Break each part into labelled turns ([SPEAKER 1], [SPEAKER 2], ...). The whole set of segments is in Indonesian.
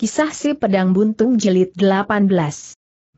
[SPEAKER 1] Kisah si pedang buntung jilid 18.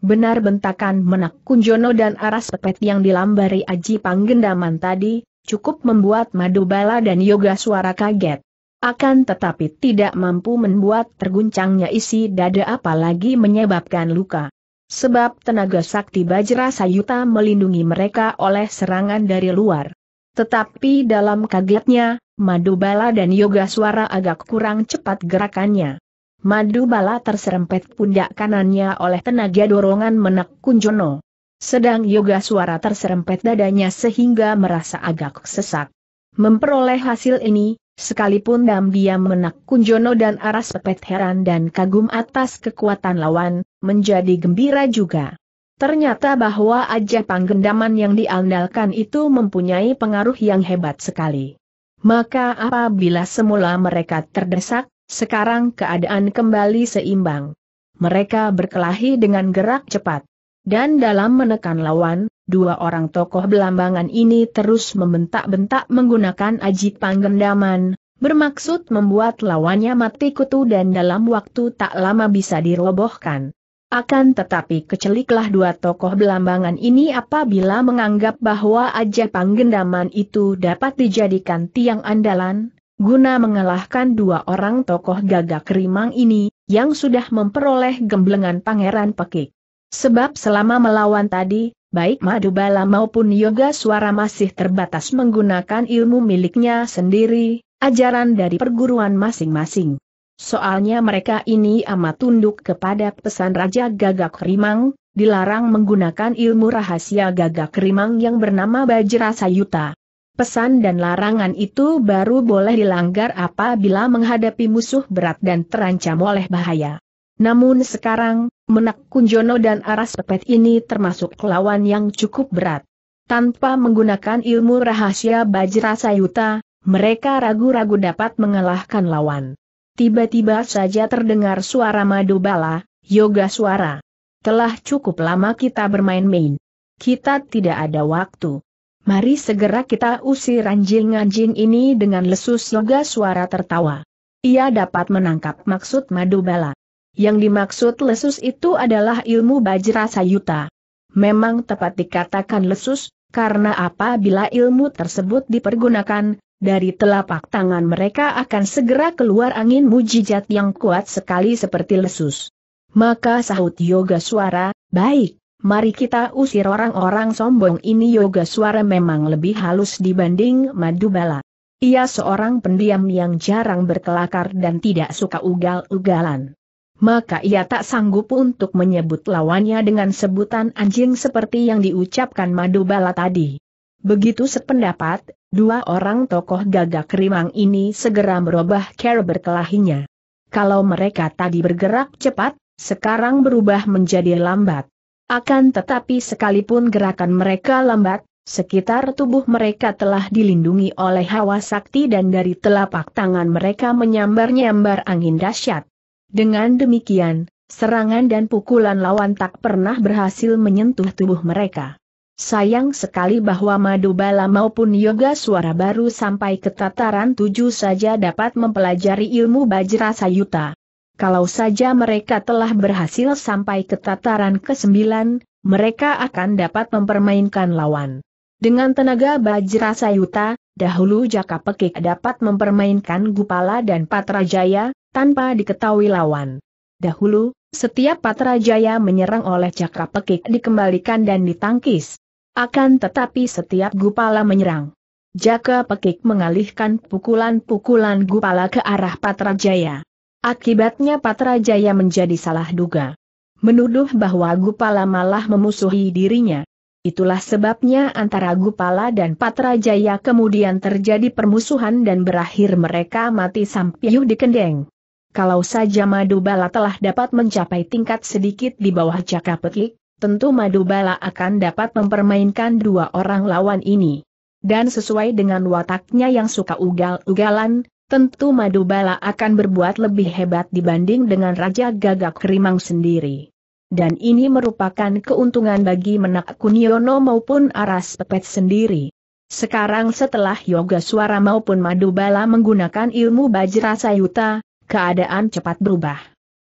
[SPEAKER 1] Benar bentakan menak Kunjono dan aras pepet yang dilambari Aji Panggendaman tadi, cukup membuat Madubala dan Yoga suara kaget. Akan tetapi tidak mampu membuat terguncangnya isi dada apalagi menyebabkan luka. Sebab tenaga sakti Bajra Sayuta melindungi mereka oleh serangan dari luar. Tetapi dalam kagetnya, Madubala dan Yoga suara agak kurang cepat gerakannya. Madu bala terserempet pundak kanannya oleh tenaga dorongan menak kunjono. Sedang yoga suara terserempet dadanya sehingga merasa agak sesak. Memperoleh hasil ini, sekalipun diam-diam menak kunjono dan aras pepet heran dan kagum atas kekuatan lawan, menjadi gembira juga. Ternyata bahwa aja panggendaman yang diandalkan itu mempunyai pengaruh yang hebat sekali. Maka apabila semula mereka terdesak, sekarang keadaan kembali seimbang. Mereka berkelahi dengan gerak cepat. Dan dalam menekan lawan, dua orang tokoh belambangan ini terus membentak-bentak menggunakan aji panggendaman, bermaksud membuat lawannya mati kutu dan dalam waktu tak lama bisa dirobohkan. Akan tetapi keceliklah dua tokoh belambangan ini apabila menganggap bahwa aja panggendaman itu dapat dijadikan tiang andalan, guna mengalahkan dua orang tokoh gagak rimang ini, yang sudah memperoleh gemblengan Pangeran Pekik. Sebab selama melawan tadi, baik Madubala maupun Yoga Suara masih terbatas menggunakan ilmu miliknya sendiri, ajaran dari perguruan masing-masing. Soalnya mereka ini amat tunduk kepada pesan Raja Gagak Rimang, dilarang menggunakan ilmu rahasia gagak rimang yang bernama Bajra Sayuta. Pesan dan larangan itu baru boleh dilanggar apabila menghadapi musuh berat dan terancam oleh bahaya. Namun sekarang, Menak Kunjono dan Aras Pepet ini termasuk lawan yang cukup berat. Tanpa menggunakan ilmu rahasia Bajra Sayuta, mereka ragu-ragu dapat mengalahkan lawan. Tiba-tiba saja terdengar suara madu bala, yoga suara. Telah cukup lama kita bermain-main. Kita tidak ada waktu. Mari segera kita usir anjing-anjing ini dengan lesus juga suara tertawa. Ia dapat menangkap maksud madu bala. Yang dimaksud lesus itu adalah ilmu Bajra Sayuta. Memang tepat dikatakan lesus, karena apabila ilmu tersebut dipergunakan, dari telapak tangan mereka akan segera keluar angin mujijat yang kuat sekali seperti lesus. Maka sahut yoga suara, baik, Mari kita usir orang-orang sombong ini yoga suara memang lebih halus dibanding Madubala. Ia seorang pendiam yang jarang berkelakar dan tidak suka ugal-ugalan. Maka ia tak sanggup untuk menyebut lawannya dengan sebutan anjing seperti yang diucapkan Madubala tadi. Begitu sependapat, dua orang tokoh gagak rimang ini segera merubah cara berkelahinya. Kalau mereka tadi bergerak cepat, sekarang berubah menjadi lambat. Akan tetapi sekalipun gerakan mereka lambat, sekitar tubuh mereka telah dilindungi oleh hawa sakti dan dari telapak tangan mereka menyambar-nyambar angin dahsyat. Dengan demikian, serangan dan pukulan lawan tak pernah berhasil menyentuh tubuh mereka. Sayang sekali bahwa madu bala maupun yoga suara baru sampai ke tataran tujuh saja dapat mempelajari ilmu Bajra Sayuta kalau saja mereka telah berhasil sampai ke tataran ke-9, mereka akan dapat mempermainkan lawan. Dengan tenaga Bajra Sayuta, dahulu Jaka Pekik dapat mempermainkan Gupala dan Patrajaya, tanpa diketahui lawan. Dahulu, setiap Patrajaya menyerang oleh Jaka Pekik dikembalikan dan ditangkis. Akan tetapi setiap Gupala menyerang. Jaka Pekik mengalihkan pukulan-pukulan Gupala ke arah Patrajaya. Akibatnya Patra Jaya menjadi salah duga. Menuduh bahwa Gupala malah memusuhi dirinya. Itulah sebabnya antara Gupala dan Patra Jaya kemudian terjadi permusuhan dan berakhir mereka mati sampiyuh di kendeng. Kalau saja Madubala telah dapat mencapai tingkat sedikit di bawah Jaka Petik, tentu Madubala akan dapat mempermainkan dua orang lawan ini. Dan sesuai dengan wataknya yang suka ugal-ugalan, tentu Madubala akan berbuat lebih hebat dibanding dengan Raja Gagak Kerimang sendiri. Dan ini merupakan keuntungan bagi menak Kuniono maupun Aras Pepet sendiri. Sekarang setelah Yoga Suara maupun Madubala menggunakan ilmu Bajra Sayuta, keadaan cepat berubah.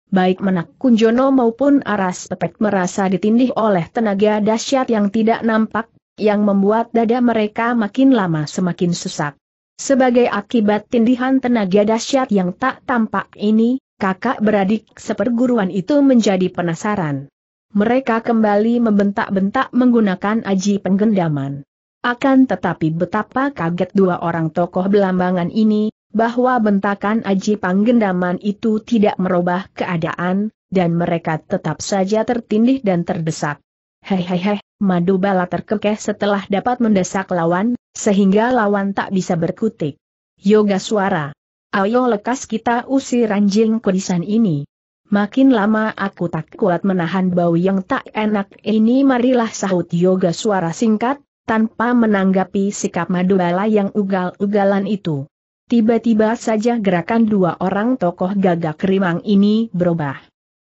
[SPEAKER 1] Baik menak Kunjono maupun Aras Pepet merasa ditindih oleh tenaga dahsyat yang tidak nampak, yang membuat dada mereka makin lama semakin sesak. Sebagai akibat tindihan tenaga dahsyat yang tak tampak ini, kakak beradik seperguruan itu menjadi penasaran. Mereka kembali membentak-bentak menggunakan aji penggendaman. Akan tetapi betapa kaget dua orang tokoh belambangan ini, bahwa bentakan aji panggendaman itu tidak merubah keadaan, dan mereka tetap saja tertindih dan terdesak. Hei Madu Bala terkekeh setelah dapat mendesak lawan, sehingga lawan tak bisa berkutik. Yoga suara. Ayo lekas kita usir anjing kudisan ini. Makin lama aku tak kuat menahan bau yang tak enak ini marilah sahut yoga suara singkat, tanpa menanggapi sikap Madubala yang ugal-ugalan itu. Tiba-tiba saja gerakan dua orang tokoh gagak rimang ini berubah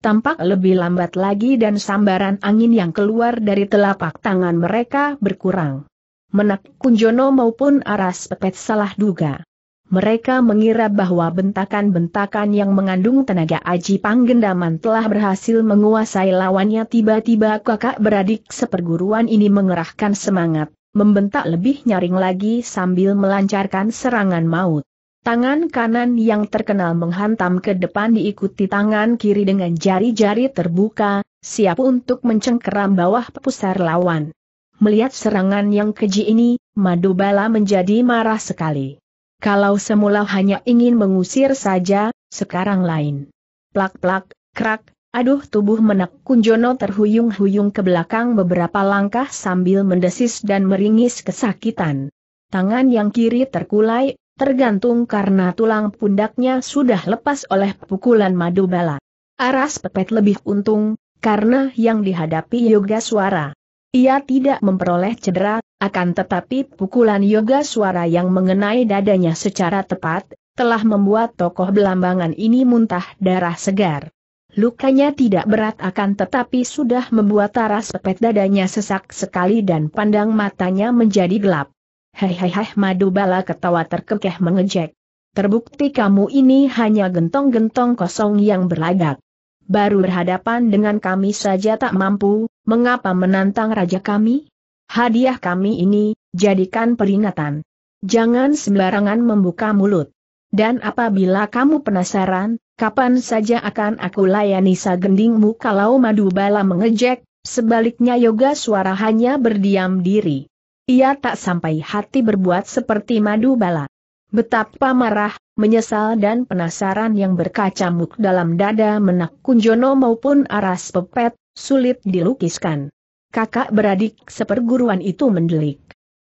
[SPEAKER 1] tampak lebih lambat lagi dan sambaran angin yang keluar dari telapak tangan mereka berkurang. Menak Kunjono maupun Aras Pepet salah duga. Mereka mengira bahwa bentakan-bentakan yang mengandung tenaga aji panggendaman telah berhasil menguasai lawannya tiba-tiba kakak beradik seperguruan ini mengerahkan semangat, membentak lebih nyaring lagi sambil melancarkan serangan maut. Tangan kanan yang terkenal menghantam ke depan diikuti tangan kiri dengan jari-jari terbuka, siap untuk mencengkeram bawah pusar lawan. Melihat serangan yang keji ini, Madubala menjadi marah sekali. Kalau semula hanya ingin mengusir saja, sekarang lain. Plak-plak, krak, aduh tubuh menak Kunjono terhuyung-huyung ke belakang beberapa langkah sambil mendesis dan meringis kesakitan. Tangan yang kiri terkulai tergantung karena tulang pundaknya sudah lepas oleh pukulan madu bala. Aras Pepet lebih untung, karena yang dihadapi Yoga Suara. Ia tidak memperoleh cedera, akan tetapi pukulan Yoga Suara yang mengenai dadanya secara tepat, telah membuat tokoh belambangan ini muntah darah segar. Lukanya tidak berat akan tetapi sudah membuat Aras pepet dadanya sesak sekali dan pandang matanya menjadi gelap. Hei hei hei madu bala ketawa terkekeh mengejek. Terbukti kamu ini hanya gentong-gentong kosong yang berlagak. Baru berhadapan dengan kami saja tak mampu, mengapa menantang raja kami? Hadiah kami ini, jadikan peringatan. Jangan sembarangan membuka mulut. Dan apabila kamu penasaran, kapan saja akan aku layani sagendingmu kalau madu bala mengejek, sebaliknya yoga suara hanya berdiam diri. Ia tak sampai hati berbuat seperti madu bala. Betapa marah, menyesal dan penasaran yang berkacamuk dalam dada menak Kunjono maupun aras pepet, sulit dilukiskan. Kakak beradik seperguruan itu mendelik.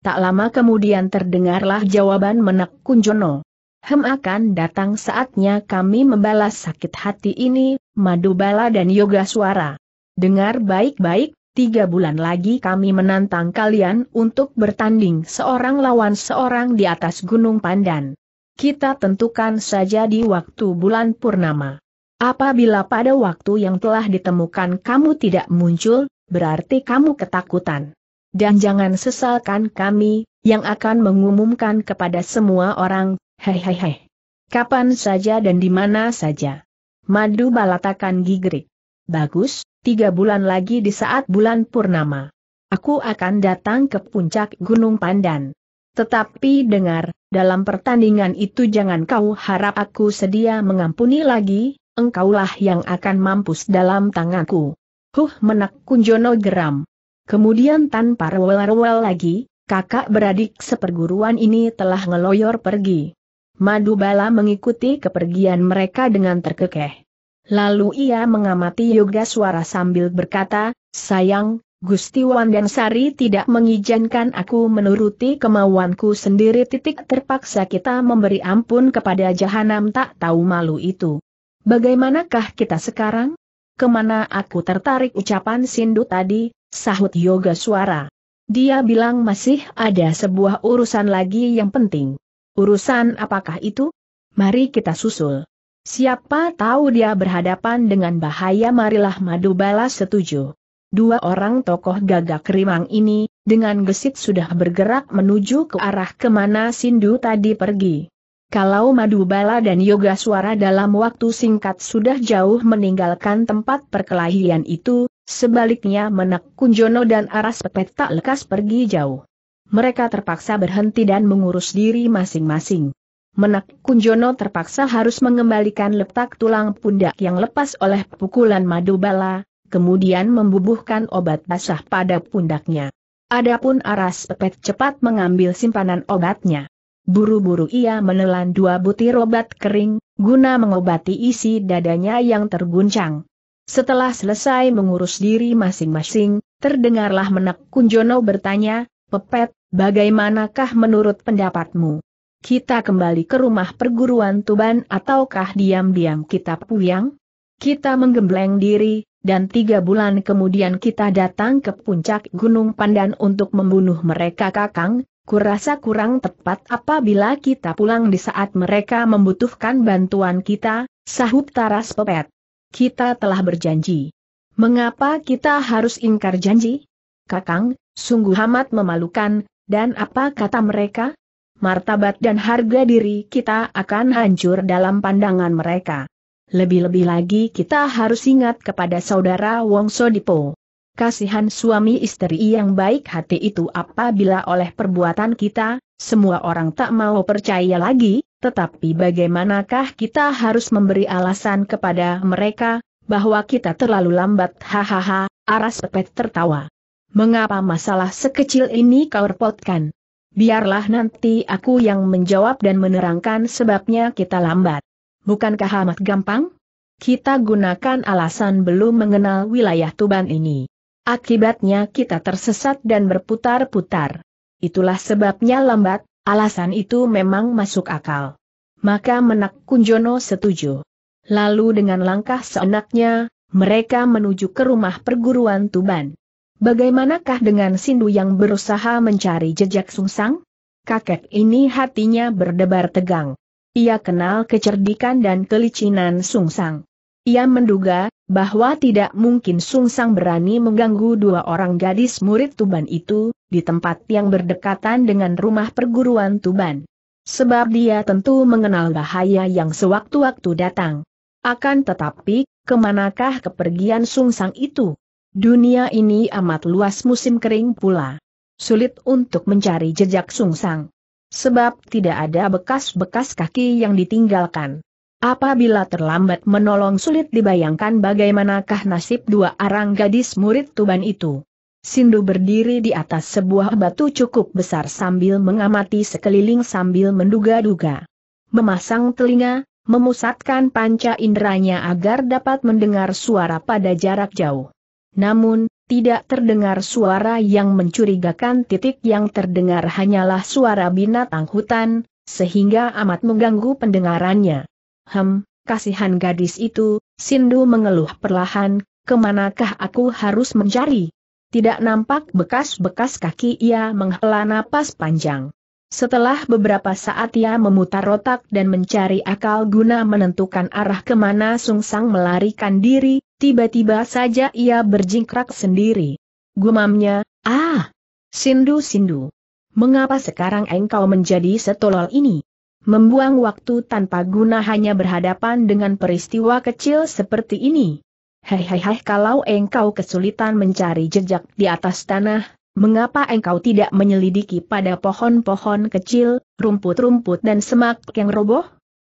[SPEAKER 1] Tak lama kemudian terdengarlah jawaban menak Kunjono. Hem akan datang saatnya kami membalas sakit hati ini, madu bala dan yoga suara. Dengar baik-baik, tiga bulan lagi kami menantang kalian untuk bertanding seorang lawan seorang di atas Gunung Pandan. Kita tentukan saja di waktu bulan purnama. Apabila pada waktu yang telah ditemukan kamu tidak muncul, berarti kamu ketakutan. Dan jangan sesalkan kami, yang akan mengumumkan kepada semua orang, hehehe. Kapan saja dan di mana saja. Madu balatakan gigrik. Bagus, tiga bulan lagi di saat bulan purnama. Aku akan datang ke puncak Gunung Pandan. Tetapi dengar, dalam pertandingan itu jangan kau harap aku sedia mengampuni lagi, engkaulah yang akan mampus dalam tanganku. Huh menak kunjono geram. Kemudian tanpa rewel-rewel lagi, kakak beradik seperguruan ini telah ngeloyor pergi. Madubala mengikuti kepergian mereka dengan terkekeh. Lalu ia mengamati Yoga Suara sambil berkata, sayang, Gusti Sari tidak mengizinkan aku menuruti kemauanku sendiri titik terpaksa kita memberi ampun kepada jahanam tak tahu malu itu. Bagaimanakah kita sekarang? Kemana aku tertarik ucapan Sindu tadi, sahut yoga suara. Dia bilang masih ada sebuah urusan lagi yang penting. Urusan apakah itu? Mari kita susul. Siapa tahu dia berhadapan dengan bahaya marilah madu balas setuju. Dua orang tokoh gagak rimang ini, dengan gesit sudah bergerak menuju ke arah kemana Sindu tadi pergi. Kalau madu bala dan yoga suara dalam waktu singkat sudah jauh meninggalkan tempat perkelahian itu, sebaliknya menak kunjono dan aras pepet tak lekas pergi jauh. Mereka terpaksa berhenti dan mengurus diri masing-masing. Menak Kunjono terpaksa harus mengembalikan letak tulang pundak yang lepas oleh pukulan madu bala, kemudian membubuhkan obat basah pada pundaknya. Adapun Aras Pepet cepat mengambil simpanan obatnya. Buru-buru ia menelan dua butir obat kering, guna mengobati isi dadanya yang terguncang. Setelah selesai mengurus diri masing-masing, terdengarlah menak Kunjono bertanya, Pepet, bagaimanakah menurut pendapatmu? Kita kembali ke rumah perguruan Tuban ataukah diam-diam kita puyang? Kita menggembleng diri, dan tiga bulan kemudian kita datang ke puncak Gunung Pandan untuk membunuh mereka kakang, kurasa kurang tepat apabila kita pulang di saat mereka membutuhkan bantuan kita, sahut Taras Pepet. Kita telah berjanji. Mengapa kita harus ingkar janji? Kakang, sungguh amat memalukan, dan apa kata mereka? martabat dan harga diri kita akan hancur dalam pandangan mereka. Lebih-lebih lagi kita harus ingat kepada saudara Wongso Dipo. Kasihan suami istri yang baik hati itu apabila oleh perbuatan kita, semua orang tak mau percaya lagi, tetapi bagaimanakah kita harus memberi alasan kepada mereka, bahwa kita terlalu lambat hahaha, Aras Pepet tertawa. Mengapa masalah sekecil ini kau repotkan? Biarlah nanti aku yang menjawab dan menerangkan sebabnya kita lambat. Bukankah amat gampang? Kita gunakan alasan belum mengenal wilayah Tuban ini. Akibatnya kita tersesat dan berputar-putar. Itulah sebabnya lambat, alasan itu memang masuk akal. Maka menak Kunjono setuju. Lalu dengan langkah seenaknya, mereka menuju ke rumah perguruan Tuban. Bagaimanakah dengan Sindu yang berusaha mencari jejak Sungsang? Kakek ini hatinya berdebar tegang. Ia kenal kecerdikan dan kelicinan Sungsang. Ia menduga bahwa tidak mungkin Sungsang berani mengganggu dua orang gadis murid Tuban itu di tempat yang berdekatan dengan rumah perguruan Tuban. Sebab dia tentu mengenal bahaya yang sewaktu-waktu datang. Akan tetapi, kemanakah kepergian Sungsang itu? Dunia ini amat luas musim kering pula. Sulit untuk mencari jejak sungsang. Sebab tidak ada bekas-bekas kaki yang ditinggalkan. Apabila terlambat menolong sulit dibayangkan bagaimanakah nasib dua arang gadis murid Tuban itu. Sindu berdiri di atas sebuah batu cukup besar sambil mengamati sekeliling sambil menduga-duga. Memasang telinga, memusatkan panca inderanya agar dapat mendengar suara pada jarak jauh. Namun, tidak terdengar suara yang mencurigakan titik yang terdengar hanyalah suara binatang hutan, sehingga amat mengganggu pendengarannya. Hem, kasihan gadis itu, Sindu mengeluh perlahan, kemanakah aku harus mencari? Tidak nampak bekas-bekas kaki ia menghela napas panjang. Setelah beberapa saat ia memutar otak dan mencari akal guna menentukan arah kemana Sung Sang melarikan diri, Tiba-tiba saja ia berjingkrak sendiri. Gumamnya, ah, sindu-sindu. Mengapa sekarang engkau menjadi setolol ini? Membuang waktu tanpa guna hanya berhadapan dengan peristiwa kecil seperti ini. Hehehe kalau engkau kesulitan mencari jejak di atas tanah, mengapa engkau tidak menyelidiki pada pohon-pohon kecil, rumput-rumput dan semak yang roboh?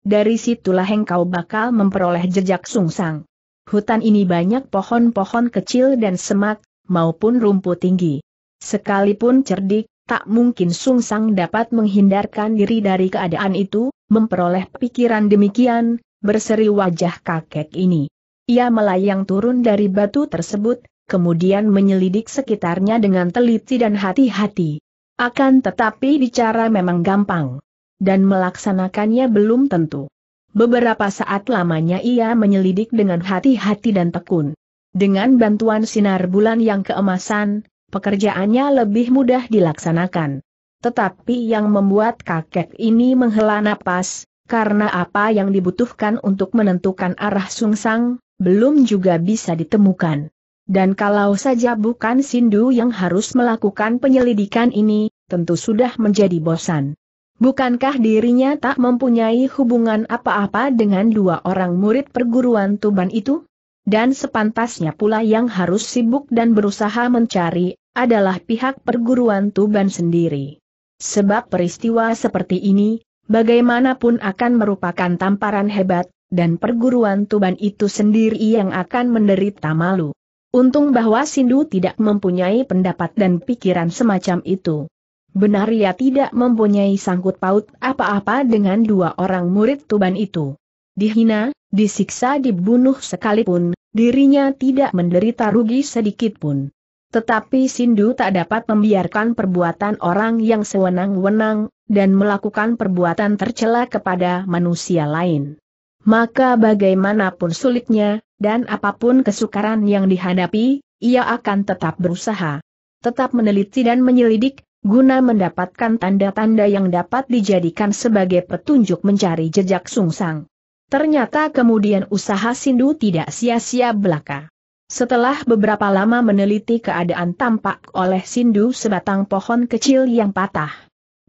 [SPEAKER 1] Dari situlah engkau bakal memperoleh jejak sungsang. Hutan ini banyak pohon-pohon kecil dan semak, maupun rumput tinggi. Sekalipun cerdik, tak mungkin Sung Sang dapat menghindarkan diri dari keadaan itu, memperoleh pikiran demikian, berseri wajah kakek ini. Ia melayang turun dari batu tersebut, kemudian menyelidik sekitarnya dengan teliti dan hati-hati. Akan tetapi bicara memang gampang. Dan melaksanakannya belum tentu. Beberapa saat lamanya ia menyelidik dengan hati-hati dan tekun. Dengan bantuan sinar bulan yang keemasan, pekerjaannya lebih mudah dilaksanakan. Tetapi yang membuat kakek ini menghela napas, karena apa yang dibutuhkan untuk menentukan arah sungsang, belum juga bisa ditemukan. Dan kalau saja bukan Sindu yang harus melakukan penyelidikan ini, tentu sudah menjadi bosan. Bukankah dirinya tak mempunyai hubungan apa-apa dengan dua orang murid perguruan Tuban itu? Dan sepantasnya pula yang harus sibuk dan berusaha mencari, adalah pihak perguruan Tuban sendiri. Sebab peristiwa seperti ini, bagaimanapun akan merupakan tamparan hebat, dan perguruan Tuban itu sendiri yang akan menderita malu. Untung bahwa Sindu tidak mempunyai pendapat dan pikiran semacam itu. Benar ia tidak mempunyai sangkut paut apa-apa dengan dua orang murid Tuban itu. Dihina, disiksa dibunuh sekalipun, dirinya tidak menderita rugi sedikit pun. Tetapi Sindu tak dapat membiarkan perbuatan orang yang sewenang-wenang, dan melakukan perbuatan tercela kepada manusia lain. Maka bagaimanapun sulitnya, dan apapun kesukaran yang dihadapi, ia akan tetap berusaha. Tetap meneliti dan menyelidik, guna mendapatkan tanda-tanda yang dapat dijadikan sebagai petunjuk mencari jejak Sungsang. Ternyata kemudian usaha Sindu tidak sia-sia belaka. Setelah beberapa lama meneliti keadaan tampak oleh Sindu sebatang pohon kecil yang patah.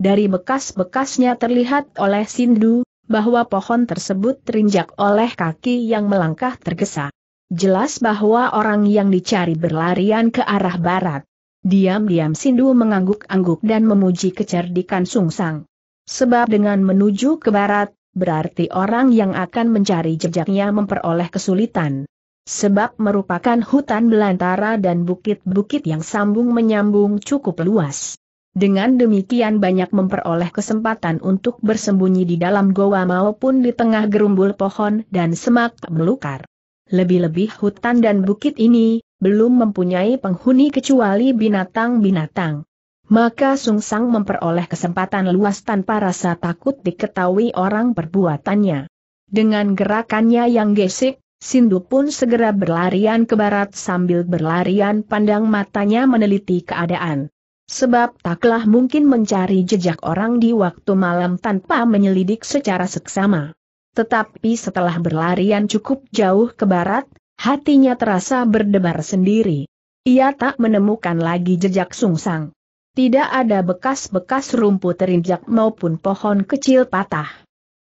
[SPEAKER 1] Dari bekas-bekasnya terlihat oleh Sindu, bahwa pohon tersebut terinjak oleh kaki yang melangkah tergesa. Jelas bahwa orang yang dicari berlarian ke arah barat. Diam-diam Sindu mengangguk-angguk dan memuji kecerdikan Sungsang. Sebab dengan menuju ke barat, berarti orang yang akan mencari jejaknya memperoleh kesulitan. Sebab merupakan hutan belantara dan bukit-bukit yang sambung menyambung cukup luas. Dengan demikian banyak memperoleh kesempatan untuk bersembunyi di dalam goa maupun di tengah gerumbul pohon dan semak belukar. Lebih-lebih hutan dan bukit ini, belum mempunyai penghuni kecuali binatang-binatang. Maka Sung Sang memperoleh kesempatan luas tanpa rasa takut diketahui orang perbuatannya. Dengan gerakannya yang gesik, Sindu pun segera berlarian ke barat sambil berlarian pandang matanya meneliti keadaan. Sebab taklah mungkin mencari jejak orang di waktu malam tanpa menyelidik secara seksama. Tetapi setelah berlarian cukup jauh ke barat, Hatinya terasa berdebar sendiri. Ia tak menemukan lagi jejak sungsang. Tidak ada bekas-bekas rumput terinjak maupun pohon kecil patah.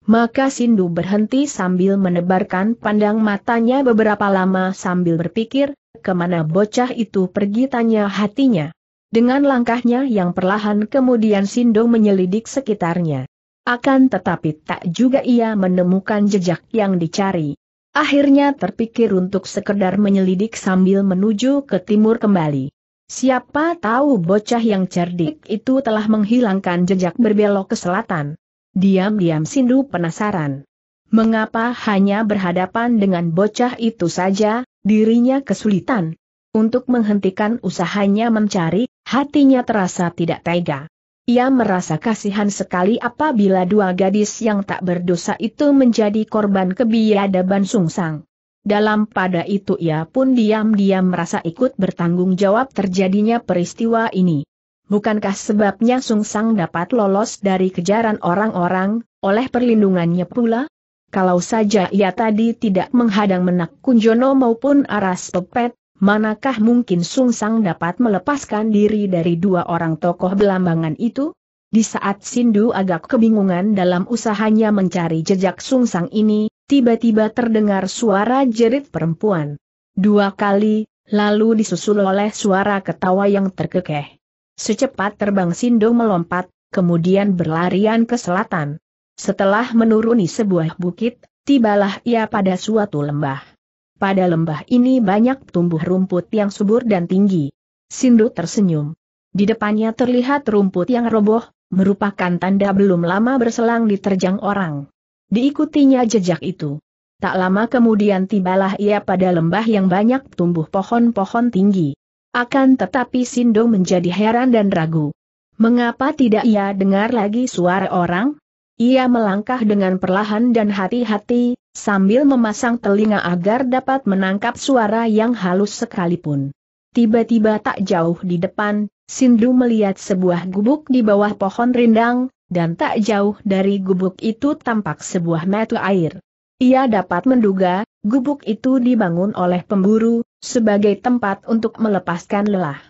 [SPEAKER 1] Maka Sindu berhenti sambil menebarkan pandang matanya beberapa lama sambil berpikir, kemana bocah itu pergi tanya hatinya. Dengan langkahnya yang perlahan kemudian Sindu menyelidik sekitarnya. Akan tetapi tak juga ia menemukan jejak yang dicari. Akhirnya terpikir untuk sekedar menyelidik sambil menuju ke timur kembali. Siapa tahu bocah yang cerdik itu telah menghilangkan jejak berbelok ke selatan. Diam-diam Sindu penasaran. Mengapa hanya berhadapan dengan bocah itu saja, dirinya kesulitan. Untuk menghentikan usahanya mencari, hatinya terasa tidak tega. Ia merasa kasihan sekali apabila dua gadis yang tak berdosa itu menjadi korban kebiadaban Sungsang. Dalam pada itu ia pun diam-diam merasa ikut bertanggung jawab terjadinya peristiwa ini. Bukankah sebabnya Sungsang dapat lolos dari kejaran orang-orang, oleh perlindungannya pula? Kalau saja ia tadi tidak menghadang menak Kunjono maupun Aras Pepet, manakah mungkin Sung Sang dapat melepaskan diri dari dua orang tokoh belambangan itu? Di saat Sindu agak kebingungan dalam usahanya mencari jejak Sung Sang ini, tiba-tiba terdengar suara jerit perempuan. Dua kali, lalu disusul oleh suara ketawa yang terkekeh. Secepat terbang Sindu melompat, kemudian berlarian ke selatan. Setelah menuruni sebuah bukit, tibalah ia pada suatu lembah. Pada lembah ini banyak tumbuh rumput yang subur dan tinggi. Sindu tersenyum. Di depannya terlihat rumput yang roboh, merupakan tanda belum lama berselang diterjang orang. Diikutinya jejak itu. Tak lama kemudian tibalah ia pada lembah yang banyak tumbuh pohon-pohon tinggi. Akan tetapi Sindo menjadi heran dan ragu. Mengapa tidak ia dengar lagi suara orang? Ia melangkah dengan perlahan dan hati-hati, sambil memasang telinga agar dapat menangkap suara yang halus sekalipun. Tiba-tiba tak jauh di depan, Sindu melihat sebuah gubuk di bawah pohon rindang, dan tak jauh dari gubuk itu tampak sebuah mata air. Ia dapat menduga, gubuk itu dibangun oleh pemburu, sebagai tempat untuk melepaskan lelah.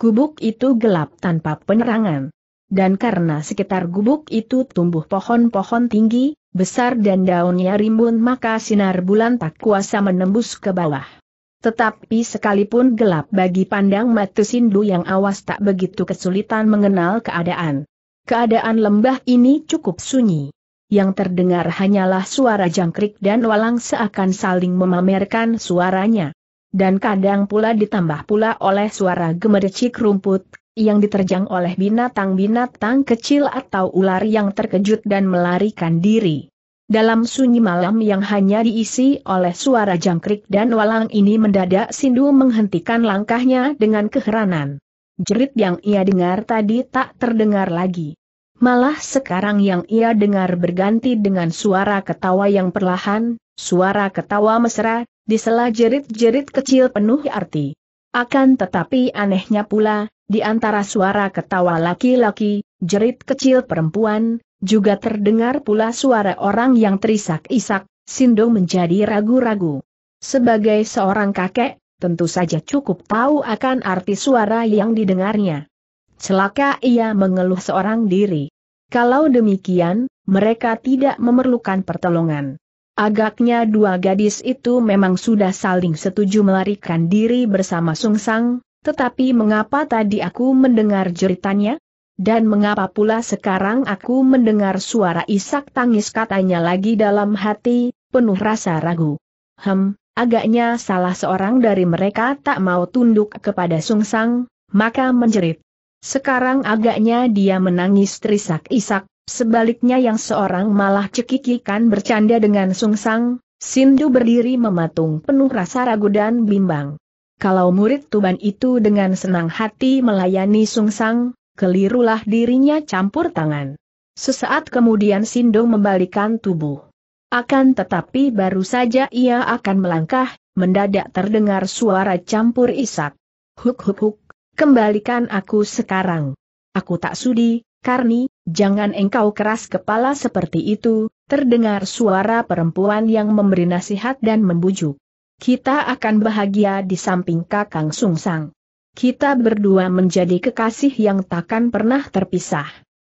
[SPEAKER 1] Gubuk itu gelap tanpa penerangan dan karena sekitar gubuk itu tumbuh pohon-pohon tinggi, besar dan daunnya rimbun maka sinar bulan tak kuasa menembus ke bawah. Tetapi sekalipun gelap bagi pandang mata Sindu yang awas tak begitu kesulitan mengenal keadaan. Keadaan lembah ini cukup sunyi. Yang terdengar hanyalah suara jangkrik dan walang seakan saling memamerkan suaranya dan kadang pula ditambah pula oleh suara gemericik rumput yang diterjang oleh binatang-binatang kecil atau ular yang terkejut dan melarikan diri. Dalam sunyi malam yang hanya diisi oleh suara jangkrik dan walang ini mendadak Sindu menghentikan langkahnya dengan keheranan. Jerit yang ia dengar tadi tak terdengar lagi. Malah sekarang yang ia dengar berganti dengan suara ketawa yang perlahan, suara ketawa mesra, disela jerit-jerit kecil penuh arti. Akan tetapi anehnya pula, di antara suara ketawa laki-laki, jerit kecil perempuan, juga terdengar pula suara orang yang terisak-isak, Sindo menjadi ragu-ragu. Sebagai seorang kakek, tentu saja cukup tahu akan arti suara yang didengarnya. Celaka ia mengeluh seorang diri. Kalau demikian, mereka tidak memerlukan pertolongan. Agaknya dua gadis itu memang sudah saling setuju melarikan diri bersama Sung Sang. Tetapi mengapa tadi aku mendengar jeritannya? Dan mengapa pula sekarang aku mendengar suara isak tangis katanya lagi dalam hati, penuh rasa ragu. Hem, agaknya salah seorang dari mereka tak mau tunduk kepada Sung Sang, maka menjerit. Sekarang agaknya dia menangis terisak-isak, sebaliknya yang seorang malah cekikikan bercanda dengan Sung Sang. Sindu berdiri mematung penuh rasa ragu dan bimbang. Kalau murid Tuban itu dengan senang hati melayani sung sang, kelirulah dirinya campur tangan. Sesaat kemudian Sindong membalikan tubuh. Akan tetapi baru saja ia akan melangkah, mendadak terdengar suara campur isak. Huk huk huk, kembalikan aku sekarang. Aku tak sudi, Karni, jangan engkau keras kepala seperti itu, terdengar suara perempuan yang memberi nasihat dan membujuk. Kita akan bahagia di samping Kakang Sungsang. Kita berdua menjadi kekasih yang takkan pernah terpisah.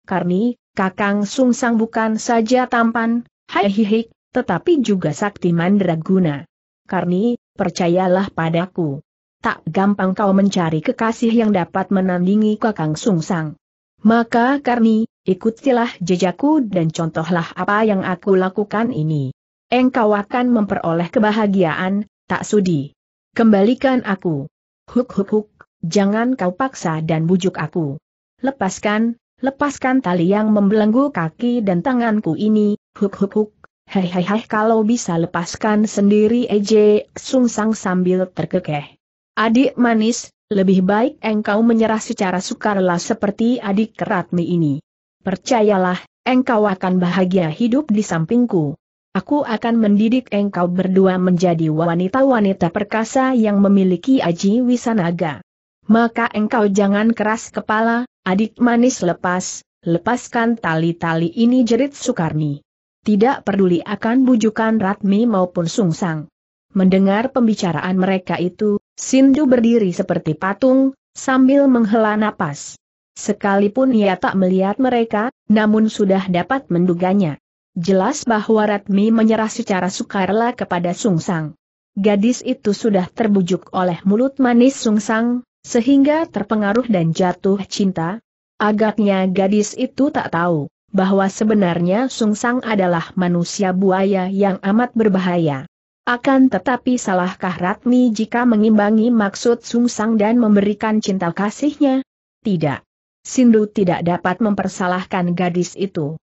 [SPEAKER 1] Karni, Kakang Sungsang bukan saja tampan, haihihik, tetapi juga sakti mandraguna. Karni, percayalah padaku. Tak gampang kau mencari kekasih yang dapat menandingi Kakang Sungsang. Maka Karni, ikutilah jejakku dan contohlah apa yang aku lakukan ini. Engkau akan memperoleh kebahagiaan, tak sudi. Kembalikan aku. Huk huk huk, jangan kau paksa dan bujuk aku. Lepaskan, lepaskan tali yang membelenggu kaki dan tanganku ini, huk huk huk. Hei hei hei kalau bisa lepaskan sendiri Eje, sungsang sambil terkekeh. Adik manis, lebih baik engkau menyerah secara sukarela seperti adik keratmi ini. Percayalah, engkau akan bahagia hidup di sampingku. Aku akan mendidik engkau berdua menjadi wanita-wanita perkasa yang memiliki aji wisanaga. Maka engkau jangan keras kepala, adik manis lepas, lepaskan tali-tali ini jerit Sukarni. Tidak peduli akan bujukan Ratmi maupun Sungsang. Mendengar pembicaraan mereka itu, Sindu berdiri seperti patung, sambil menghela napas. Sekalipun ia tak melihat mereka, namun sudah dapat menduganya. Jelas bahwa Ratmi menyerah secara sukarela kepada Sung Sang. Gadis itu sudah terbujuk oleh mulut manis Sung Sang, sehingga terpengaruh dan jatuh cinta. Agaknya gadis itu tak tahu bahwa sebenarnya Sung Sang adalah manusia buaya yang amat berbahaya. Akan tetapi salahkah Ratmi jika mengimbangi maksud Sung Sang dan memberikan cinta kasihnya? Tidak. Sindu tidak dapat mempersalahkan gadis itu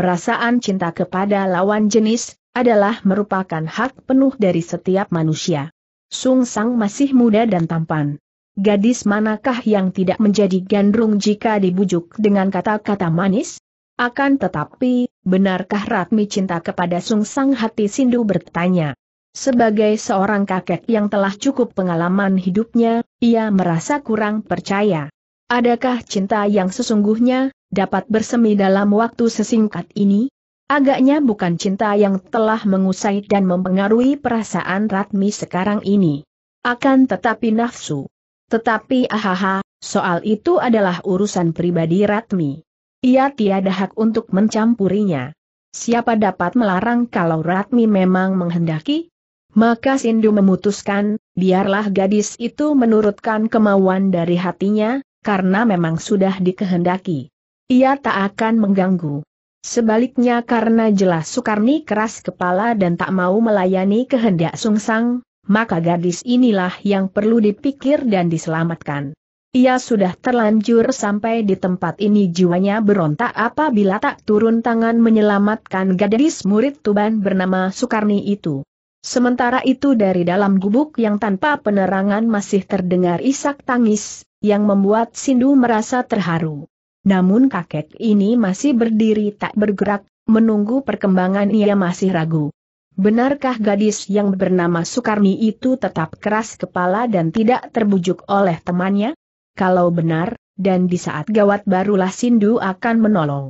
[SPEAKER 1] perasaan cinta kepada lawan jenis, adalah merupakan hak penuh dari setiap manusia. Sung Sang masih muda dan tampan. Gadis manakah yang tidak menjadi gandrung jika dibujuk dengan kata-kata manis? Akan tetapi, benarkah Ratmi cinta kepada Sung Sang hati Sindu bertanya. Sebagai seorang kakek yang telah cukup pengalaman hidupnya, ia merasa kurang percaya. Adakah cinta yang sesungguhnya, dapat bersemi dalam waktu sesingkat ini? Agaknya bukan cinta yang telah mengusai dan mempengaruhi perasaan Ratmi sekarang ini. Akan tetapi nafsu. Tetapi ahaha, soal itu adalah urusan pribadi Ratmi. Ia tiada hak untuk mencampurinya. Siapa dapat melarang kalau Ratmi memang menghendaki? Maka Sindu memutuskan, biarlah gadis itu menurutkan kemauan dari hatinya, karena memang sudah dikehendaki. Ia tak akan mengganggu. Sebaliknya karena jelas Sukarni keras kepala dan tak mau melayani kehendak Sungsang, maka gadis inilah yang perlu dipikir dan diselamatkan. Ia sudah terlanjur sampai di tempat ini jiwanya berontak apabila tak turun tangan menyelamatkan gadis murid Tuban bernama Sukarni itu. Sementara itu dari dalam gubuk yang tanpa penerangan masih terdengar isak tangis, yang membuat Sindu merasa terharu namun kakek ini masih berdiri tak bergerak, menunggu perkembangan ia masih ragu. Benarkah gadis yang bernama Sukarni itu tetap keras kepala dan tidak terbujuk oleh temannya? Kalau benar, dan di saat gawat barulah Sindu akan menolong.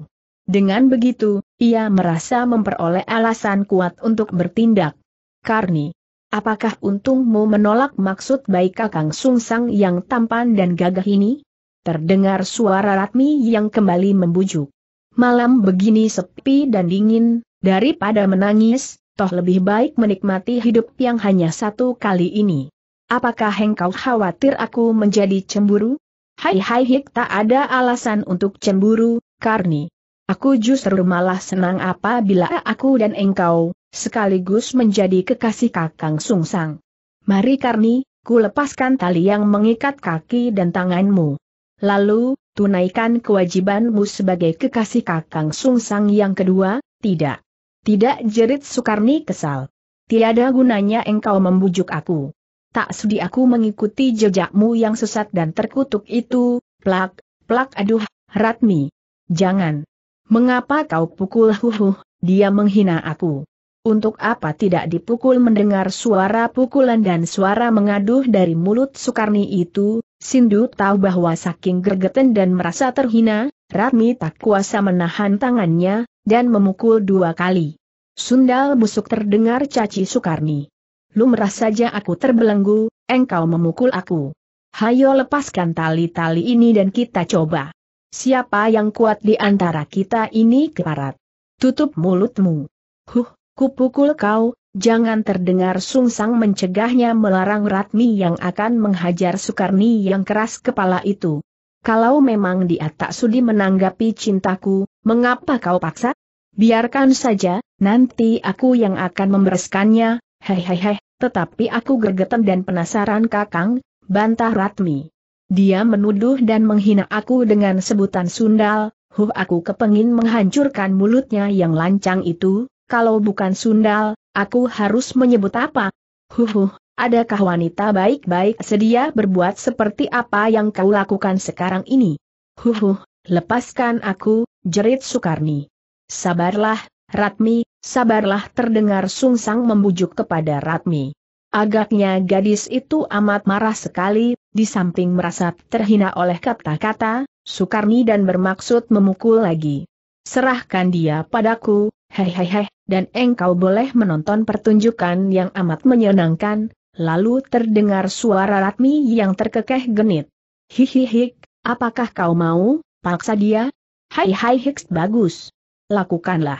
[SPEAKER 1] Dengan begitu, ia merasa memperoleh alasan kuat untuk bertindak. Karni, apakah untungmu menolak maksud baik Kakang Sungsang yang tampan dan gagah ini? Terdengar suara Ratmi yang kembali membujuk. Malam begini sepi dan dingin, daripada menangis, toh lebih baik menikmati hidup yang hanya satu kali ini. Apakah engkau khawatir aku menjadi cemburu? Hai hai hik tak ada alasan untuk cemburu, Karni. Aku justru malah senang apabila aku dan engkau, sekaligus menjadi kekasih kakang sungsang. Mari Karni, ku lepaskan tali yang mengikat kaki dan tanganmu. Lalu, tunaikan kewajibanmu sebagai kekasih Kakang Sungsang yang kedua, tidak. Tidak jerit Sukarni kesal. Tiada gunanya engkau membujuk aku. Tak sudi aku mengikuti jejakmu yang sesat dan terkutuk itu, plak, plak aduh, Ratmi. Jangan. Mengapa kau pukul huhuh, dia menghina aku. Untuk apa tidak dipukul mendengar suara pukulan dan suara mengaduh dari mulut Sukarni itu, Sindu tahu bahwa saking gergeten dan merasa terhina, Ratmi tak kuasa menahan tangannya, dan memukul dua kali. Sundal busuk terdengar caci Sukarni. merasa saja aku terbelenggu, engkau memukul aku. Hayo lepaskan tali-tali ini dan kita coba. Siapa yang kuat di antara kita ini keparat? Tutup mulutmu. Huh, kupukul kau, Jangan terdengar sungsang mencegahnya melarang Ratmi yang akan menghajar Sukarni yang keras kepala itu. Kalau memang dia tak sudi menanggapi cintaku, mengapa kau paksa? Biarkan saja, nanti aku yang akan membereskannya, hehehe, tetapi aku gergetan dan penasaran kakang, bantah Ratmi. Dia menuduh dan menghina aku dengan sebutan sundal, huh aku kepengin menghancurkan mulutnya yang lancang itu, kalau bukan sundal, aku harus menyebut apa? Huhuh, adakah wanita baik-baik sedia berbuat seperti apa yang kau lakukan sekarang ini? Huhuh, lepaskan aku, jerit Sukarni. Sabarlah, Ratmi, sabarlah terdengar sungsang membujuk kepada Ratmi. Agaknya gadis itu amat marah sekali, di samping merasa terhina oleh kata-kata, Sukarni dan bermaksud memukul lagi. Serahkan dia padaku, Hei hei hei, dan engkau boleh menonton pertunjukan yang amat menyenangkan, lalu terdengar suara Ratmi yang terkekeh genit. Hihihi, apakah kau mau, paksa dia? Hai hai hiks bagus. Lakukanlah.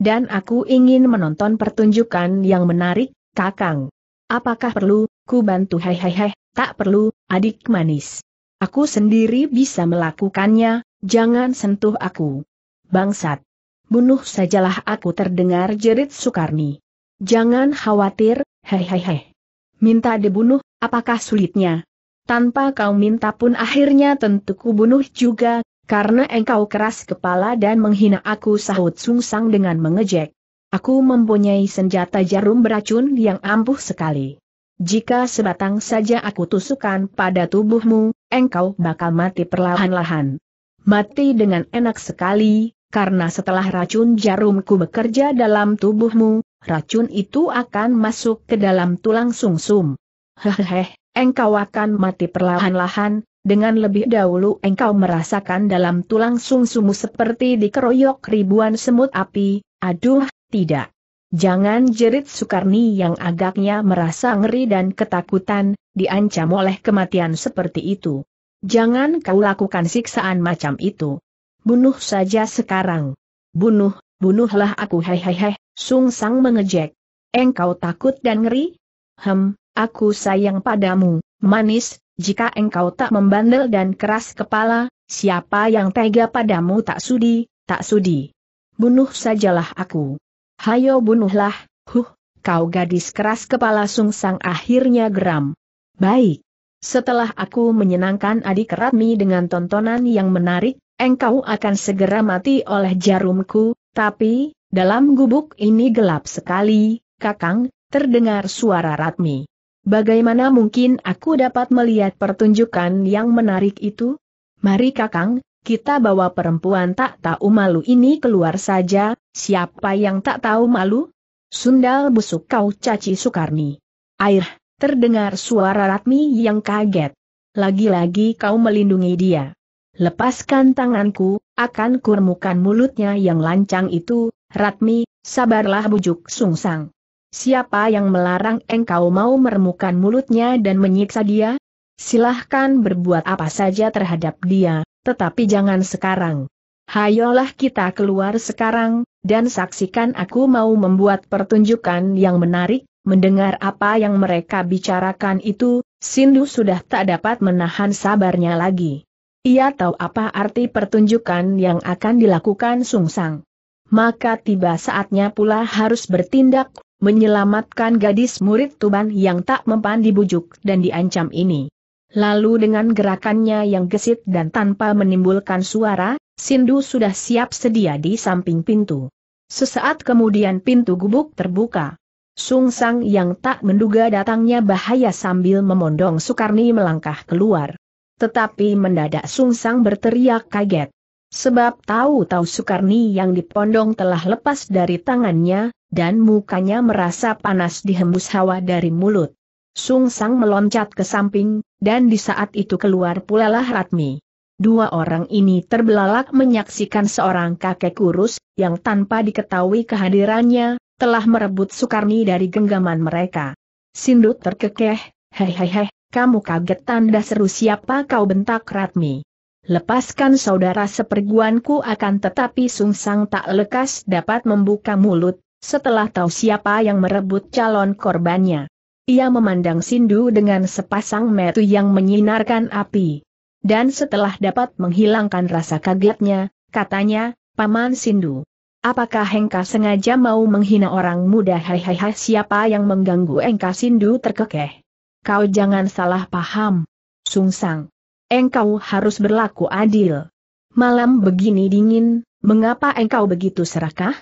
[SPEAKER 1] Dan aku ingin menonton pertunjukan yang menarik, kakang. Apakah perlu, ku bantu hei hei hei, tak perlu, adik manis. Aku sendiri bisa melakukannya, jangan sentuh aku. Bangsat bunuh sajalah aku terdengar jerit Sukarni. Jangan khawatir, hehehe. Minta dibunuh, apakah sulitnya? Tanpa kau minta pun akhirnya tentu kubunuh juga, karena engkau keras kepala dan menghina aku sahut sungsang dengan mengejek. Aku mempunyai senjata jarum beracun yang ampuh sekali. Jika sebatang saja aku tusukan pada tubuhmu, engkau bakal mati perlahan-lahan. Mati dengan enak sekali, karena setelah racun jarumku bekerja dalam tubuhmu, racun itu akan masuk ke dalam tulang sungsum. Hehehe, engkau akan mati perlahan-lahan, dengan lebih dahulu engkau merasakan dalam tulang sungsumu seperti dikeroyok ribuan semut api, aduh, tidak. Jangan jerit Sukarni yang agaknya merasa ngeri dan ketakutan, diancam oleh kematian seperti itu. Jangan kau lakukan siksaan macam itu. Bunuh saja sekarang. Bunuh, bunuhlah aku hehehe, Sung Sang mengejek. Engkau takut dan ngeri? Hem, aku sayang padamu, manis, jika engkau tak membandel dan keras kepala, siapa yang tega padamu tak sudi, tak sudi. Bunuh sajalah aku. Hayo bunuhlah, huh, kau gadis keras kepala Sung Sang akhirnya geram. Baik. Setelah aku menyenangkan adik Ratmi dengan tontonan yang menarik, engkau akan segera mati oleh jarumku, tapi, dalam gubuk ini gelap sekali, kakang, terdengar suara Ratmi. Bagaimana mungkin aku dapat melihat pertunjukan yang menarik itu? Mari kakang, kita bawa perempuan tak tahu malu ini keluar saja, siapa yang tak tahu malu? Sundal busuk kau caci Sukarni. Air, terdengar suara Ratmi yang kaget. Lagi-lagi kau melindungi dia. Lepaskan tanganku, akan kurmukan mulutnya yang lancang itu, Ratmi, sabarlah bujuk sungsang. Siapa yang melarang engkau mau meremukan mulutnya dan menyiksa dia? Silahkan berbuat apa saja terhadap dia, tetapi jangan sekarang. Hayolah kita keluar sekarang, dan saksikan aku mau membuat pertunjukan yang menarik, mendengar apa yang mereka bicarakan itu, Sindu sudah tak dapat menahan sabarnya lagi. Ia tahu apa arti pertunjukan yang akan dilakukan Sung Sang. Maka tiba saatnya pula harus bertindak, menyelamatkan gadis murid Tuban yang tak mempan dibujuk dan diancam ini. Lalu dengan gerakannya yang gesit dan tanpa menimbulkan suara, Sindu sudah siap sedia di samping pintu. Sesaat kemudian pintu gubuk terbuka. Sung Sang yang tak menduga datangnya bahaya sambil memondong Soekarni melangkah keluar. Tetapi mendadak Sung Sungsang berteriak kaget. Sebab tahu-tahu Sukarni yang dipondong telah lepas dari tangannya, dan mukanya merasa panas dihembus hawa dari mulut. Sung Sungsang meloncat ke samping, dan di saat itu keluar pula lah Ratmi. Dua orang ini terbelalak menyaksikan seorang kakek kurus, yang tanpa diketahui kehadirannya, telah merebut Sukarni dari genggaman mereka. Sindut terkekeh, hehehe, kamu kaget tanda seru siapa kau bentak Ratmi. Lepaskan saudara seperguanku akan tetapi Sungsang tak lekas dapat membuka mulut, setelah tahu siapa yang merebut calon korbannya. Ia memandang Sindu dengan sepasang metu yang menyinarkan api. Dan setelah dapat menghilangkan rasa kagetnya, katanya, Paman Sindu. Apakah Hengka sengaja mau menghina orang muda? Hai hai hai siapa yang mengganggu Hengka Sindu terkekeh. Kau jangan salah paham. Sung Sang. Engkau harus berlaku adil. Malam begini dingin, mengapa engkau begitu serakah?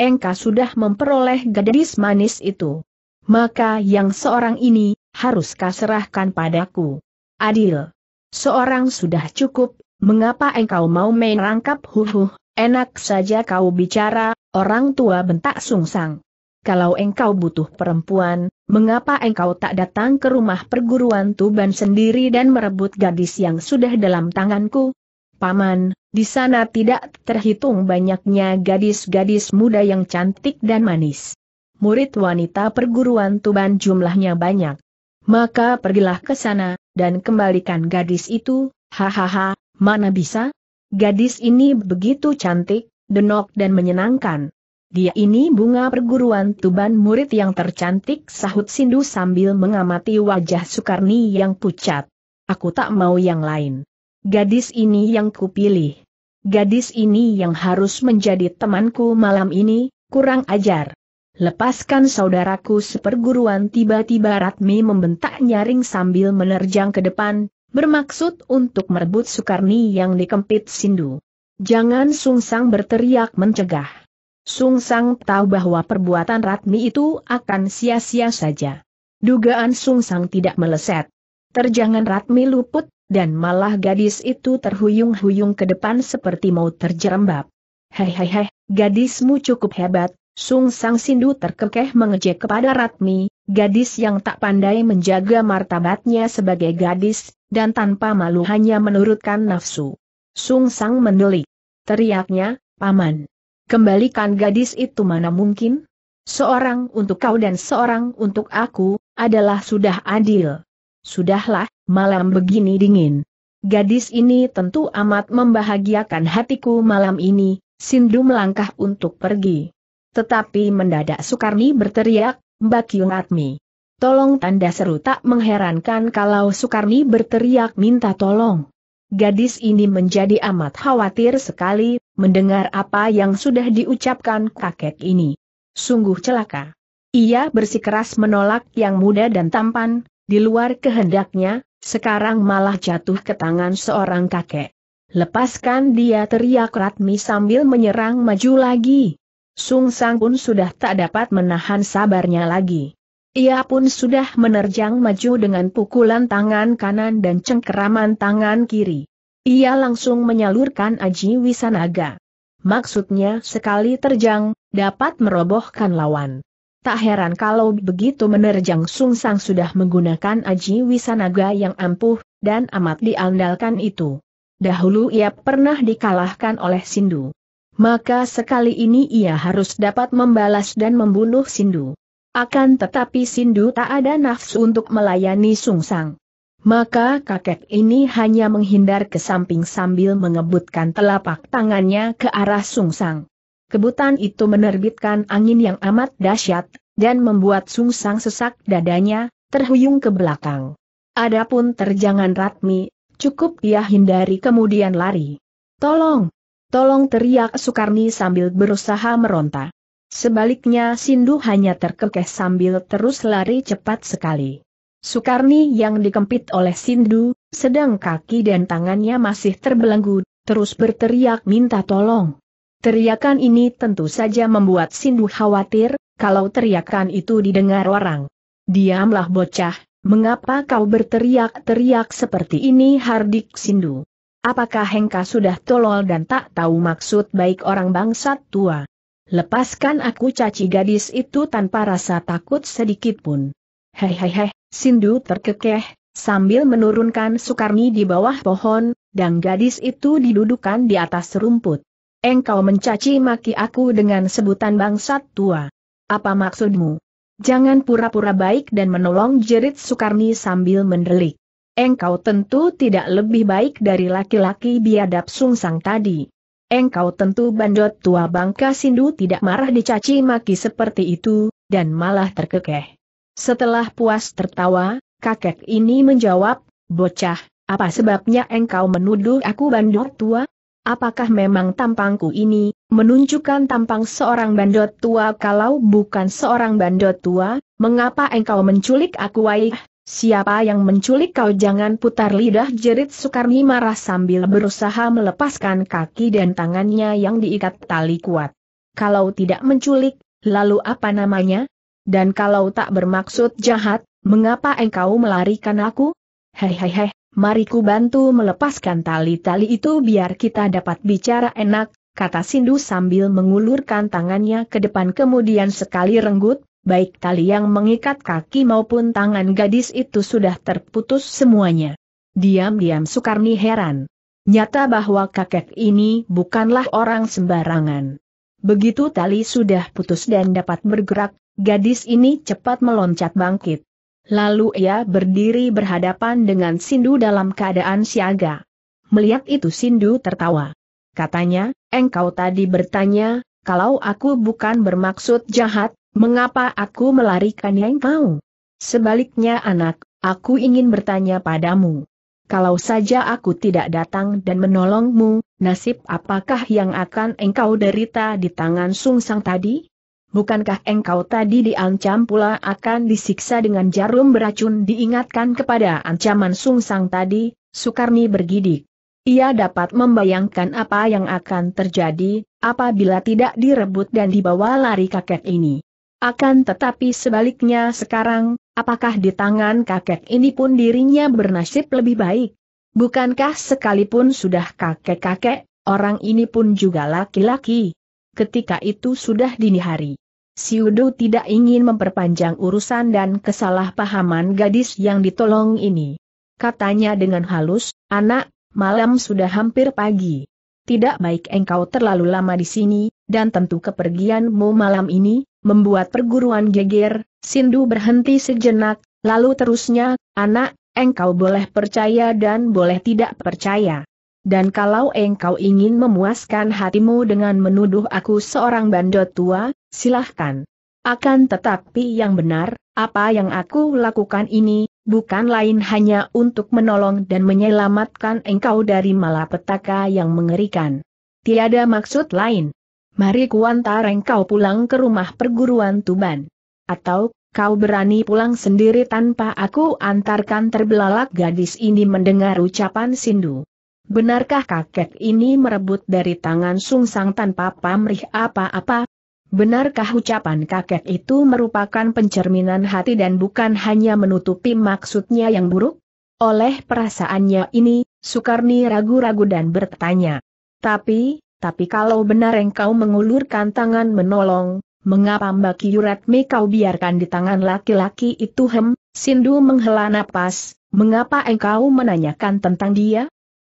[SPEAKER 1] Engkau sudah memperoleh gadis manis itu. Maka yang seorang ini, harus kaserahkan padaku. Adil. Seorang sudah cukup, mengapa engkau mau main rangkap huhuh, enak saja kau bicara, orang tua bentak Sung Sang kalau engkau butuh perempuan, mengapa engkau tak datang ke rumah perguruan Tuban sendiri dan merebut gadis yang sudah dalam tanganku? Paman, di sana tidak terhitung banyaknya gadis-gadis muda yang cantik dan manis. Murid wanita perguruan Tuban jumlahnya banyak. Maka pergilah ke sana, dan kembalikan gadis itu, hahaha, mana bisa? Gadis ini begitu cantik, denok dan menyenangkan. Dia ini bunga perguruan Tuban murid yang tercantik sahut Sindu sambil mengamati wajah Sukarni yang pucat. Aku tak mau yang lain. Gadis ini yang kupilih. Gadis ini yang harus menjadi temanku malam ini, kurang ajar. Lepaskan saudaraku seperguruan tiba-tiba Ratmi membentak nyaring sambil menerjang ke depan, bermaksud untuk merebut Sukarni yang dikempit Sindu. Jangan sungsang berteriak mencegah. Sung Sang tahu bahwa perbuatan Ratmi itu akan sia-sia saja. Dugaan Sung Sang tidak meleset. Terjangan Ratmi luput, dan malah gadis itu terhuyung-huyung ke depan seperti mau terjerembab. Hei hei hei, gadismu cukup hebat, Sung Sang Sindu terkekeh mengejek kepada Ratmi, gadis yang tak pandai menjaga martabatnya sebagai gadis, dan tanpa malu hanya menurutkan nafsu. Sung Sang mendelik. Teriaknya, Paman. Kembalikan gadis itu mana mungkin? Seorang untuk kau dan seorang untuk aku, adalah sudah adil. Sudahlah, malam begini dingin. Gadis ini tentu amat membahagiakan hatiku malam ini, Sindu melangkah untuk pergi. Tetapi mendadak Sukarni berteriak, Mbak Atmi. Tolong tanda seru tak mengherankan kalau Sukarni berteriak minta tolong. Gadis ini menjadi amat khawatir sekali, mendengar apa yang sudah diucapkan kakek ini. Sungguh celaka. Ia bersikeras menolak yang muda dan tampan, di luar kehendaknya, sekarang malah jatuh ke tangan seorang kakek. Lepaskan dia teriak Ratmi sambil menyerang maju lagi. Sung Sang pun sudah tak dapat menahan sabarnya lagi. Ia pun sudah menerjang maju dengan pukulan tangan kanan dan cengkeraman tangan kiri. Ia langsung menyalurkan Aji Wisanaga. Maksudnya sekali terjang, dapat merobohkan lawan. Tak heran kalau begitu menerjang Sung Sang sudah menggunakan Aji Wisanaga yang ampuh, dan amat diandalkan itu. Dahulu ia pernah dikalahkan oleh Sindu. Maka sekali ini ia harus dapat membalas dan membunuh Sindu. Akan tetapi Sindu tak ada nafsu untuk melayani Sungsang. Maka kakek ini hanya menghindar ke samping sambil mengebutkan telapak tangannya ke arah Sungsang. Kebutan itu menerbitkan angin yang amat dahsyat, dan membuat Sungsang sesak dadanya, terhuyung ke belakang. Adapun terjangan Ratmi, cukup ia hindari kemudian lari. Tolong! Tolong teriak Sukarni sambil berusaha meronta. Sebaliknya Sindu hanya terkekeh sambil terus lari cepat sekali. Sukarni yang dikempit oleh Sindu, sedang kaki dan tangannya masih terbelenggu, terus berteriak minta tolong. Teriakan ini tentu saja membuat Sindu khawatir, kalau teriakan itu didengar orang. Diamlah bocah, mengapa kau berteriak-teriak seperti ini Hardik Sindu? Apakah Hengka sudah tolol dan tak tahu maksud baik orang bangsat tua? Lepaskan aku caci gadis itu tanpa rasa takut sedikit pun. Hehehe, Sindu terkekeh, sambil menurunkan Sukarni di bawah pohon, dan gadis itu didudukan di atas rumput. Engkau mencaci maki aku dengan sebutan bangsat tua. Apa maksudmu? Jangan pura-pura baik dan menolong jerit Sukarni sambil mendelik. Engkau tentu tidak lebih baik dari laki-laki biadab sungsang tadi. Engkau tentu bandot tua bangka Sindu tidak marah dicaci maki seperti itu, dan malah terkekeh. Setelah puas tertawa, kakek ini menjawab, bocah, apa sebabnya engkau menuduh aku bandot tua? Apakah memang tampangku ini, menunjukkan tampang seorang bandot tua kalau bukan seorang bandot tua, mengapa engkau menculik aku waih? Siapa yang menculik kau jangan putar lidah jerit Sukarni marah sambil berusaha melepaskan kaki dan tangannya yang diikat tali kuat. Kalau tidak menculik, lalu apa namanya? Dan kalau tak bermaksud jahat, mengapa engkau melarikan aku? Hei hei mari ku bantu melepaskan tali-tali itu biar kita dapat bicara enak, kata Sindu sambil mengulurkan tangannya ke depan kemudian sekali renggut, baik tali yang mengikat kaki maupun tangan gadis itu sudah terputus semuanya. Diam-diam Sukarni heran. Nyata bahwa kakek ini bukanlah orang sembarangan. Begitu tali sudah putus dan dapat bergerak, gadis ini cepat meloncat bangkit. Lalu ia berdiri berhadapan dengan Sindu dalam keadaan siaga. Melihat itu Sindu tertawa. Katanya, engkau tadi bertanya, kalau aku bukan bermaksud jahat, Mengapa aku melarikan yang engkau? Sebaliknya anak, aku ingin bertanya padamu. Kalau saja aku tidak datang dan menolongmu, nasib apakah yang akan engkau derita di tangan sungsang tadi? Bukankah engkau tadi diancam pula akan disiksa dengan jarum beracun diingatkan kepada ancaman sungsang tadi, Sukarni bergidik. Ia dapat membayangkan apa yang akan terjadi, apabila tidak direbut dan dibawa lari kakek ini. Akan tetapi sebaliknya sekarang, apakah di tangan kakek ini pun dirinya bernasib lebih baik? Bukankah sekalipun sudah kakek-kakek, orang ini pun juga laki-laki? Ketika itu sudah dini hari. Si Siudu tidak ingin memperpanjang urusan dan kesalahpahaman gadis yang ditolong ini. Katanya dengan halus, anak, malam sudah hampir pagi. Tidak baik engkau terlalu lama di sini, dan tentu kepergianmu malam ini, membuat perguruan geger, Sindu berhenti sejenak, lalu terusnya, anak, engkau boleh percaya dan boleh tidak percaya. Dan kalau engkau ingin memuaskan hatimu dengan menuduh aku seorang bandot tua, silahkan. Akan tetapi yang benar, apa yang aku lakukan ini, bukan lain hanya untuk menolong dan menyelamatkan engkau dari malapetaka yang mengerikan. Tiada maksud lain. Mari kuantareng kau pulang ke rumah perguruan Tuban. Atau, kau berani pulang sendiri tanpa aku antarkan terbelalak gadis ini mendengar ucapan Sindu. Benarkah kakek ini merebut dari tangan Sungsang tanpa pamrih apa-apa? Benarkah ucapan kakek itu merupakan pencerminan hati dan bukan hanya menutupi maksudnya yang buruk? Oleh perasaannya ini, Sukarni ragu-ragu dan bertanya. Tapi, tapi kalau benar engkau mengulurkan tangan menolong, mengapa Mbak Yuratmi kau biarkan di tangan laki-laki itu hem, Sindu menghela napas, mengapa engkau menanyakan tentang dia?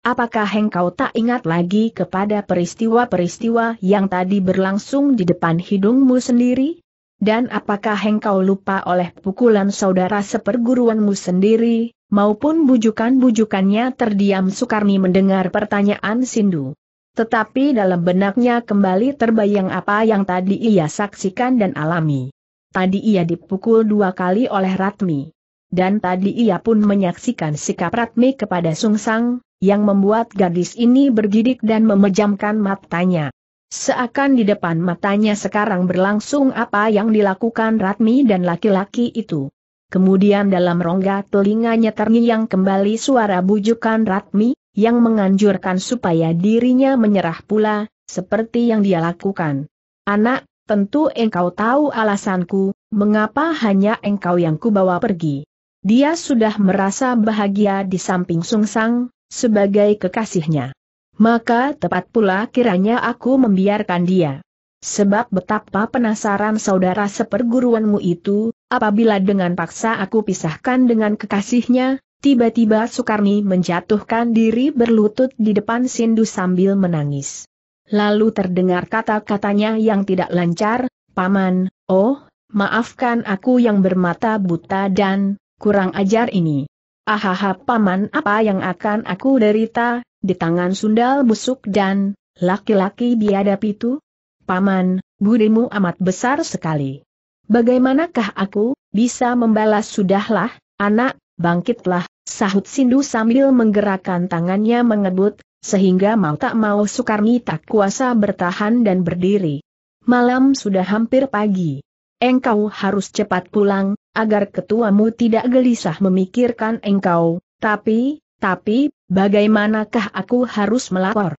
[SPEAKER 1] Apakah engkau tak ingat lagi kepada peristiwa-peristiwa yang tadi berlangsung di depan hidungmu sendiri? Dan apakah engkau lupa oleh pukulan saudara seperguruanmu sendiri, maupun bujukan-bujukannya terdiam Sukarni mendengar pertanyaan Sindu. Tetapi dalam benaknya kembali terbayang apa yang tadi ia saksikan dan alami. Tadi ia dipukul dua kali oleh Ratmi. Dan tadi ia pun menyaksikan sikap Ratmi kepada Sung Sang, yang membuat gadis ini bergidik dan memejamkan matanya. Seakan di depan matanya sekarang berlangsung apa yang dilakukan Ratmi dan laki-laki itu. Kemudian dalam rongga telinganya terngiang kembali suara bujukan Ratmi, yang menganjurkan supaya dirinya menyerah pula, seperti yang dia lakukan. Anak, tentu engkau tahu alasanku, mengapa hanya engkau yang kubawa pergi. Dia sudah merasa bahagia di samping Sungsang, sebagai kekasihnya. Maka tepat pula kiranya aku membiarkan dia. Sebab betapa penasaran saudara seperguruanmu itu, apabila dengan paksa aku pisahkan dengan kekasihnya, Tiba-tiba Sukarni menjatuhkan diri berlutut di depan Sindu sambil menangis. Lalu terdengar kata-katanya yang tidak lancar, Paman, oh, maafkan aku yang bermata buta dan kurang ajar ini. Ahaha Paman apa yang akan aku derita, di tangan sundal busuk dan laki-laki biadab itu? Paman, budimu amat besar sekali. Bagaimanakah aku, bisa membalas sudahlah, anak, bangkitlah, Sahut Sindu sambil menggerakkan tangannya mengebut, sehingga mau tak mau Sukarni tak kuasa bertahan dan berdiri. Malam sudah hampir pagi. Engkau harus cepat pulang, agar ketuamu tidak gelisah memikirkan engkau, tapi, tapi, bagaimanakah aku harus melapor?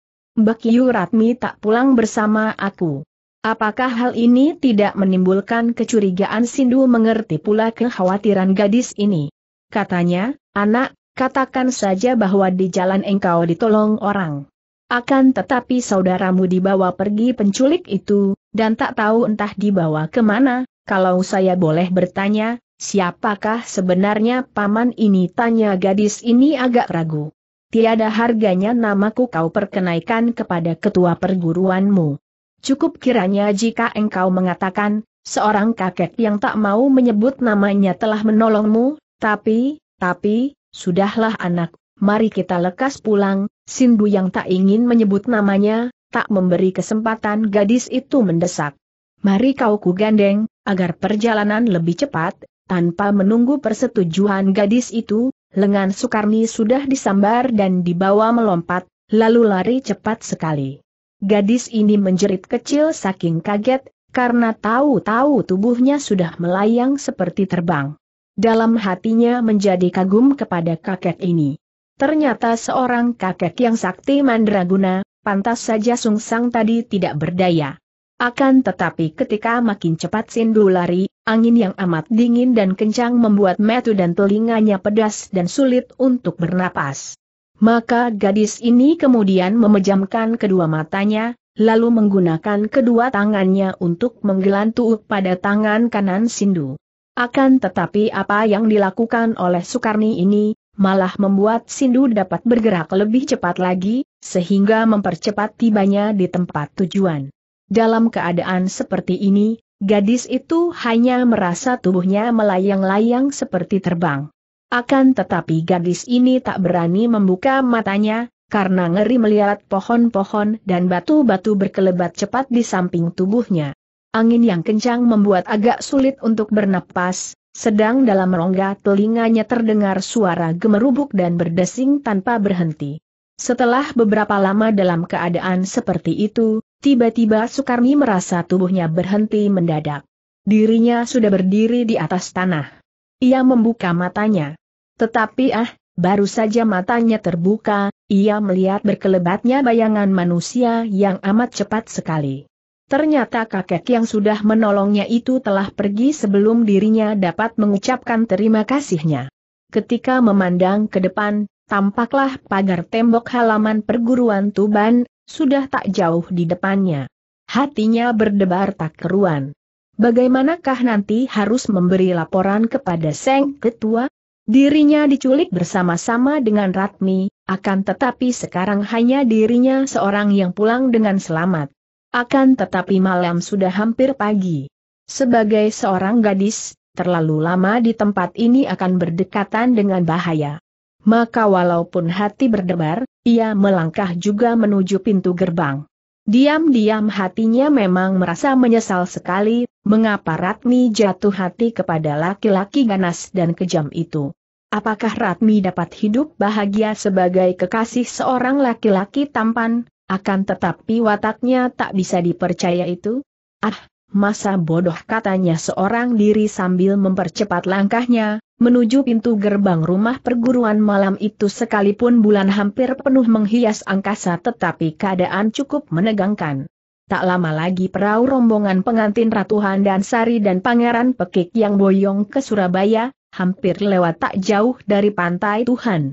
[SPEAKER 1] Yu Ratmi tak pulang bersama aku. Apakah hal ini tidak menimbulkan kecurigaan Sindu mengerti pula kekhawatiran gadis ini? Katanya, anak, katakan saja bahwa di jalan engkau ditolong orang. Akan tetapi saudaramu dibawa pergi penculik itu, dan tak tahu entah dibawa kemana, kalau saya boleh bertanya, siapakah sebenarnya paman ini? Tanya gadis ini agak ragu. Tiada harganya namaku kau perkenaikan kepada ketua perguruanmu. Cukup kiranya jika engkau mengatakan, seorang kakek yang tak mau menyebut namanya telah menolongmu, tapi, tapi, sudahlah anak, mari kita lekas pulang, Sindu yang tak ingin menyebut namanya, tak memberi kesempatan gadis itu mendesak. Mari kau kugandeng, agar perjalanan lebih cepat, tanpa menunggu persetujuan gadis itu, lengan Sukarni sudah disambar dan dibawa melompat, lalu lari cepat sekali. Gadis ini menjerit kecil saking kaget, karena tahu-tahu tubuhnya sudah melayang seperti terbang. Dalam hatinya menjadi kagum kepada kakek ini. Ternyata seorang kakek yang sakti mandraguna, pantas saja sungsang tadi tidak berdaya. Akan tetapi ketika makin cepat Sindu lari, angin yang amat dingin dan kencang membuat metu dan telinganya pedas dan sulit untuk bernapas. Maka gadis ini kemudian memejamkan kedua matanya, lalu menggunakan kedua tangannya untuk menggelantuk pada tangan kanan Sindu. Akan tetapi apa yang dilakukan oleh Sukarni ini, malah membuat Sindu dapat bergerak lebih cepat lagi, sehingga mempercepat tibanya di tempat tujuan. Dalam keadaan seperti ini, gadis itu hanya merasa tubuhnya melayang-layang seperti terbang. Akan tetapi gadis ini tak berani membuka matanya, karena ngeri melihat pohon-pohon dan batu-batu berkelebat cepat di samping tubuhnya. Angin yang kencang membuat agak sulit untuk bernapas, sedang dalam rongga telinganya terdengar suara gemerubuk dan berdesing tanpa berhenti. Setelah beberapa lama dalam keadaan seperti itu, tiba-tiba Sukarni merasa tubuhnya berhenti mendadak. Dirinya sudah berdiri di atas tanah. Ia membuka matanya. Tetapi ah, Baru saja matanya terbuka, ia melihat berkelebatnya bayangan manusia yang amat cepat sekali. Ternyata kakek yang sudah menolongnya itu telah pergi sebelum dirinya dapat mengucapkan terima kasihnya. Ketika memandang ke depan, tampaklah pagar tembok halaman perguruan Tuban, sudah tak jauh di depannya. Hatinya berdebar tak keruan. Bagaimanakah nanti harus memberi laporan kepada Seng Ketua? Dirinya diculik bersama-sama dengan Ratmi, akan tetapi sekarang hanya dirinya seorang yang pulang dengan selamat. Akan tetapi malam sudah hampir pagi. Sebagai seorang gadis, terlalu lama di tempat ini akan berdekatan dengan bahaya. Maka walaupun hati berdebar, ia melangkah juga menuju pintu gerbang. Diam-diam hatinya memang merasa menyesal sekali, mengapa Ratmi jatuh hati kepada laki-laki ganas dan kejam itu. Apakah Ratmi dapat hidup bahagia sebagai kekasih seorang laki-laki tampan, akan tetapi wataknya tak bisa dipercaya itu. Ah, masa bodoh katanya seorang diri sambil mempercepat langkahnya, menuju pintu gerbang rumah perguruan malam itu sekalipun bulan hampir penuh menghias angkasa tetapi keadaan cukup menegangkan. Tak lama lagi perahu rombongan pengantin Ratu dan Sari dan Pangeran Pekik yang boyong ke Surabaya, hampir lewat tak jauh dari pantai Tuhan.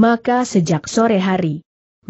[SPEAKER 1] Maka sejak sore hari,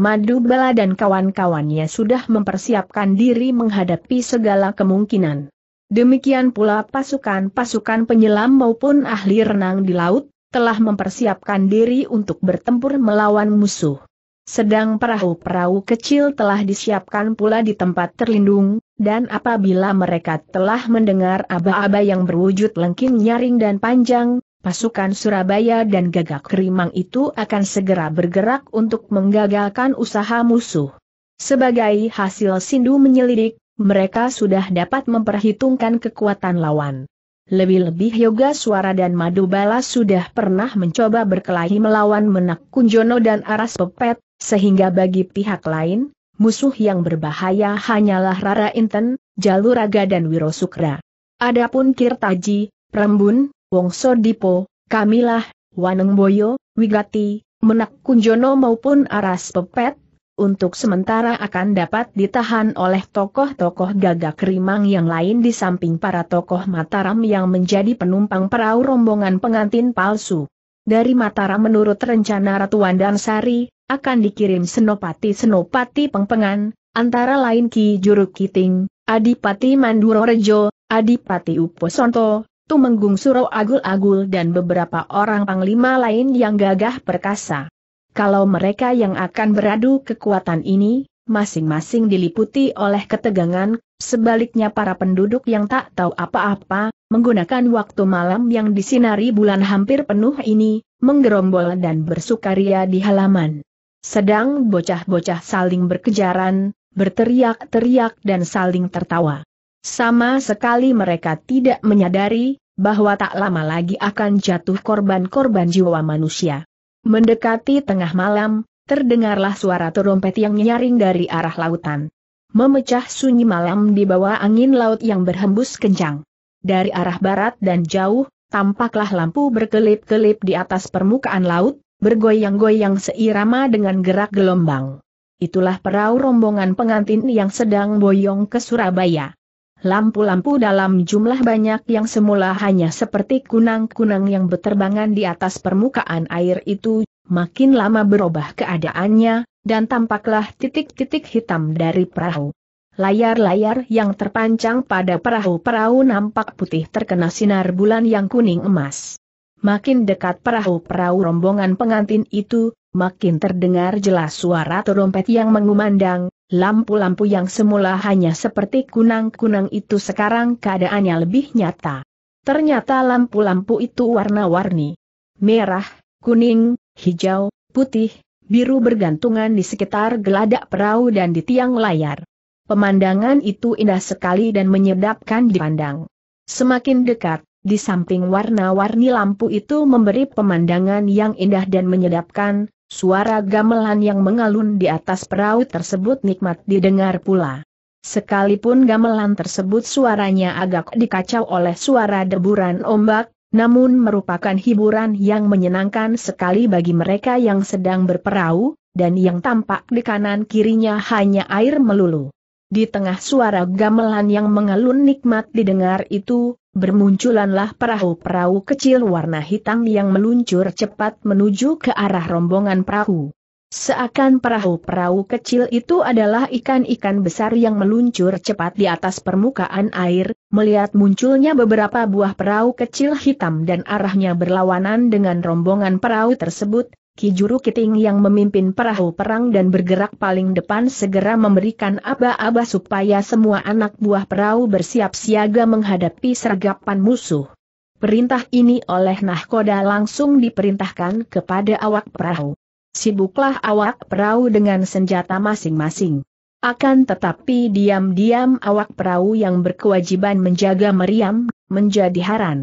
[SPEAKER 1] Madu Bala dan kawan-kawannya sudah mempersiapkan diri menghadapi segala kemungkinan. Demikian pula pasukan-pasukan penyelam maupun ahli renang di laut, telah mempersiapkan diri untuk bertempur melawan musuh. Sedang perahu-perahu kecil telah disiapkan pula di tempat terlindung, dan apabila mereka telah mendengar aba-aba yang berwujud lengking nyaring dan panjang, pasukan Surabaya dan gagak kerimang itu akan segera bergerak untuk menggagalkan usaha musuh. Sebagai hasil sindu menyelidik, mereka sudah dapat memperhitungkan kekuatan lawan. Lebih-lebih Yoga Suara dan Madu Balas sudah pernah mencoba berkelahi melawan Menak Kunjono dan Aras Pepet, sehingga bagi pihak lain, musuh yang berbahaya hanyalah Rara Inten, Jaluraga dan Wirosukra. Adapun Kirtaji, Prambun. Wong Sodipo, Kamilah, Boyo, Wigati, Menak Kunjono maupun Aras Pepet, untuk sementara akan dapat ditahan oleh tokoh-tokoh gagak rimang yang lain di samping para tokoh Mataram yang menjadi penumpang perahu rombongan pengantin palsu. Dari Mataram menurut rencana Ratu Sari, akan dikirim senopati-senopati pengpengan, antara lain Ki Juru Kiting, Adipati Mandurorejo, Adipati Uposonto, Tumenggung Suro Agul-Agul dan beberapa orang panglima lain yang gagah perkasa. Kalau mereka yang akan beradu kekuatan ini, masing-masing diliputi oleh ketegangan, sebaliknya para penduduk yang tak tahu apa-apa, menggunakan waktu malam yang disinari bulan hampir penuh ini, menggerombol dan bersukaria di halaman. Sedang bocah-bocah saling berkejaran, berteriak-teriak dan saling tertawa. Sama sekali mereka tidak menyadari, bahwa tak lama lagi akan jatuh korban-korban jiwa manusia. Mendekati tengah malam, terdengarlah suara terompet yang nyaring dari arah lautan. Memecah sunyi malam di bawah angin laut yang berhembus kencang. Dari arah barat dan jauh, tampaklah lampu berkelip-kelip di atas permukaan laut, bergoyang-goyang seirama dengan gerak gelombang. Itulah perahu rombongan pengantin yang sedang boyong ke Surabaya. Lampu-lampu dalam jumlah banyak yang semula hanya seperti kunang-kunang yang berterbangan di atas permukaan air itu, makin lama berubah keadaannya, dan tampaklah titik-titik hitam dari perahu. Layar-layar yang terpancang pada perahu-perahu nampak putih terkena sinar bulan yang kuning emas. Makin dekat perahu-perahu rombongan pengantin itu, makin terdengar jelas suara terompet yang mengumandang, Lampu-lampu yang semula hanya seperti kunang-kunang itu sekarang keadaannya lebih nyata. Ternyata lampu-lampu itu warna-warni. Merah, kuning, hijau, putih, biru bergantungan di sekitar geladak perahu dan di tiang layar. Pemandangan itu indah sekali dan menyedapkan dipandang. Semakin dekat, di samping warna-warni lampu itu memberi pemandangan yang indah dan menyedapkan, Suara gamelan yang mengalun di atas perahu tersebut nikmat didengar pula. Sekalipun gamelan tersebut suaranya agak dikacau oleh suara deburan ombak, namun merupakan hiburan yang menyenangkan sekali bagi mereka yang sedang berperahu, dan yang tampak di kanan kirinya hanya air melulu. Di tengah suara gamelan yang mengelun nikmat didengar itu, bermunculanlah perahu-perahu kecil warna hitam yang meluncur cepat menuju ke arah rombongan perahu. Seakan perahu-perahu kecil itu adalah ikan-ikan besar yang meluncur cepat di atas permukaan air, melihat munculnya beberapa buah perahu kecil hitam dan arahnya berlawanan dengan rombongan perahu tersebut, Ki Juru Kiting yang memimpin perahu perang dan bergerak paling depan segera memberikan aba-aba supaya semua anak buah perahu bersiap siaga menghadapi sergapan musuh. Perintah ini oleh nahkoda langsung diperintahkan kepada awak perahu. Sibuklah awak perahu dengan senjata masing-masing. Akan tetapi diam-diam awak perahu yang berkewajiban menjaga meriam, menjadi haran.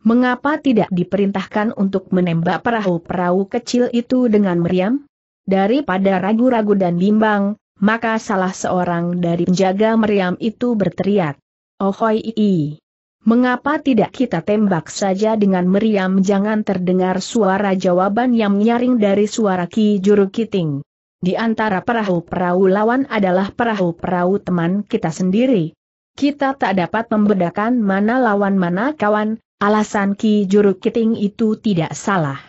[SPEAKER 1] Mengapa tidak diperintahkan untuk menembak perahu-perahu kecil itu dengan meriam? Daripada ragu-ragu dan bimbang, maka salah seorang dari penjaga meriam itu berteriak. Ohoi oh, ii. Mengapa tidak kita tembak saja dengan meriam jangan terdengar suara jawaban yang nyaring dari suara Ki Juru Kiting. Di antara perahu-perahu lawan adalah perahu-perahu teman kita sendiri. Kita tak dapat membedakan mana lawan mana kawan, Alasan Ki Juru Kiting itu tidak salah.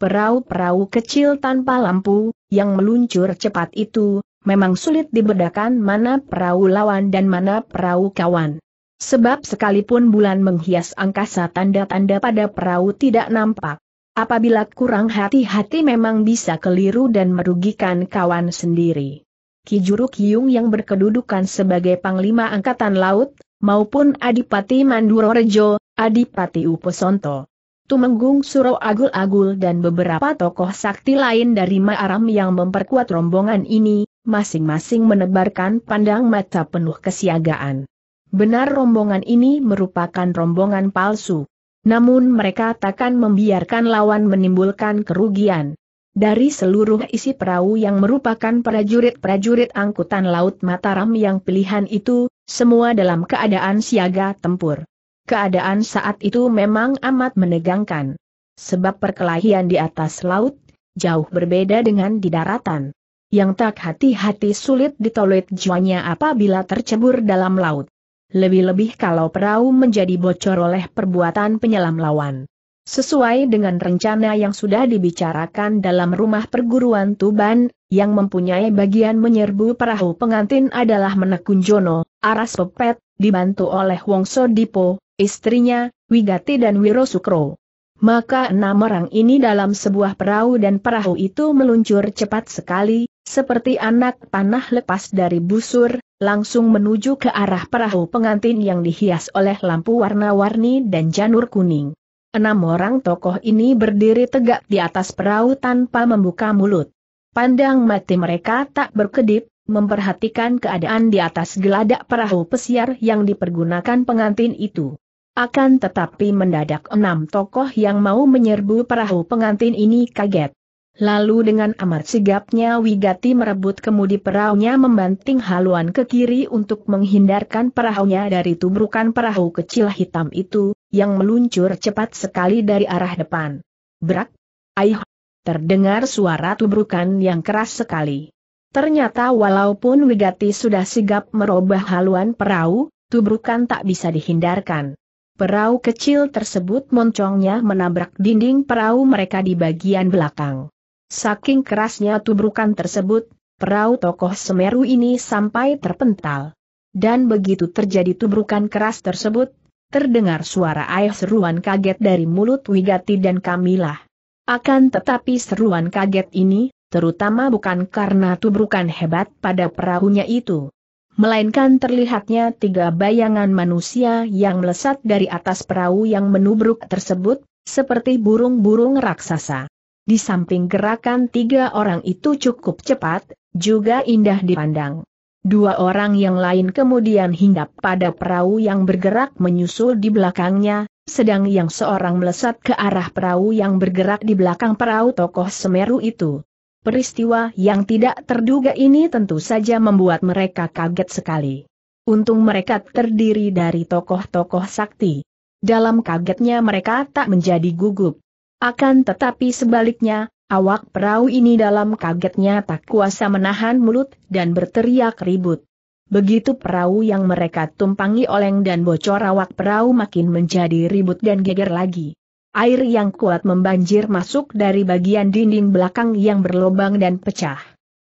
[SPEAKER 1] Perahu-perahu kecil tanpa lampu, yang meluncur cepat itu, memang sulit dibedakan mana perahu lawan dan mana perahu kawan. Sebab sekalipun bulan menghias angkasa tanda-tanda pada perahu tidak nampak. Apabila kurang hati-hati memang bisa keliru dan merugikan kawan sendiri. Ki Juru Kiung yang berkedudukan sebagai Panglima Angkatan Laut, maupun Adipati Mandurorejo, Adipati Uposonto, Tumenggung Suro Agul-Agul dan beberapa tokoh sakti lain dari Maaram yang memperkuat rombongan ini, masing-masing menebarkan pandang mata penuh kesiagaan. Benar rombongan ini merupakan rombongan palsu. Namun mereka takkan membiarkan lawan menimbulkan kerugian. Dari seluruh isi perahu yang merupakan prajurit-prajurit angkutan laut Mataram yang pilihan itu, semua dalam keadaan siaga tempur. Keadaan saat itu memang amat menegangkan. Sebab perkelahian di atas laut, jauh berbeda dengan di daratan. Yang tak hati-hati sulit ditolit jiwanya apabila tercebur dalam laut. Lebih-lebih kalau perahu menjadi bocor oleh perbuatan penyelam lawan. Sesuai dengan rencana yang sudah dibicarakan dalam rumah perguruan Tuban, yang mempunyai bagian menyerbu perahu pengantin adalah menekun Jono, Aras Pepet, dibantu oleh Wongso Dipo, istrinya, Wigati dan Wiro Sukro. Maka enam orang ini dalam sebuah perahu dan perahu itu meluncur cepat sekali, seperti anak panah lepas dari busur, langsung menuju ke arah perahu pengantin yang dihias oleh lampu warna-warni dan janur kuning. Enam orang tokoh ini berdiri tegak di atas perahu tanpa membuka mulut. Pandang mati mereka tak berkedip, memperhatikan keadaan di atas geladak perahu pesiar yang dipergunakan pengantin itu. Akan tetapi mendadak enam tokoh yang mau menyerbu perahu pengantin ini kaget. Lalu dengan amat sigapnya Wigati merebut kemudi perahunya membanting haluan ke kiri untuk menghindarkan perahunya dari tubrukan perahu kecil hitam itu, yang meluncur cepat sekali dari arah depan. Brak! Aih! Terdengar suara tubrukan yang keras sekali. Ternyata walaupun Wigati sudah sigap merubah haluan perahu, tubrukan tak bisa dihindarkan. Perahu kecil tersebut moncongnya menabrak dinding perahu mereka di bagian belakang. Saking kerasnya tubrukan tersebut, perahu tokoh Semeru ini sampai terpental. Dan begitu terjadi tubrukan keras tersebut, terdengar suara air seruan kaget dari mulut Wigati dan Kamilah. Akan tetapi seruan kaget ini, terutama bukan karena tubrukan hebat pada perahunya itu, melainkan terlihatnya tiga bayangan manusia yang melesat dari atas perahu yang menubruk tersebut, seperti burung-burung raksasa. Di samping gerakan tiga orang itu cukup cepat, juga indah dipandang. Dua orang yang lain kemudian hinggap pada perahu yang bergerak menyusul di belakangnya, sedang yang seorang melesat ke arah perahu yang bergerak di belakang perahu tokoh Semeru itu. Peristiwa yang tidak terduga ini tentu saja membuat mereka kaget sekali. Untung mereka terdiri dari tokoh-tokoh sakti. Dalam kagetnya mereka tak menjadi gugup. Akan tetapi sebaliknya, awak perahu ini dalam kagetnya tak kuasa menahan mulut dan berteriak ribut. Begitu perahu yang mereka tumpangi oleng dan bocor awak perahu makin menjadi ribut dan geger lagi. Air yang kuat membanjir masuk dari bagian dinding belakang yang berlobang dan pecah.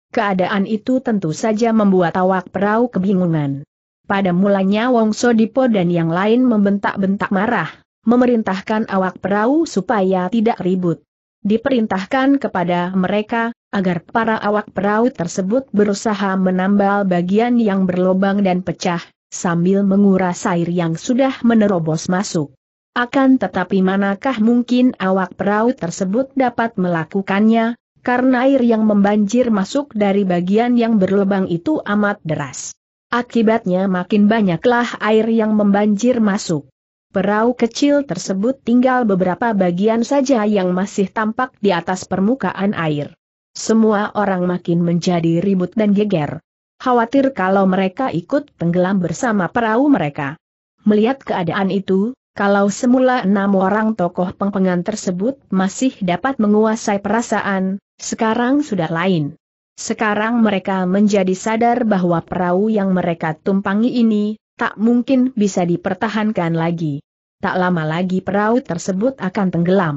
[SPEAKER 1] Keadaan itu tentu saja membuat awak perahu kebingungan. Pada mulanya Wongso Sodipo dan yang lain membentak-bentak marah, memerintahkan awak perahu supaya tidak ribut. Diperintahkan kepada mereka, agar para awak perahu tersebut berusaha menambal bagian yang berlobang dan pecah, sambil menguras air yang sudah menerobos masuk. Akan tetapi manakah mungkin awak perahu tersebut dapat melakukannya, karena air yang membanjir masuk dari bagian yang berlubang itu amat deras. Akibatnya makin banyaklah air yang membanjir masuk. Perahu kecil tersebut tinggal beberapa bagian saja yang masih tampak di atas permukaan air. Semua orang makin menjadi ribut dan geger. Khawatir kalau mereka ikut tenggelam bersama perahu mereka. Melihat keadaan itu, kalau semula enam orang tokoh pengpengan tersebut masih dapat menguasai perasaan, sekarang sudah lain. Sekarang mereka menjadi sadar bahwa perahu yang mereka tumpangi ini, tak mungkin bisa dipertahankan lagi. Tak lama lagi perahu tersebut akan tenggelam.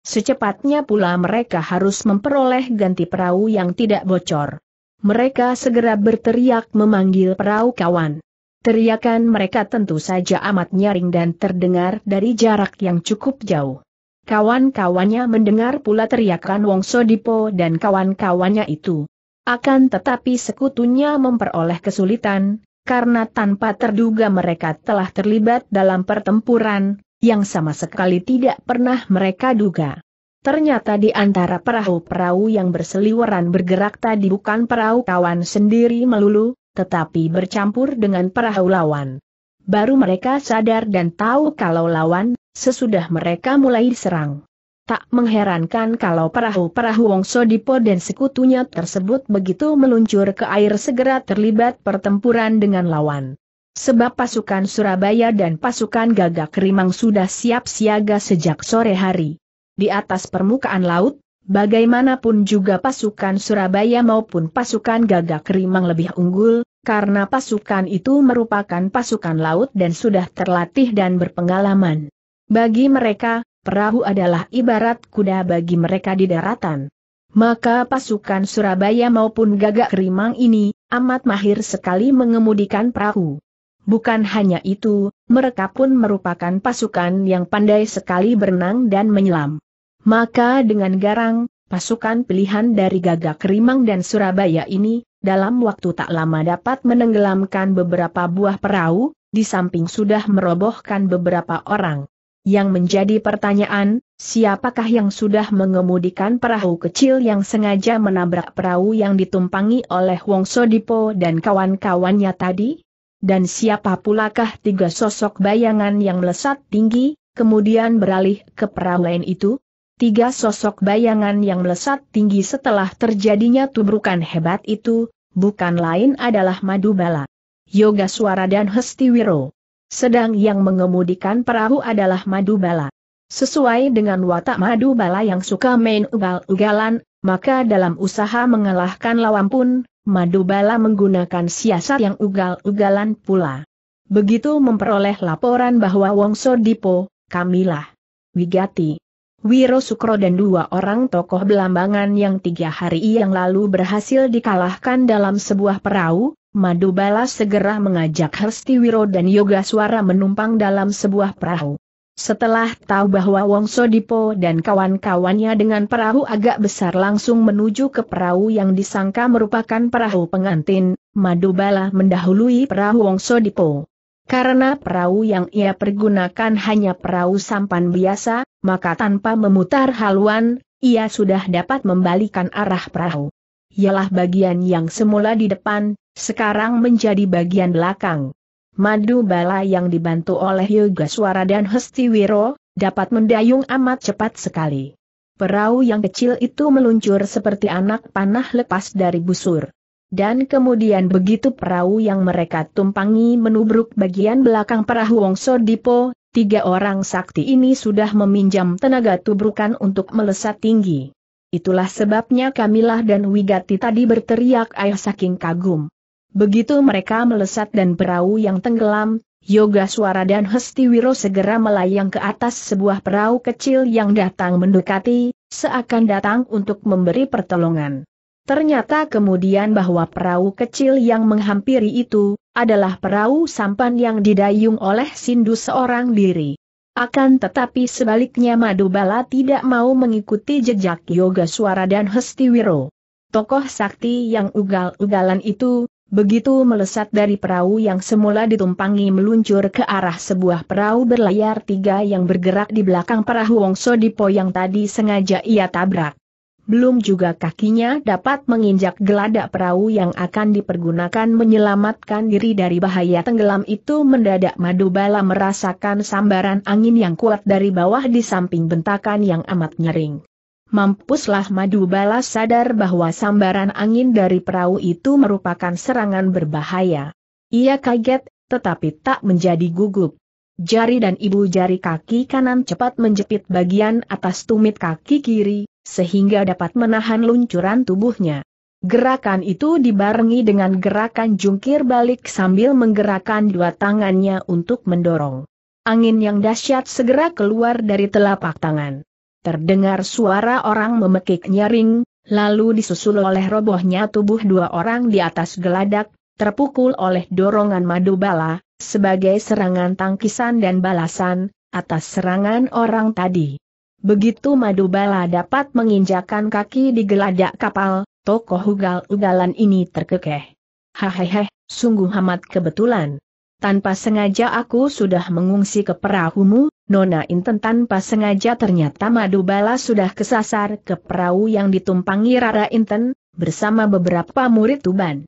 [SPEAKER 1] Secepatnya pula mereka harus memperoleh ganti perahu yang tidak bocor. Mereka segera berteriak memanggil perahu kawan. Teriakan mereka tentu saja amat nyaring dan terdengar dari jarak yang cukup jauh. Kawan-kawannya mendengar pula teriakan Wong Sodipo dan kawan-kawannya itu. Akan tetapi sekutunya memperoleh kesulitan, karena tanpa terduga mereka telah terlibat dalam pertempuran, yang sama sekali tidak pernah mereka duga. Ternyata di antara perahu-perahu yang berseliweran bergerak tadi bukan perahu kawan sendiri melulu, tetapi bercampur dengan perahu lawan. Baru mereka sadar dan tahu kalau lawan, sesudah mereka mulai diserang. Tak mengherankan kalau perahu-perahu Wongso Dipo dan sekutunya tersebut begitu meluncur ke air segera terlibat pertempuran dengan lawan. Sebab pasukan Surabaya dan pasukan Gagak Rimang sudah siap siaga sejak sore hari. Di atas permukaan laut, Bagaimanapun juga pasukan Surabaya maupun pasukan Gagak Rimang lebih unggul, karena pasukan itu merupakan pasukan laut dan sudah terlatih dan berpengalaman. Bagi mereka, perahu adalah ibarat kuda bagi mereka di daratan. Maka pasukan Surabaya maupun Gagak Rimang ini, amat mahir sekali mengemudikan perahu. Bukan hanya itu, mereka pun merupakan pasukan yang pandai sekali berenang dan menyelam. Maka dengan garang, pasukan pilihan dari Gagak Rimang dan Surabaya ini, dalam waktu tak lama dapat menenggelamkan beberapa buah perahu, di samping sudah merobohkan beberapa orang. Yang menjadi pertanyaan, siapakah yang sudah mengemudikan perahu kecil yang sengaja menabrak perahu yang ditumpangi oleh Wong Sodipo dan kawan-kawannya tadi? Dan siapa pulakah tiga sosok bayangan yang melesat tinggi, kemudian beralih ke perahu lain itu? Tiga sosok bayangan yang melesat tinggi setelah terjadinya tubrukan hebat itu, bukan lain adalah Madubala, Yoga Suara dan Hestiwiro. Sedang yang mengemudikan perahu adalah Madubala. Sesuai dengan watak Madubala yang suka main ugal-ugalan, maka dalam usaha mengalahkan lawan pun, Madubala menggunakan siasat yang ugal-ugalan pula. Begitu memperoleh laporan bahwa Wongso Dipo, Kamilah, Wigati, Wiro Sukro dan dua orang tokoh belambangan yang tiga hari yang lalu berhasil dikalahkan dalam sebuah perahu, Madu Balas segera mengajak Hesti Wiro dan Yoga Suara menumpang dalam sebuah perahu. Setelah tahu bahwa Wong Sodipo dan kawan-kawannya dengan perahu agak besar langsung menuju ke perahu yang disangka merupakan perahu pengantin, Madubala mendahului perahu Wong Sodipo. Karena perahu yang ia pergunakan hanya perahu sampan biasa, maka tanpa memutar haluan, ia sudah dapat membalikan arah perahu. Ialah bagian yang semula di depan, sekarang menjadi bagian belakang. Madu bala yang dibantu oleh Yoga Suara dan Wiro dapat mendayung amat cepat sekali. Perahu yang kecil itu meluncur seperti anak panah lepas dari busur. Dan kemudian begitu perahu yang mereka tumpangi menubruk bagian belakang perahu Wongso Dipo, tiga orang sakti ini sudah meminjam tenaga tubrukan untuk melesat tinggi. Itulah sebabnya Kamilah dan Wigati tadi berteriak ayah saking kagum. Begitu mereka melesat dan perahu yang tenggelam, Yoga Suara dan Hestiwiro segera melayang ke atas sebuah perahu kecil yang datang mendekati, seakan datang untuk memberi pertolongan. Ternyata kemudian bahwa perahu kecil yang menghampiri itu, adalah perahu sampan yang didayung oleh Sindu seorang diri. Akan tetapi sebaliknya Madubala tidak mau mengikuti jejak Yoga Suara dan Hestiwiro. Tokoh sakti yang ugal-ugalan itu, begitu melesat dari perahu yang semula ditumpangi meluncur ke arah sebuah perahu berlayar tiga yang bergerak di belakang perahu Wongso Dipo yang tadi sengaja ia tabrak. Belum juga kakinya dapat menginjak geladak perahu yang akan dipergunakan menyelamatkan diri dari bahaya tenggelam itu mendadak Madubala merasakan sambaran angin yang kuat dari bawah di samping bentakan yang amat nyering. Mampuslah Madubala sadar bahwa sambaran angin dari perahu itu merupakan serangan berbahaya. Ia kaget, tetapi tak menjadi gugup. Jari dan ibu jari kaki kanan cepat menjepit bagian atas tumit kaki kiri, sehingga dapat menahan luncuran tubuhnya. Gerakan itu dibarengi dengan gerakan jungkir balik sambil menggerakkan dua tangannya untuk mendorong. Angin yang dahsyat segera keluar dari telapak tangan. Terdengar suara orang memekik nyaring, lalu disusul oleh robohnya tubuh dua orang di atas geladak, terpukul oleh dorongan madu bala, sebagai serangan tangkisan dan balasan, atas serangan orang tadi. Begitu Madubala dapat menginjakan kaki di geladak kapal, tokoh ugal-ugalan ini terkekeh. Hahehe, sungguh amat kebetulan. Tanpa sengaja aku sudah mengungsi ke perahumu, Nona Inten tanpa sengaja ternyata Madubala sudah kesasar ke perahu yang ditumpangi Rara Inten, bersama beberapa murid Tuban.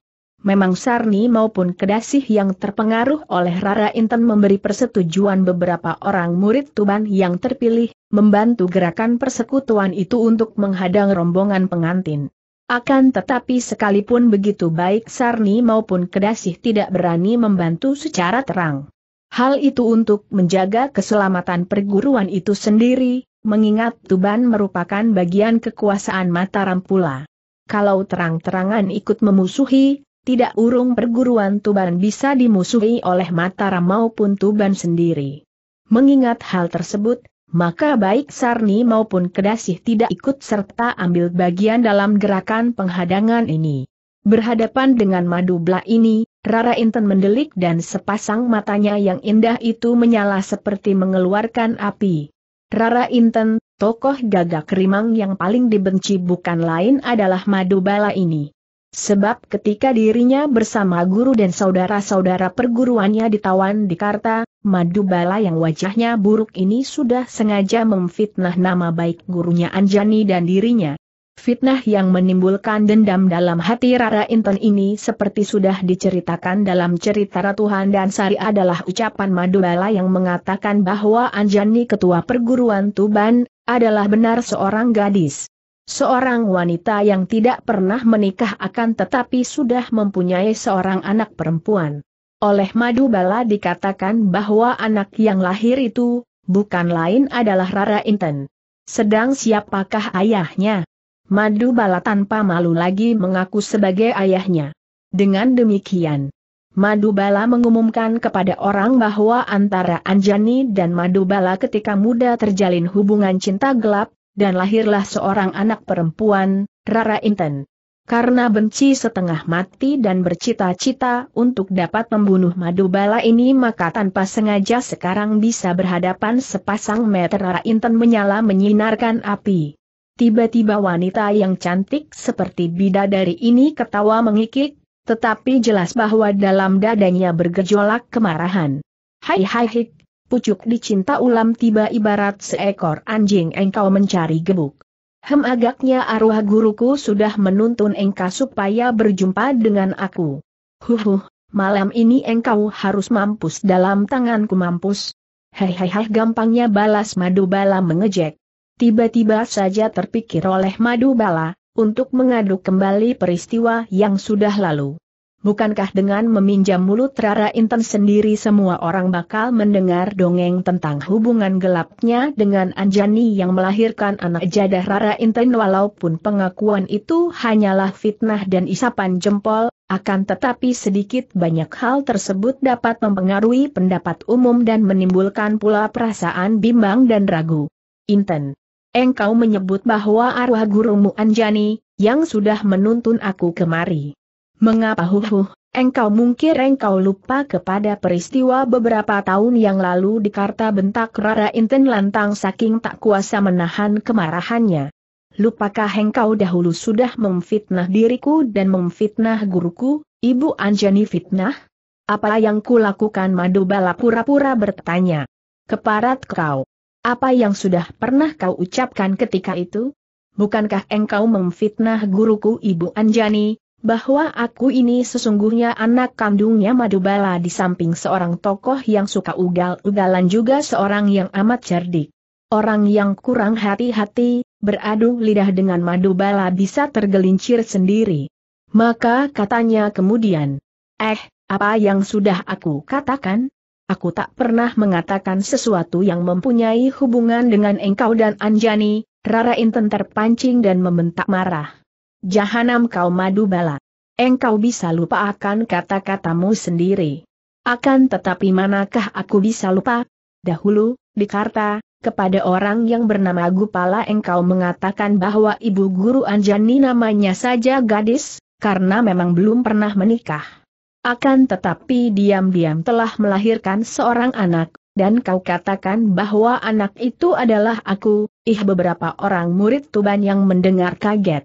[SPEAKER 1] Memang Sarni maupun Kedasih yang terpengaruh oleh Rara Inten memberi persetujuan beberapa orang murid Tuban yang terpilih, membantu gerakan persekutuan itu untuk menghadang rombongan pengantin. Akan tetapi sekalipun begitu baik Sarni maupun Kedasih tidak berani membantu secara terang. Hal itu untuk menjaga keselamatan perguruan itu sendiri, mengingat Tuban merupakan bagian kekuasaan Mataram pula. Kalau terang-terangan ikut memusuhi, tidak urung perguruan Tuban bisa dimusuhi oleh Mataram maupun Tuban sendiri. Mengingat hal tersebut, maka baik Sarni maupun Kedasih tidak ikut serta ambil bagian dalam gerakan penghadangan ini. Berhadapan dengan madu belah ini, Rara Inten mendelik dan sepasang matanya yang indah itu menyala seperti mengeluarkan api. Rara Inten, tokoh gagak rimang yang paling dibenci bukan lain adalah madu bala ini. Sebab ketika dirinya bersama guru dan saudara-saudara perguruannya ditawan di Karta, Madubala yang wajahnya buruk ini sudah sengaja memfitnah nama baik gurunya Anjani dan dirinya. Fitnah yang menimbulkan dendam dalam hati Rara Inten ini seperti sudah diceritakan dalam cerita Ratu dan Sari adalah ucapan Madubala yang mengatakan bahwa Anjani ketua perguruan Tuban, adalah benar seorang gadis. Seorang wanita yang tidak pernah menikah akan tetapi sudah mempunyai seorang anak perempuan. Oleh Madu Bala dikatakan bahwa anak yang lahir itu, bukan lain adalah Rara Inten. Sedang siapakah ayahnya? Madu Bala tanpa malu lagi mengaku sebagai ayahnya. Dengan demikian, Madu Bala mengumumkan kepada orang bahwa antara Anjani dan Madu Bala ketika muda terjalin hubungan cinta gelap, dan lahirlah seorang anak perempuan, Rara Inten. Karena benci setengah mati dan bercita-cita untuk dapat membunuh Madubala ini maka tanpa sengaja sekarang bisa berhadapan sepasang meter Rara Inten menyala menyinarkan api. Tiba-tiba wanita yang cantik seperti bidadari ini ketawa mengikik, tetapi jelas bahwa dalam dadanya bergejolak kemarahan. Hai hai hik, pucuk dicinta ulam tiba ibarat seekor anjing engkau mencari gebuk. Hem agaknya arwah guruku sudah menuntun engkau supaya berjumpa dengan aku. Huhuh, malam ini engkau harus mampus dalam tanganku mampus. Hei hei hei, gampangnya balas madu bala mengejek. Tiba-tiba saja terpikir oleh madu bala, untuk mengaduk kembali peristiwa yang sudah lalu. Bukankah dengan meminjam mulut Rara Inten sendiri semua orang bakal mendengar dongeng tentang hubungan gelapnya dengan Anjani yang melahirkan anak jadah Rara Inten walaupun pengakuan itu hanyalah fitnah dan isapan jempol, akan tetapi sedikit banyak hal tersebut dapat mempengaruhi pendapat umum dan menimbulkan pula perasaan bimbang dan ragu. Inten, engkau menyebut bahwa arwah gurumu Anjani, yang sudah menuntun aku kemari Mengapa huhu? engkau mungkin engkau lupa kepada peristiwa beberapa tahun yang lalu di Karta bentak Rara Inten lantang saking tak kuasa menahan kemarahannya. Lupakah engkau dahulu sudah memfitnah diriku dan memfitnah guruku, Ibu Anjani fitnah? Apa yang kulakukan madu pura-pura bertanya. Keparat kau. Apa yang sudah pernah kau ucapkan ketika itu? Bukankah engkau memfitnah guruku Ibu Anjani, bahwa aku ini sesungguhnya anak kandungnya Madubala di samping seorang tokoh yang suka ugal-ugalan juga seorang yang amat cerdik. Orang yang kurang hati-hati, beradu lidah dengan Madubala bisa tergelincir sendiri. Maka katanya kemudian, eh, apa yang sudah aku katakan? Aku tak pernah mengatakan sesuatu yang mempunyai hubungan dengan engkau dan Anjani, Rara Inten terpancing dan membentak marah. Jahanam kau madu bala. Engkau bisa lupa akan kata-katamu sendiri. Akan tetapi manakah aku bisa lupa? Dahulu, di Karta, kepada orang yang bernama Gupala engkau mengatakan bahwa ibu guru Anjani namanya saja gadis, karena memang belum pernah menikah. Akan tetapi diam-diam telah melahirkan seorang anak, dan kau katakan bahwa anak itu adalah aku, ih beberapa orang murid Tuban yang mendengar kaget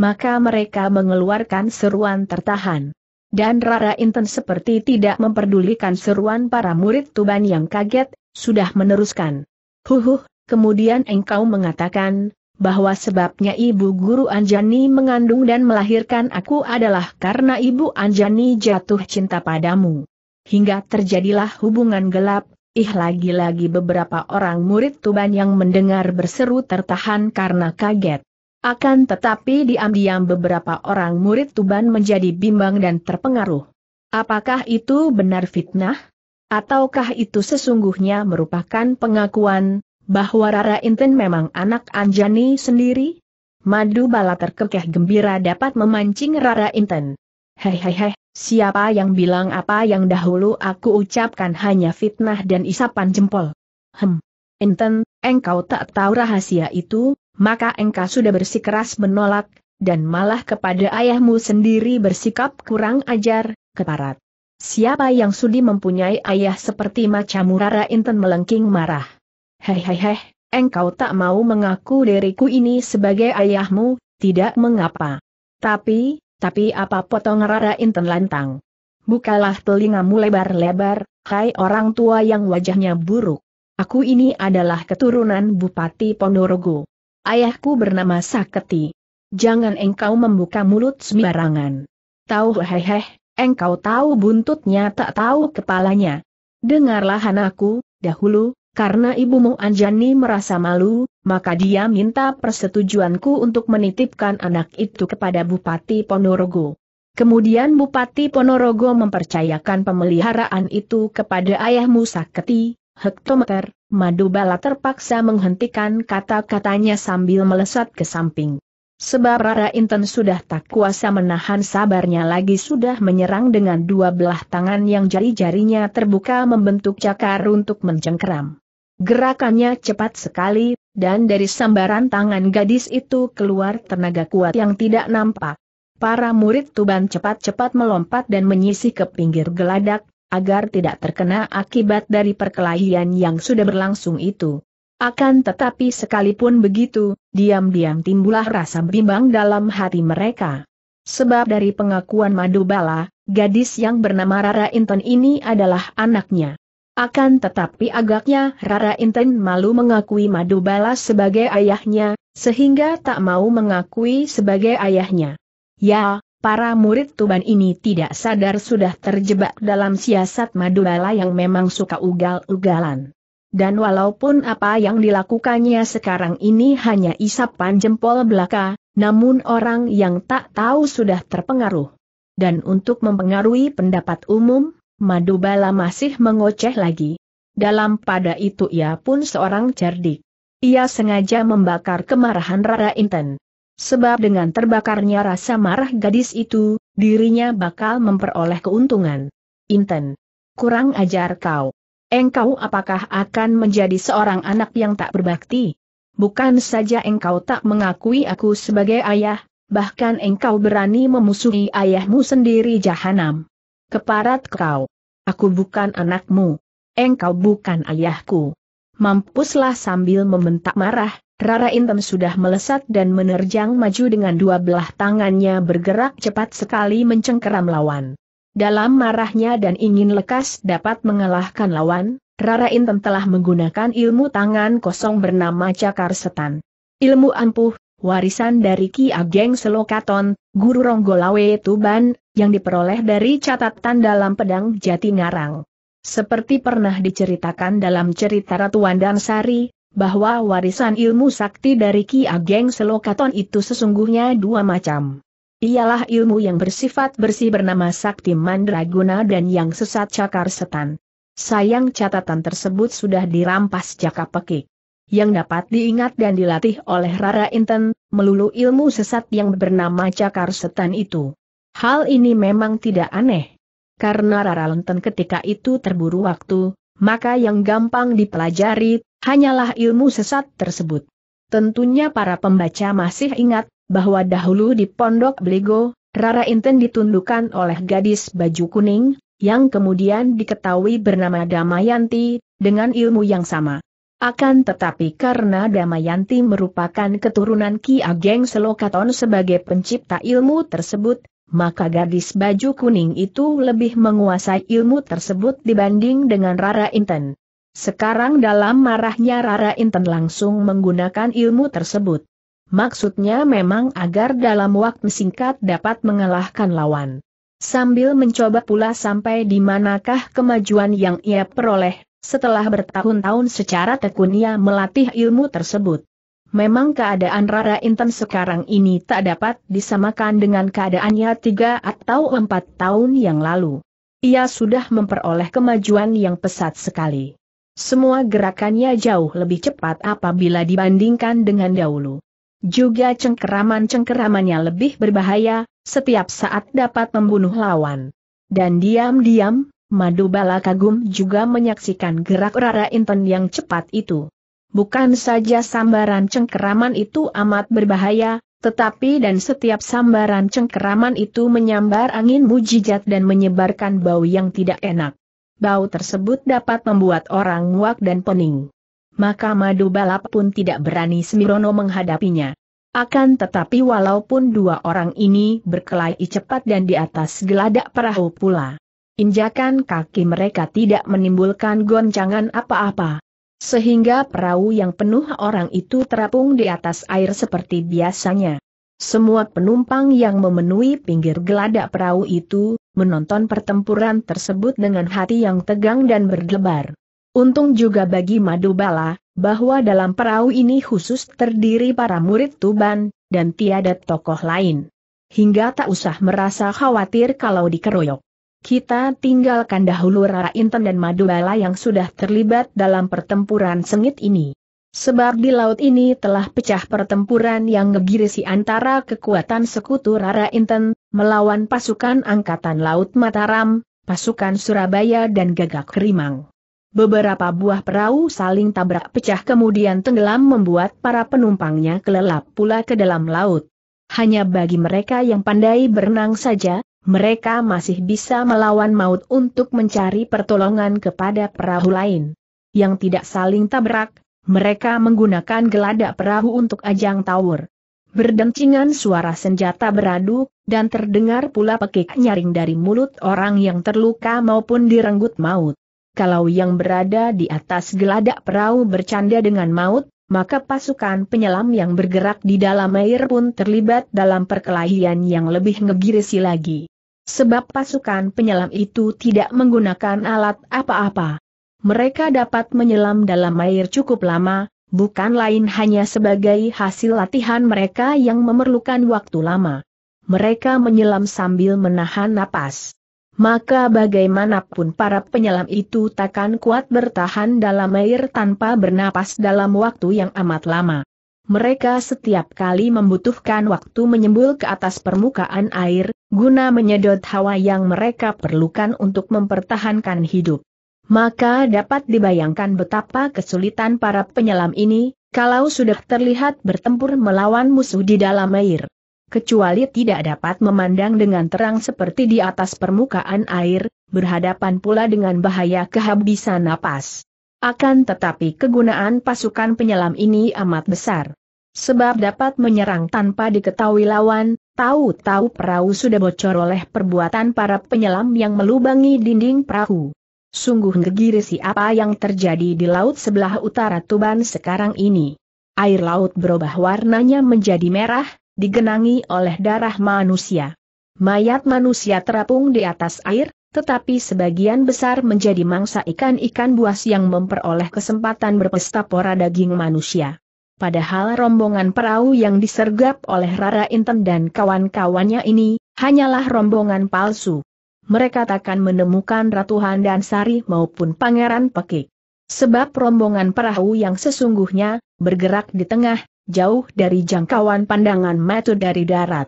[SPEAKER 1] maka mereka mengeluarkan seruan tertahan. Dan Rara Inten seperti tidak memperdulikan seruan para murid Tuban yang kaget, sudah meneruskan. Huhuh, kemudian engkau mengatakan, bahwa sebabnya ibu guru Anjani mengandung dan melahirkan aku adalah karena ibu Anjani jatuh cinta padamu. Hingga terjadilah hubungan gelap, ih lagi-lagi beberapa orang murid Tuban yang mendengar berseru tertahan karena kaget. Akan tetapi diam-diam beberapa orang murid Tuban menjadi bimbang dan terpengaruh. Apakah itu benar fitnah? Ataukah itu sesungguhnya merupakan pengakuan bahwa Rara Inten memang anak Anjani sendiri? Madu bala terkekeh gembira dapat memancing Rara Inten. Hehehe, siapa yang bilang apa yang dahulu aku ucapkan hanya fitnah dan isapan jempol? Hem, Inten, engkau tak tahu rahasia itu, maka engkau sudah bersikeras menolak, dan malah kepada ayahmu sendiri bersikap kurang ajar, keparat. Siapa yang sudi mempunyai ayah seperti macam Rara Inten melengking marah. Hei hei hei, engkau tak mau mengaku diriku ini sebagai ayahmu, tidak mengapa. Tapi, tapi apa potong Rara Inten lantang? Bukalah telingamu lebar-lebar, hai orang tua yang wajahnya buruk. Aku ini adalah keturunan Bupati Ponorogo. Ayahku bernama Saketi. Jangan engkau membuka mulut sembarangan. Tahu hehehe, engkau tahu buntutnya tak tahu kepalanya. Dengarlah anakku, dahulu, karena ibumu Anjani merasa malu, maka dia minta persetujuanku untuk menitipkan anak itu kepada Bupati Ponorogo. Kemudian Bupati Ponorogo mempercayakan pemeliharaan itu kepada ayahmu Saketi, hektometer, madu bala terpaksa menghentikan kata-katanya sambil melesat ke samping. Sebab Rara Inten sudah tak kuasa menahan sabarnya lagi sudah menyerang dengan dua belah tangan yang jari-jarinya terbuka membentuk cakar untuk mencengkeram. Gerakannya cepat sekali, dan dari sambaran tangan gadis itu keluar tenaga kuat yang tidak nampak. Para murid Tuban cepat-cepat melompat dan menyisih ke pinggir geladak, agar tidak terkena akibat dari perkelahian yang sudah berlangsung itu. Akan tetapi sekalipun begitu, diam-diam timbullah rasa bimbang dalam hati mereka. Sebab dari pengakuan Madubala, gadis yang bernama Rara Inten ini adalah anaknya. Akan tetapi agaknya Rara Inten malu mengakui Madubala sebagai ayahnya, sehingga tak mau mengakui sebagai ayahnya. Ya, para murid Tuban ini tidak sadar sudah terjebak dalam siasat Madubala yang memang suka ugal-ugalan. Dan walaupun apa yang dilakukannya sekarang ini hanya isapan jempol belaka, namun orang yang tak tahu sudah terpengaruh. Dan untuk mempengaruhi pendapat umum, Madubala masih mengoceh lagi. Dalam pada itu ia pun seorang cerdik. Ia sengaja membakar kemarahan Rara Inten. Sebab dengan terbakarnya rasa marah gadis itu, dirinya bakal memperoleh keuntungan. Inten. Kurang ajar kau. Engkau apakah akan menjadi seorang anak yang tak berbakti? Bukan saja engkau tak mengakui aku sebagai ayah, bahkan engkau berani memusuhi ayahmu sendiri jahanam. Keparat kau. Aku bukan anakmu. Engkau bukan ayahku. Mampuslah sambil membentak marah, Rara Intem sudah melesat dan menerjang maju dengan dua belah tangannya bergerak cepat sekali mencengkeram lawan. Dalam marahnya dan ingin lekas dapat mengalahkan lawan, Rara Intem telah menggunakan ilmu tangan kosong bernama Cakar Setan. Ilmu ampuh, warisan dari Ki Ageng Selokaton, Guru Ronggolawe Tuban, yang diperoleh dari catatan dalam pedang Jati Ngarang. Seperti pernah diceritakan dalam cerita Ratu Sari, bahwa warisan ilmu sakti dari Ki Ageng Selokaton itu sesungguhnya dua macam. Ialah ilmu yang bersifat bersih bernama Sakti Mandraguna dan yang sesat cakar setan. Sayang catatan tersebut sudah dirampas jaka pekik. Yang dapat diingat dan dilatih oleh Rara Inten, melulu ilmu sesat yang bernama cakar setan itu. Hal ini memang tidak aneh. Karena Rara Inten ketika itu terburu waktu, maka yang gampang dipelajari hanyalah ilmu sesat tersebut. Tentunya para pembaca masih ingat bahwa dahulu di Pondok Beligo, Rara Inten ditundukkan oleh gadis baju kuning, yang kemudian diketahui bernama Damayanti, dengan ilmu yang sama. Akan tetapi karena Damayanti merupakan keturunan Ki Ageng Selokaton sebagai pencipta ilmu tersebut, maka gadis baju kuning itu lebih menguasai ilmu tersebut dibanding dengan Rara Inten. Sekarang dalam marahnya Rara Inten langsung menggunakan ilmu tersebut. Maksudnya memang agar dalam waktu singkat dapat mengalahkan lawan. Sambil mencoba pula sampai di manakah kemajuan yang ia peroleh, setelah bertahun-tahun secara tekun ia melatih ilmu tersebut. Memang keadaan Rara Intan sekarang ini tak dapat disamakan dengan keadaannya tiga atau empat tahun yang lalu. Ia sudah memperoleh kemajuan yang pesat sekali. Semua gerakannya jauh lebih cepat apabila dibandingkan dengan dahulu. Juga cengkeraman-cengkeramannya lebih berbahaya, setiap saat dapat membunuh lawan. Dan diam-diam, Madubala kagum juga menyaksikan gerak Rara Inten yang cepat itu. Bukan saja sambaran cengkeraman itu amat berbahaya, tetapi dan setiap sambaran cengkeraman itu menyambar angin mujijat dan menyebarkan bau yang tidak enak. Bau tersebut dapat membuat orang muak dan pening. Maka madu balap pun tidak berani Semirono menghadapinya. Akan tetapi walaupun dua orang ini berkelahi cepat dan di atas geladak perahu pula. Injakan kaki mereka tidak menimbulkan goncangan apa-apa. Sehingga perahu yang penuh orang itu terapung di atas air seperti biasanya. Semua penumpang yang memenuhi pinggir geladak perahu itu, menonton pertempuran tersebut dengan hati yang tegang dan berdebar. Untung juga bagi Madubala, bahwa dalam perahu ini khusus terdiri para murid Tuban, dan tiada tokoh lain. Hingga tak usah merasa khawatir kalau dikeroyok. Kita tinggalkan dahulu Rara Inten dan Madubala yang sudah terlibat dalam pertempuran sengit ini. Sebab di laut ini telah pecah pertempuran yang ngegirisi antara kekuatan sekutu Rara Inten, melawan pasukan Angkatan Laut Mataram, pasukan Surabaya dan Gagak Rimang. Beberapa buah perahu saling tabrak pecah kemudian tenggelam membuat para penumpangnya kelelap pula ke dalam laut. Hanya bagi mereka yang pandai berenang saja, mereka masih bisa melawan maut untuk mencari pertolongan kepada perahu lain. Yang tidak saling tabrak, mereka menggunakan geladak perahu untuk ajang tawur. Berdencingan suara senjata beradu, dan terdengar pula pekik nyaring dari mulut orang yang terluka maupun direnggut maut. Kalau yang berada di atas geladak perahu bercanda dengan maut, maka pasukan penyelam yang bergerak di dalam air pun terlibat dalam perkelahian yang lebih ngegirisi lagi. Sebab pasukan penyelam itu tidak menggunakan alat apa-apa. Mereka dapat menyelam dalam air cukup lama, bukan lain hanya sebagai hasil latihan mereka yang memerlukan waktu lama. Mereka menyelam sambil menahan napas maka bagaimanapun para penyelam itu takkan kuat bertahan dalam air tanpa bernapas dalam waktu yang amat lama. Mereka setiap kali membutuhkan waktu menyembul ke atas permukaan air, guna menyedot hawa yang mereka perlukan untuk mempertahankan hidup. Maka dapat dibayangkan betapa kesulitan para penyelam ini, kalau sudah terlihat bertempur melawan musuh di dalam air kecuali tidak dapat memandang dengan terang seperti di atas permukaan air, berhadapan pula dengan bahaya kehabisan napas. Akan tetapi kegunaan pasukan penyelam ini amat besar. Sebab dapat menyerang tanpa diketahui lawan, tahu-tahu perahu sudah bocor oleh perbuatan para penyelam yang melubangi dinding perahu. Sungguh ngegirisi apa yang terjadi di laut sebelah utara Tuban sekarang ini. Air laut berubah warnanya menjadi merah, digenangi oleh darah manusia. Mayat manusia terapung di atas air, tetapi sebagian besar menjadi mangsa ikan-ikan buas yang memperoleh kesempatan berpesta pora daging manusia. Padahal rombongan perahu yang disergap oleh Rara Inten dan kawan-kawannya ini, hanyalah rombongan palsu. Mereka takkan menemukan Ratuhan dan Sari maupun Pangeran Pekik. Sebab rombongan perahu yang sesungguhnya, bergerak di tengah, jauh dari jangkauan pandangan mata dari darat.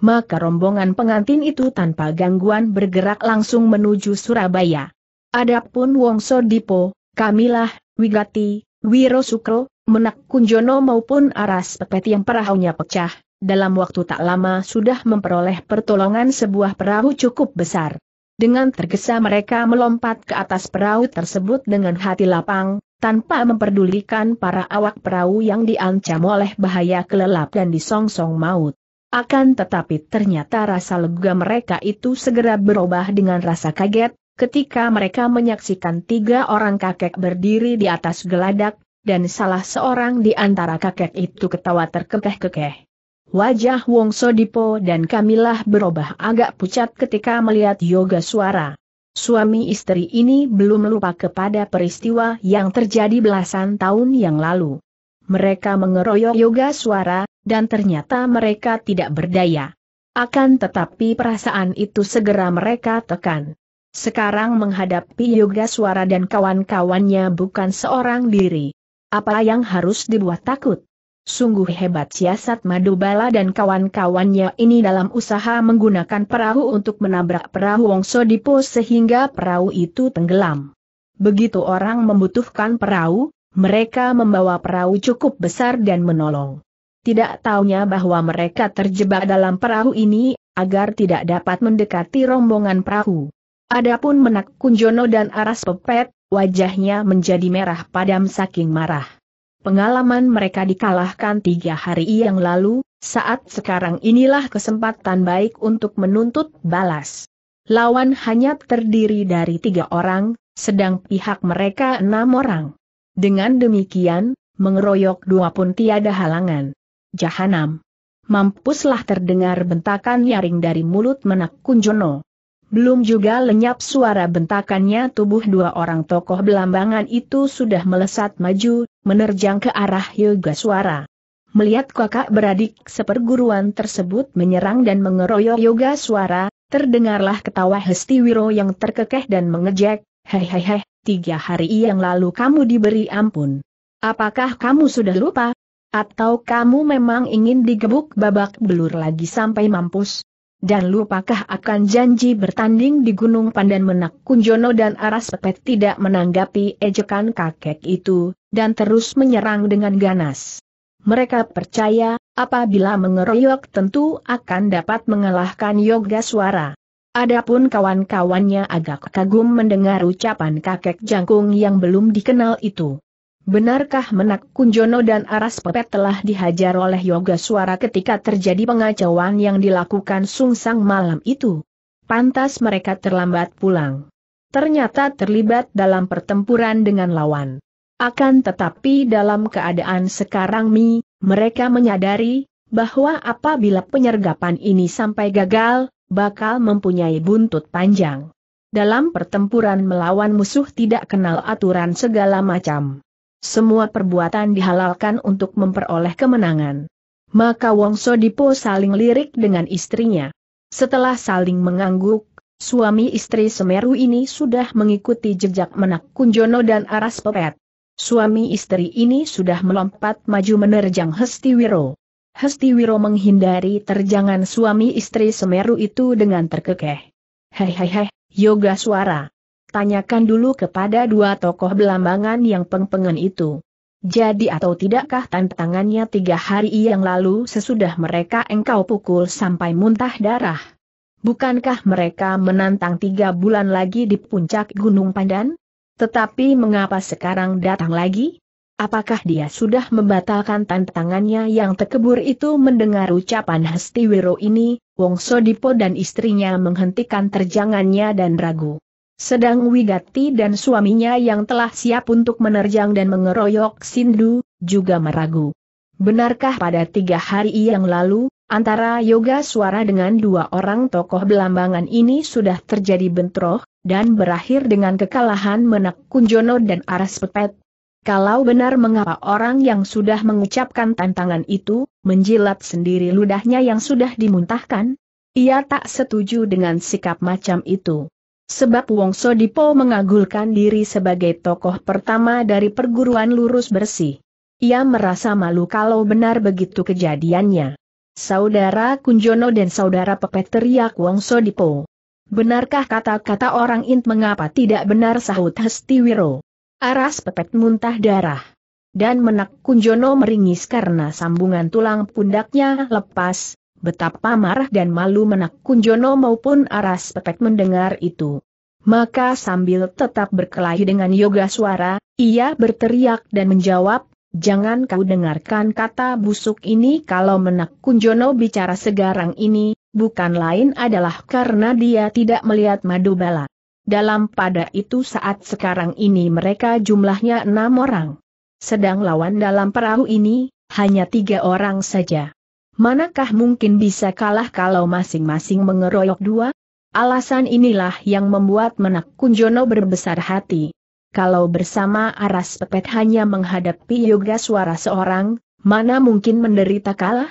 [SPEAKER 1] Maka rombongan pengantin itu tanpa gangguan bergerak langsung menuju Surabaya. Adapun Wong Sodipo, Kamilah, Wigati, Wiro Sukro, Menak Kunjono maupun Aras Pepet yang perahunya pecah, dalam waktu tak lama sudah memperoleh pertolongan sebuah perahu cukup besar. Dengan tergesa mereka melompat ke atas perahu tersebut dengan hati lapang, tanpa memperdulikan para awak perahu yang diancam oleh bahaya kelelap dan disongsong maut. Akan tetapi ternyata rasa lega mereka itu segera berubah dengan rasa kaget, ketika mereka menyaksikan tiga orang kakek berdiri di atas geladak, dan salah seorang di antara kakek itu ketawa terkekeh-kekeh. Wajah Wong Sodipo dan Kamilah berubah agak pucat ketika melihat yoga suara. Suami istri ini belum lupa kepada peristiwa yang terjadi belasan tahun yang lalu. Mereka mengeroyok yoga suara, dan ternyata mereka tidak berdaya. Akan tetapi perasaan itu segera mereka tekan. Sekarang menghadapi yoga suara dan kawan-kawannya bukan seorang diri. Apa yang harus dibuat takut? Sungguh hebat siasat Madubala dan kawan-kawannya ini dalam usaha menggunakan perahu untuk menabrak perahu Wongso Dipo sehingga perahu itu tenggelam. Begitu orang membutuhkan perahu, mereka membawa perahu cukup besar dan menolong. Tidak taunya bahwa mereka terjebak dalam perahu ini, agar tidak dapat mendekati rombongan perahu. Adapun menak Kunjono dan Aras Pepet, wajahnya menjadi merah padam saking marah. Pengalaman mereka dikalahkan tiga hari yang lalu, saat sekarang inilah kesempatan baik untuk menuntut balas. Lawan hanya terdiri dari tiga orang, sedang pihak mereka enam orang. Dengan demikian, mengeroyok dua pun tiada halangan. Jahanam. Mampuslah terdengar bentakan nyaring dari mulut menak Kunjono. Belum juga lenyap suara bentakannya tubuh dua orang tokoh belambangan itu sudah melesat maju, menerjang ke arah Yoga Suara. Melihat kakak beradik seperguruan tersebut menyerang dan mengeroyok Yoga Suara, terdengarlah ketawa Hestiwiro yang terkekeh dan mengejek, hehehe, tiga hari yang lalu kamu diberi ampun. Apakah kamu sudah lupa? Atau kamu memang ingin digebuk babak belur lagi sampai mampus? Dan lupakah akan janji bertanding di Gunung Pandan Menak Kunjono dan Aras Pepet tidak menanggapi ejekan kakek itu, dan terus menyerang dengan ganas. Mereka percaya, apabila mengeroyok tentu akan dapat mengalahkan Yoga suara. Adapun kawan-kawannya agak kagum mendengar ucapan kakek jangkung yang belum dikenal itu. Benarkah Menak Kunjono dan Aras Pepet telah dihajar oleh Yoga suara ketika terjadi pengacauan yang dilakukan Sungsang malam itu? Pantas mereka terlambat pulang. Ternyata terlibat dalam pertempuran dengan lawan. Akan tetapi dalam keadaan sekarang Mi, mereka menyadari, bahwa apabila penyergapan ini sampai gagal, bakal mempunyai buntut panjang. Dalam pertempuran melawan musuh tidak kenal aturan segala macam. Semua perbuatan dihalalkan untuk memperoleh kemenangan. Maka Wongso Dipo saling lirik dengan istrinya. Setelah saling mengangguk, suami istri Semeru ini sudah mengikuti jejak menak Kunjono dan Aras Pepet. Suami istri ini sudah melompat maju menerjang Hestiwiro. Hestiwiro menghindari terjangan suami istri Semeru itu dengan terkekeh. hei, yoga suara. Tanyakan dulu kepada dua tokoh belambangan yang pengpengen itu. Jadi atau tidakkah tantangannya tiga hari yang lalu sesudah mereka engkau pukul sampai muntah darah? Bukankah mereka menantang tiga bulan lagi di puncak Gunung Pandan? Tetapi mengapa sekarang datang lagi? Apakah dia sudah membatalkan tantangannya yang tekebur itu mendengar ucapan Hastiwiro ini, Wongso Dipo dan istrinya menghentikan terjangannya dan ragu. Sedang Wigati dan suaminya yang telah siap untuk menerjang dan mengeroyok Sindu, juga meragu. Benarkah pada tiga hari yang lalu, antara yoga suara dengan dua orang tokoh belambangan ini sudah terjadi bentroh, dan berakhir dengan kekalahan menak Kunjono dan Aras Pepet? Kalau benar mengapa orang yang sudah mengucapkan tantangan itu, menjilat sendiri ludahnya yang sudah dimuntahkan? Ia tak setuju dengan sikap macam itu. Sebab Wong Sodipo mengagulkan diri sebagai tokoh pertama dari perguruan lurus bersih. Ia merasa malu kalau benar begitu kejadiannya. Saudara Kunjono dan saudara Pepe teriak Wong Sodipo. Benarkah kata-kata orang int mengapa tidak benar sahut Hestiwiro? Aras Pepet muntah darah. Dan menak Kunjono meringis karena sambungan tulang pundaknya lepas, betapa marah dan malu menak Kunjono maupun Aras Pepet mendengar itu. Maka sambil tetap berkelahi dengan yoga suara, ia berteriak dan menjawab, Jangan kau dengarkan kata busuk ini kalau menak Kunjono bicara segarang ini, bukan lain adalah karena dia tidak melihat madu bala. Dalam pada itu saat sekarang ini mereka jumlahnya enam orang. Sedang lawan dalam perahu ini, hanya tiga orang saja. Manakah mungkin bisa kalah kalau masing-masing mengeroyok dua? Alasan inilah yang membuat menak Kunjono berbesar hati kalau bersama Aras Pepet hanya menghadapi yoga suara seorang, mana mungkin menderita kalah?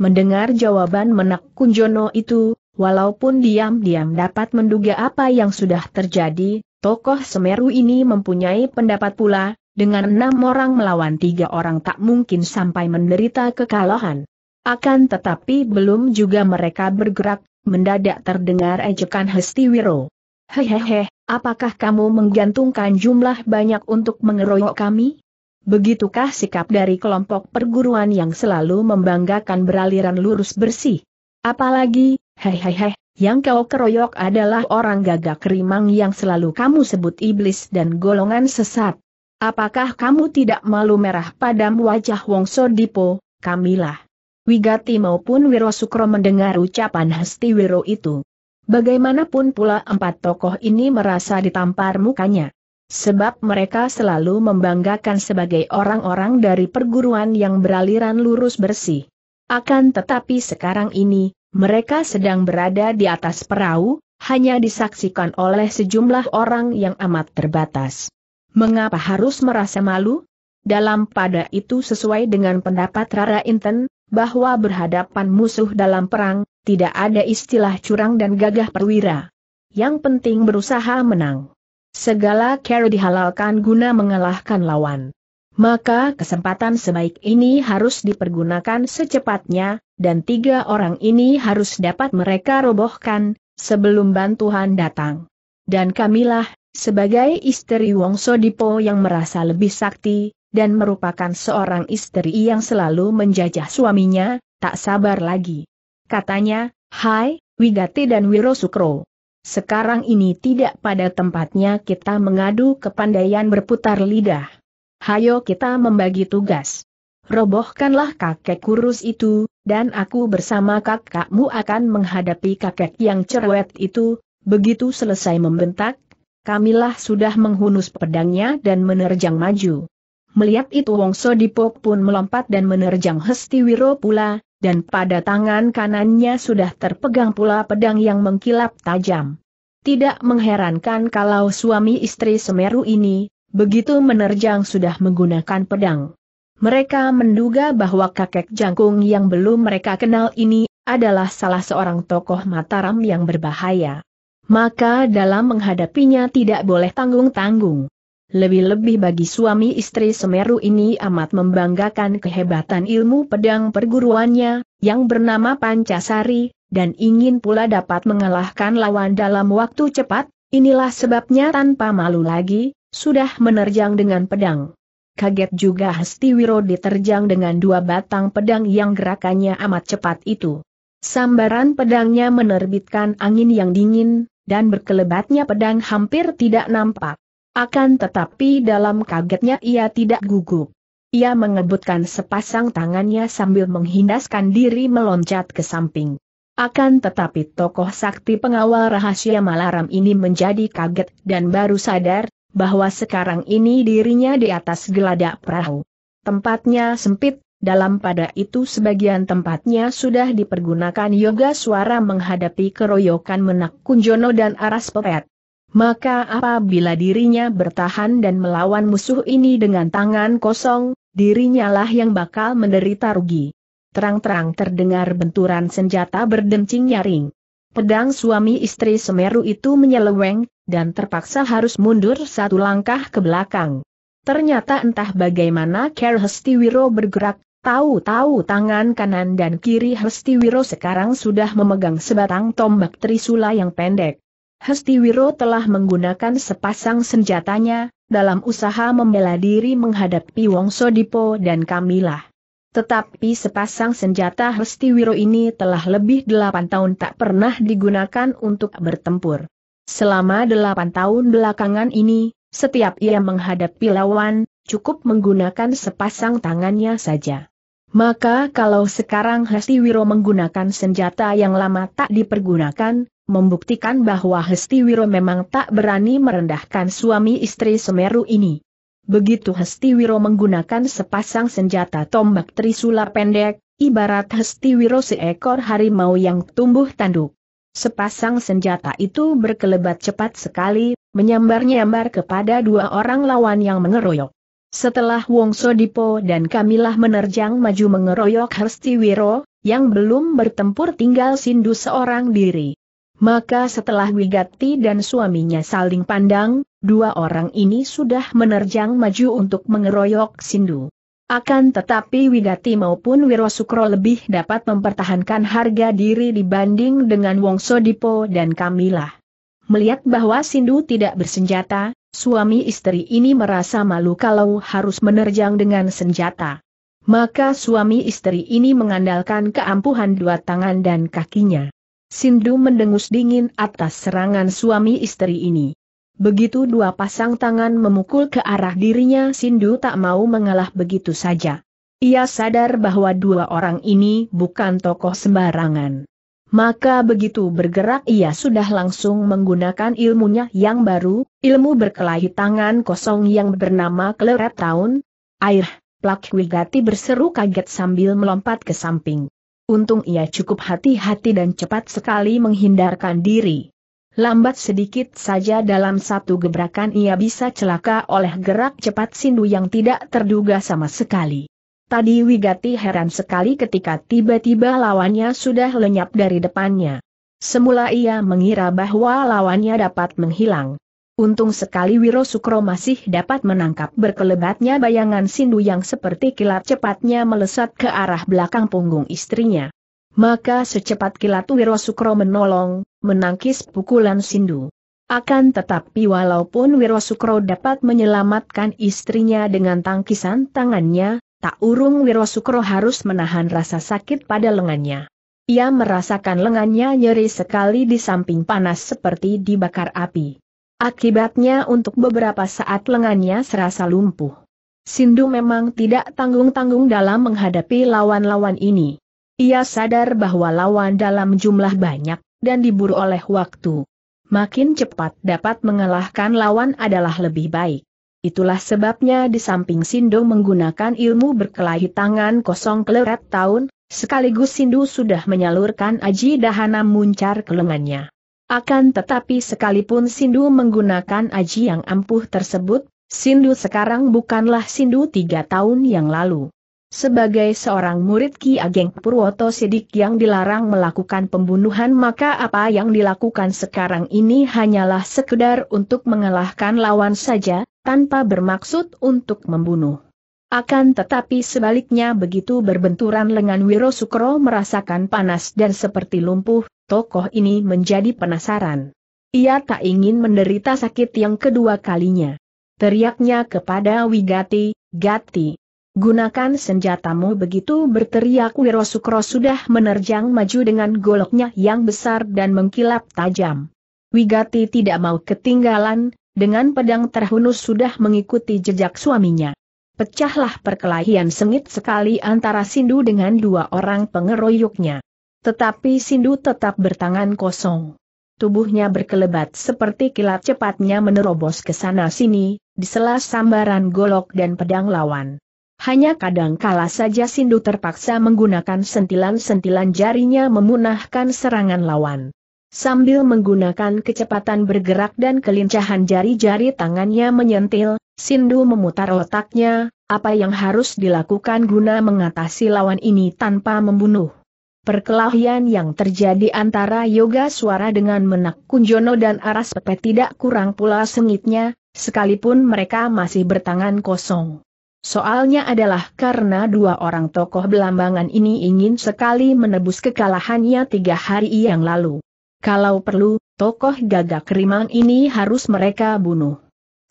[SPEAKER 1] Mendengar jawaban menak Kunjono itu, walaupun diam-diam dapat menduga apa yang sudah terjadi, tokoh Semeru ini mempunyai pendapat pula, dengan enam orang melawan tiga orang tak mungkin sampai menderita kekalahan. Akan tetapi belum juga mereka bergerak, mendadak terdengar ejekan Hestiwiro. Hehehe, Apakah kamu menggantungkan jumlah banyak untuk mengeroyok kami? Begitukah sikap dari kelompok perguruan yang selalu membanggakan beraliran lurus bersih? Apalagi, hehehe, yang kau keroyok adalah orang gagak rimang yang selalu kamu sebut iblis dan golongan sesat. Apakah kamu tidak malu merah padam wajah Wong Sodipo, Kamilah? Wigati maupun Wiro Sukro mendengar ucapan Hesti Wiro itu. Bagaimanapun pula empat tokoh ini merasa ditampar mukanya. Sebab mereka selalu membanggakan sebagai orang-orang dari perguruan yang beraliran lurus bersih. Akan tetapi sekarang ini, mereka sedang berada di atas perahu, hanya disaksikan oleh sejumlah orang yang amat terbatas. Mengapa harus merasa malu? Dalam pada itu sesuai dengan pendapat Rara Inten, bahwa berhadapan musuh dalam perang, tidak ada istilah curang dan gagah perwira. Yang penting berusaha menang. Segala cara dihalalkan guna mengalahkan lawan. Maka kesempatan sebaik ini harus dipergunakan secepatnya, dan tiga orang ini harus dapat mereka robohkan, sebelum bantuan datang. Dan kamilah, sebagai istri Wong Sodipo yang merasa lebih sakti, dan merupakan seorang istri yang selalu menjajah suaminya, tak sabar lagi. Katanya, Hai, Wigati dan Wiro Sukro. Sekarang ini tidak pada tempatnya kita mengadu kepandaian berputar lidah. Hayo kita membagi tugas. Robohkanlah kakek kurus itu, dan aku bersama kakakmu akan menghadapi kakek yang cerewet itu, begitu selesai membentak, Kamilah sudah menghunus pedangnya dan menerjang maju. Melihat itu Wongso Dipok pun melompat dan menerjang Hesti Wiro pula, dan pada tangan kanannya sudah terpegang pula pedang yang mengkilap tajam. Tidak mengherankan kalau suami istri Semeru ini, begitu menerjang sudah menggunakan pedang. Mereka menduga bahwa kakek jangkung yang belum mereka kenal ini adalah salah seorang tokoh Mataram yang berbahaya. Maka dalam menghadapinya tidak boleh tanggung-tanggung. Lebih-lebih bagi suami istri Semeru ini amat membanggakan kehebatan ilmu pedang perguruannya, yang bernama Pancasari, dan ingin pula dapat mengalahkan lawan dalam waktu cepat, inilah sebabnya tanpa malu lagi, sudah menerjang dengan pedang. Kaget juga Hesti diterjang dengan dua batang pedang yang gerakannya amat cepat itu. Sambaran pedangnya menerbitkan angin yang dingin, dan berkelebatnya pedang hampir tidak nampak. Akan tetapi dalam kagetnya ia tidak gugup. Ia mengebutkan sepasang tangannya sambil menghindaskan diri meloncat ke samping. Akan tetapi tokoh sakti pengawal rahasia Malaram ini menjadi kaget dan baru sadar, bahwa sekarang ini dirinya di atas geladak perahu. Tempatnya sempit, dalam pada itu sebagian tempatnya sudah dipergunakan yoga suara menghadapi keroyokan menak kunjono dan aras pepet. Maka apabila dirinya bertahan dan melawan musuh ini dengan tangan kosong, dirinya lah yang bakal menderita rugi. Terang-terang terdengar benturan senjata berdencing nyaring. Pedang suami istri Semeru itu menyeleweng, dan terpaksa harus mundur satu langkah ke belakang. Ternyata entah bagaimana Ker Hestiwiro bergerak, tahu-tahu tangan kanan dan kiri Hestiwiro sekarang sudah memegang sebatang tombak trisula yang pendek. Hestiwiro telah menggunakan sepasang senjatanya, dalam usaha membela diri menghadapi Wongso Dipo dan Kamilah. Tetapi sepasang senjata Hestiwiro ini telah lebih delapan tahun tak pernah digunakan untuk bertempur. Selama delapan tahun belakangan ini, setiap ia menghadapi lawan, cukup menggunakan sepasang tangannya saja. Maka kalau sekarang Hestiwiro menggunakan senjata yang lama tak dipergunakan, membuktikan bahwa Hesti Wiro memang tak berani merendahkan suami istri Semeru ini. Begitu Hesti Wiro menggunakan sepasang senjata tombak trisula pendek, ibarat Hesti Wiro seekor harimau yang tumbuh tanduk. Sepasang senjata itu berkelebat cepat sekali, menyambar-nyambar kepada dua orang lawan yang mengeroyok. Setelah Wongso Dipo dan Kamilah menerjang maju mengeroyok Hesti Wiro, yang belum bertempur tinggal Sindu seorang diri. Maka setelah Wigati dan suaminya saling pandang, dua orang ini sudah menerjang maju untuk mengeroyok Sindu. Akan tetapi Wigati maupun Wirosukro lebih dapat mempertahankan harga diri dibanding dengan Wongso Dipo dan Kamila. Melihat bahwa Sindu tidak bersenjata, suami istri ini merasa malu kalau harus menerjang dengan senjata. Maka suami istri ini mengandalkan keampuhan dua tangan dan kakinya. Sindu mendengus dingin atas serangan suami istri ini. Begitu dua pasang tangan memukul ke arah dirinya Sindu tak mau mengalah begitu saja. Ia sadar bahwa dua orang ini bukan tokoh sembarangan. Maka begitu bergerak ia sudah langsung menggunakan ilmunya yang baru, ilmu berkelahi tangan kosong yang bernama Kleret Tahun. Air, Plak Wigati berseru kaget sambil melompat ke samping. Untung ia cukup hati-hati dan cepat sekali menghindarkan diri. Lambat sedikit saja dalam satu gebrakan ia bisa celaka oleh gerak cepat Sindu yang tidak terduga sama sekali. Tadi Wigati heran sekali ketika tiba-tiba lawannya sudah lenyap dari depannya. Semula ia mengira bahwa lawannya dapat menghilang. Untung sekali Wiro Sukro masih dapat menangkap berkelebatnya bayangan Sindu yang seperti kilat cepatnya melesat ke arah belakang punggung istrinya. Maka secepat kilat Wiro Sukro menolong, menangkis pukulan Sindu. Akan tetapi walaupun Wiro Sukro dapat menyelamatkan istrinya dengan tangkisan tangannya, tak urung Wiro Sukro harus menahan rasa sakit pada lengannya. Ia merasakan lengannya nyeri sekali di samping panas seperti dibakar api. Akibatnya untuk beberapa saat lengannya serasa lumpuh. Sindu memang tidak tanggung-tanggung dalam menghadapi lawan-lawan ini. Ia sadar bahwa lawan dalam jumlah banyak, dan diburu oleh waktu. Makin cepat dapat mengalahkan lawan adalah lebih baik. Itulah sebabnya di samping Sindu menggunakan ilmu berkelahi tangan kosong kelerat tahun, sekaligus Sindu sudah menyalurkan aji dahana muncar ke lengannya. Akan tetapi sekalipun Sindu menggunakan aji yang ampuh tersebut, Sindu sekarang bukanlah Sindu tiga tahun yang lalu. Sebagai seorang murid Ki Ageng Purwoto Sidik yang dilarang melakukan pembunuhan maka apa yang dilakukan sekarang ini hanyalah sekedar untuk mengalahkan lawan saja, tanpa bermaksud untuk membunuh. Akan tetapi sebaliknya begitu berbenturan lengan Wiro Sukro merasakan panas dan seperti lumpuh, tokoh ini menjadi penasaran. Ia tak ingin menderita sakit yang kedua kalinya. Teriaknya kepada Wigati, Gati. Gunakan senjatamu begitu berteriak Wiro Sukro sudah menerjang maju dengan goloknya yang besar dan mengkilap tajam. Wigati tidak mau ketinggalan, dengan pedang terhunus sudah mengikuti jejak suaminya. Pecahlah perkelahian sengit sekali antara Sindu dengan dua orang pengeroyoknya. Tetapi Sindu tetap bertangan kosong. Tubuhnya berkelebat seperti kilat cepatnya menerobos ke sana sini, di sela sambaran golok dan pedang lawan. Hanya kadang kala saja Sindu terpaksa menggunakan sentilan-sentilan jarinya memunahkan serangan lawan. Sambil menggunakan kecepatan bergerak dan kelincahan jari-jari tangannya menyentil, Sindu memutar otaknya, apa yang harus dilakukan guna mengatasi lawan ini tanpa membunuh. Perkelahian yang terjadi antara Yoga Suara dengan Menak Kunjono dan Aras Pepe tidak kurang pula sengitnya, sekalipun mereka masih bertangan kosong. Soalnya adalah karena dua orang tokoh belambangan ini ingin sekali menebus kekalahannya tiga hari yang lalu. Kalau perlu, tokoh gagak rimang ini harus mereka bunuh.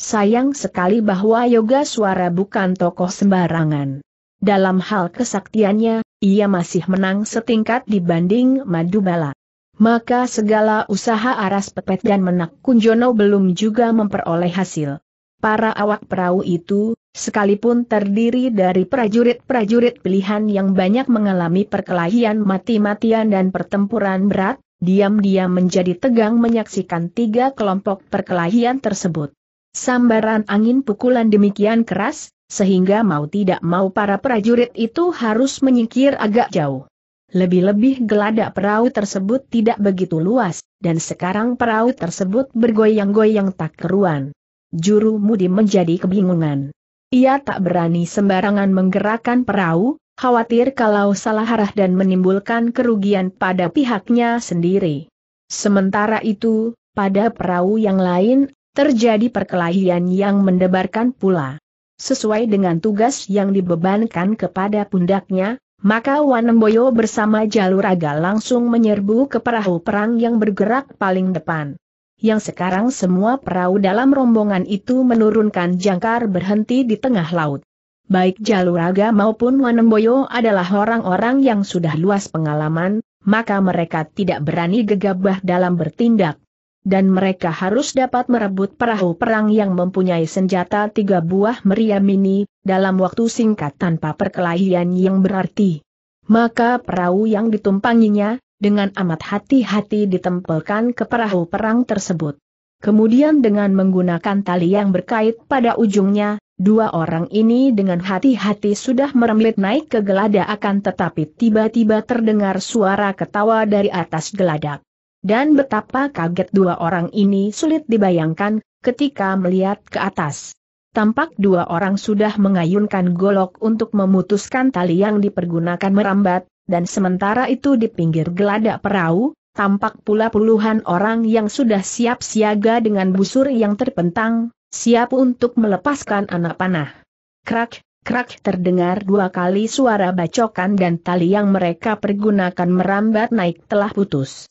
[SPEAKER 1] Sayang sekali bahwa Yoga Suara bukan tokoh sembarangan. Dalam hal kesaktiannya, ia masih menang setingkat dibanding Madubala. Maka segala usaha Aras Pepet dan Menak Kunjono belum juga memperoleh hasil. Para awak perahu itu, sekalipun terdiri dari prajurit-prajurit pilihan yang banyak mengalami perkelahian mati-matian dan pertempuran berat, diam-diam menjadi tegang menyaksikan tiga kelompok perkelahian tersebut. Sambaran angin pukulan demikian keras, sehingga mau tidak mau para prajurit itu harus menyingkir agak jauh. Lebih-lebih geladak perahu tersebut tidak begitu luas, dan sekarang perahu tersebut bergoyang-goyang tak keruan. Juru mudi menjadi kebingungan. Ia tak berani sembarangan menggerakkan perahu, khawatir kalau salah arah dan menimbulkan kerugian pada pihaknya sendiri. Sementara itu, pada perahu yang lain, terjadi perkelahian yang mendebarkan pula. Sesuai dengan tugas yang dibebankan kepada pundaknya, maka Wanemboyo bersama Jaluraga langsung menyerbu ke perahu perang yang bergerak paling depan. Yang sekarang semua perahu dalam rombongan itu menurunkan jangkar berhenti di tengah laut. Baik Jaluraga maupun Wanemboyo adalah orang-orang yang sudah luas pengalaman, maka mereka tidak berani gegabah dalam bertindak dan mereka harus dapat merebut perahu perang yang mempunyai senjata tiga buah meriam ini, dalam waktu singkat tanpa perkelahian yang berarti. Maka perahu yang ditumpanginya, dengan amat hati-hati ditempelkan ke perahu perang tersebut. Kemudian dengan menggunakan tali yang berkait pada ujungnya, Dua orang ini dengan hati-hati sudah merembet naik ke geladak akan tetapi tiba-tiba terdengar suara ketawa dari atas geladak. Dan betapa kaget dua orang ini sulit dibayangkan, ketika melihat ke atas. Tampak dua orang sudah mengayunkan golok untuk memutuskan tali yang dipergunakan merambat, dan sementara itu di pinggir geladak perahu, tampak pula puluhan orang yang sudah siap siaga dengan busur yang terpentang, siap untuk melepaskan anak panah. Krak, krak terdengar dua kali suara bacokan dan tali yang mereka pergunakan merambat naik telah putus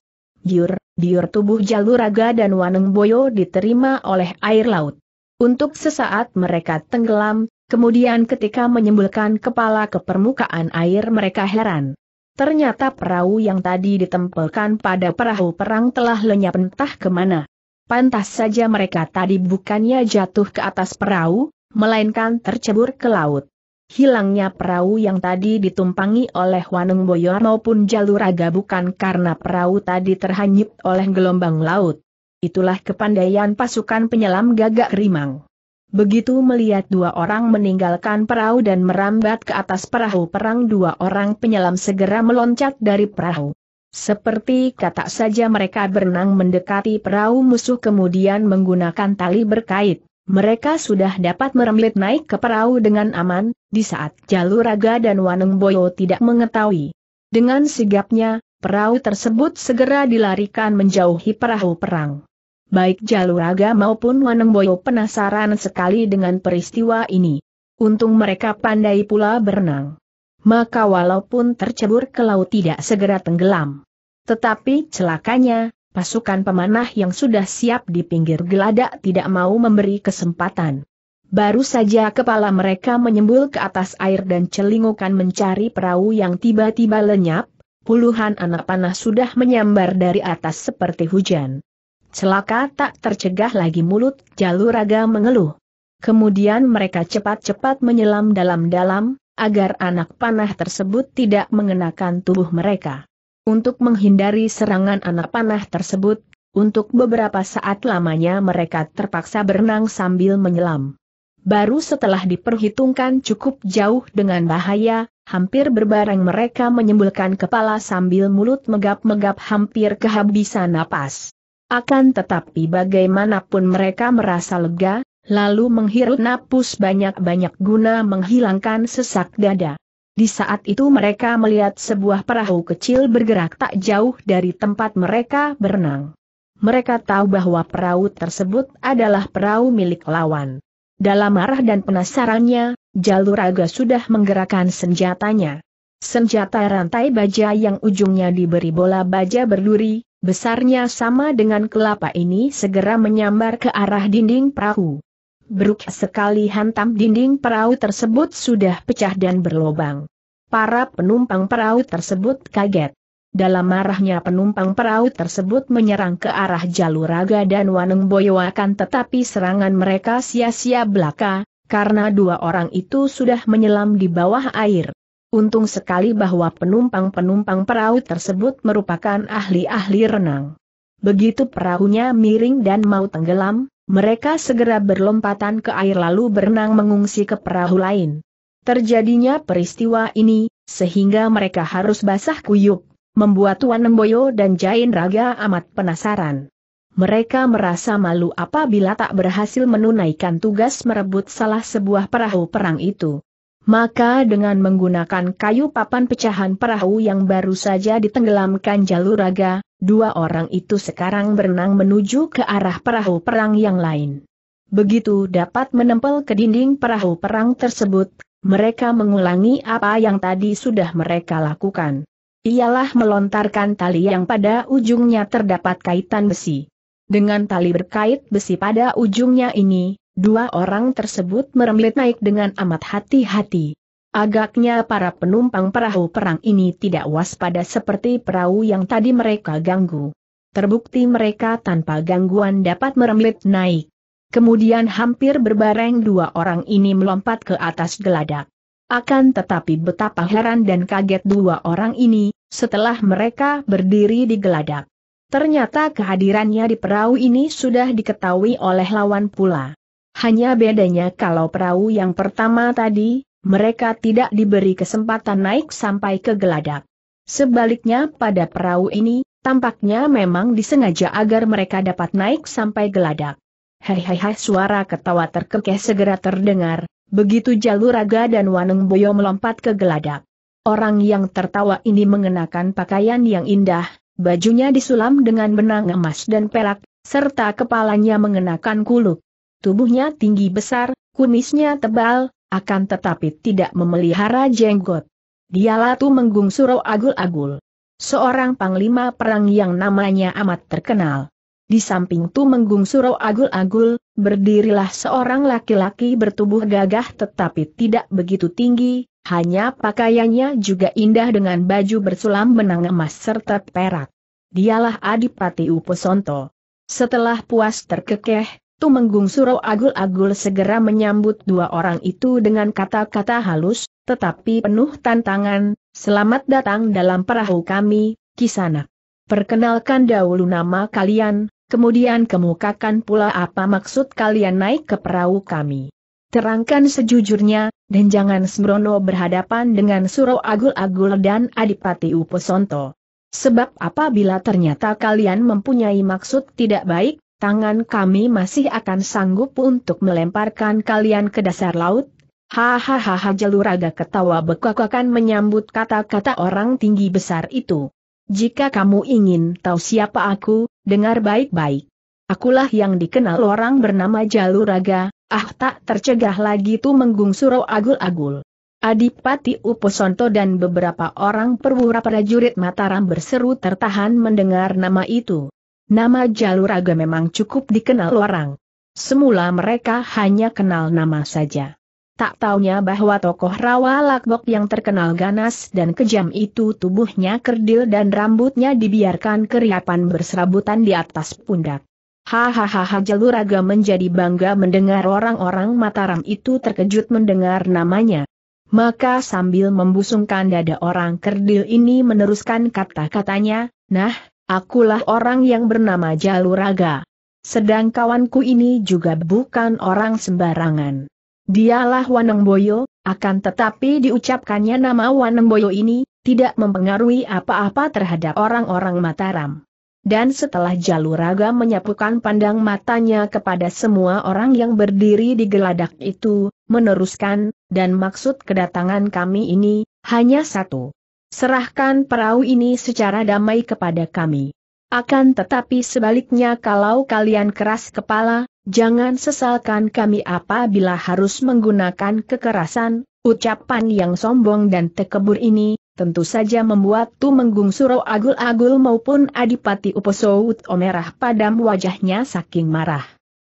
[SPEAKER 1] diur, biur tubuh Jaluraga dan Waneng Boyo diterima oleh air laut. Untuk sesaat mereka tenggelam, kemudian ketika menyembulkan kepala ke permukaan air mereka heran. Ternyata perahu yang tadi ditempelkan pada perahu perang telah lenyap entah kemana. Pantas saja mereka tadi bukannya jatuh ke atas perahu, melainkan tercebur ke laut. Hilangnya perahu yang tadi ditumpangi oleh Waneng Boyo maupun Jalur raga bukan karena perahu tadi terhanyut oleh gelombang laut. Itulah kepandaian pasukan penyelam gagak rimang. Begitu melihat dua orang meninggalkan perahu dan merambat ke atas perahu perang dua orang penyelam segera meloncat dari perahu. Seperti kata saja mereka berenang mendekati perahu musuh kemudian menggunakan tali berkait. Mereka sudah dapat merembet naik ke perahu dengan aman, di saat Jaluraga dan Waneng Boyo tidak mengetahui. Dengan sigapnya, perahu tersebut segera dilarikan menjauhi perahu perang. Baik Jaluraga maupun Waneng Boyo penasaran sekali dengan peristiwa ini. Untung mereka pandai pula berenang. Maka walaupun tercebur ke laut tidak segera tenggelam. Tetapi celakanya, pasukan pemanah yang sudah siap di pinggir geladak tidak mau memberi kesempatan. Baru saja kepala mereka menyembul ke atas air dan celingukan mencari perahu yang tiba-tiba lenyap, puluhan anak panah sudah menyambar dari atas seperti hujan. Celaka tak tercegah lagi mulut jalur jaluraga mengeluh. Kemudian mereka cepat-cepat menyelam dalam-dalam, agar anak panah tersebut tidak mengenakan tubuh mereka untuk menghindari serangan anak panah tersebut, untuk beberapa saat lamanya mereka terpaksa berenang sambil menyelam. Baru setelah diperhitungkan cukup jauh dengan bahaya, hampir berbareng mereka menyembulkan kepala sambil mulut megap-megap hampir kehabisan napas. Akan tetapi bagaimanapun mereka merasa lega, lalu menghirup napus banyak-banyak guna menghilangkan sesak dada. Di saat itu mereka melihat sebuah perahu kecil bergerak tak jauh dari tempat mereka berenang. Mereka tahu bahwa perahu tersebut adalah perahu milik lawan. Dalam marah dan penasarannya, Jaluraga sudah menggerakkan senjatanya. Senjata rantai baja yang ujungnya diberi bola baja berduri, besarnya sama dengan kelapa ini segera menyambar ke arah dinding perahu. Bruk sekali hantam dinding perahu tersebut sudah pecah dan berlobang. Para penumpang perahu tersebut kaget. Dalam marahnya penumpang perahu tersebut menyerang ke arah jalur raga dan Waneng Boyoakan tetapi serangan mereka sia-sia belaka, karena dua orang itu sudah menyelam di bawah air. Untung sekali bahwa penumpang-penumpang perahu tersebut merupakan ahli-ahli renang. Begitu perahunya miring dan mau tenggelam, mereka segera berlompatan ke air lalu berenang mengungsi ke perahu lain. Terjadinya peristiwa ini, sehingga mereka harus basah kuyup, membuat Tuan Nemboyo dan Jain Raga amat penasaran. Mereka merasa malu apabila tak berhasil menunaikan tugas merebut salah sebuah perahu perang itu. Maka dengan menggunakan kayu papan pecahan perahu yang baru saja ditenggelamkan jalur raga, Dua orang itu sekarang berenang menuju ke arah perahu perang yang lain. Begitu dapat menempel ke dinding perahu perang tersebut, mereka mengulangi apa yang tadi sudah mereka lakukan. Ialah melontarkan tali yang pada ujungnya terdapat kaitan besi. Dengan tali berkait besi pada ujungnya ini, dua orang tersebut merembet naik dengan amat hati-hati. Agaknya para penumpang perahu perang ini tidak waspada seperti perahu yang tadi mereka ganggu. Terbukti mereka tanpa gangguan dapat merembet naik. Kemudian hampir berbareng dua orang ini melompat ke atas geladak. Akan tetapi betapa heran dan kaget dua orang ini, setelah mereka berdiri di geladak. Ternyata kehadirannya di perahu ini sudah diketahui oleh lawan pula. Hanya bedanya kalau perahu yang pertama tadi, mereka tidak diberi kesempatan naik sampai ke geladak. Sebaliknya pada perahu ini, tampaknya memang disengaja agar mereka dapat naik sampai geladak. Hei hei hei, suara ketawa terkekeh segera terdengar, begitu Jaluraga dan Waneng Boyo melompat ke geladak. Orang yang tertawa ini mengenakan pakaian yang indah, bajunya disulam dengan benang emas dan perak, serta kepalanya mengenakan kuluk. Tubuhnya tinggi besar, kumisnya tebal, akan tetapi tidak memelihara jenggot. Dia latu menggung agul-agul. Seorang panglima perang yang namanya amat terkenal. Di samping tu menggung Suro agul-agul, berdirilah seorang laki-laki bertubuh gagah tetapi tidak begitu tinggi, hanya pakaiannya juga indah dengan baju bersulam benang emas serta perak. Dialah Adipati Uposonto. Setelah puas terkekeh, Tumenggung Suro Agul-Agul segera menyambut dua orang itu dengan kata-kata halus, tetapi penuh tantangan, selamat datang dalam perahu kami, kisana. Perkenalkan dahulu nama kalian, kemudian kemukakan pula apa maksud kalian naik ke perahu kami. Terangkan sejujurnya, dan jangan sembrono berhadapan dengan Suro Agul-Agul dan Adipati Uposonto. Sebab apabila ternyata kalian mempunyai maksud tidak baik, tangan kami masih akan sanggup untuk melemparkan kalian ke dasar laut? Hahaha Jaluraga ketawa akan menyambut kata-kata orang tinggi besar itu. Jika kamu ingin tahu siapa aku, dengar baik-baik. Akulah yang dikenal orang bernama Jaluraga, ah tak tercegah lagi tuh menggung agul-agul. Adipati Uposonto dan beberapa orang perwira prajurit Mataram berseru tertahan mendengar nama itu. Nama Jaluraga memang cukup dikenal orang. Semula mereka hanya kenal nama saja. Tak taunya bahwa tokoh rawa lakbok yang terkenal ganas dan kejam itu tubuhnya kerdil dan rambutnya dibiarkan keriapan berserabutan di atas pundak. Hahaha Jaluraga menjadi bangga mendengar orang-orang Mataram itu terkejut mendengar namanya. Maka sambil membusungkan dada orang kerdil ini meneruskan kata-katanya, Nah, Akulah orang yang bernama Jaluraga. Sedang kawanku ini juga bukan orang sembarangan. Dialah Wanengboyo, akan tetapi diucapkannya nama Wanengboyo ini, tidak mempengaruhi apa-apa terhadap orang-orang Mataram. Dan setelah Jaluraga menyapukan pandang matanya kepada semua orang yang berdiri di geladak itu, meneruskan, dan maksud kedatangan kami ini, hanya satu. Serahkan perahu ini secara damai kepada kami. Akan tetapi sebaliknya kalau kalian keras kepala, jangan sesalkan kami apabila harus menggunakan kekerasan, ucapan yang sombong dan tekebur ini, tentu saja membuat Menggung Suro Agul-Agul maupun Adipati Uposout Omerah padam wajahnya saking marah.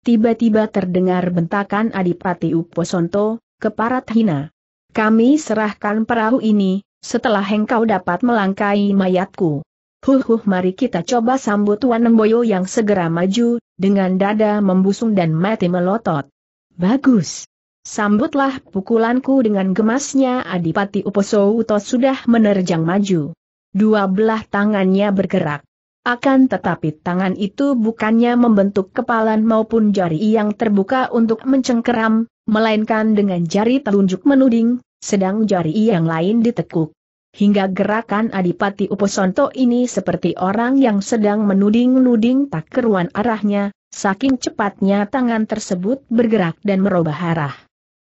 [SPEAKER 1] Tiba-tiba terdengar bentakan Adipati Uposonto, keparat hina. Kami serahkan perahu ini, setelah engkau dapat melangkai mayatku. Huhuh mari kita coba sambut Wan Nemboyo yang segera maju, dengan dada membusung dan mati melotot. Bagus. Sambutlah pukulanku dengan gemasnya Adipati Uposo Uto sudah menerjang maju. Dua belah tangannya bergerak. Akan tetapi tangan itu bukannya membentuk kepalan maupun jari yang terbuka untuk mencengkeram, melainkan dengan jari telunjuk menuding, sedang jari yang lain ditekuk. Hingga gerakan Adipati Uposonto ini seperti orang yang sedang menuding-nuding tak keruan arahnya, saking cepatnya tangan tersebut bergerak dan merubah arah.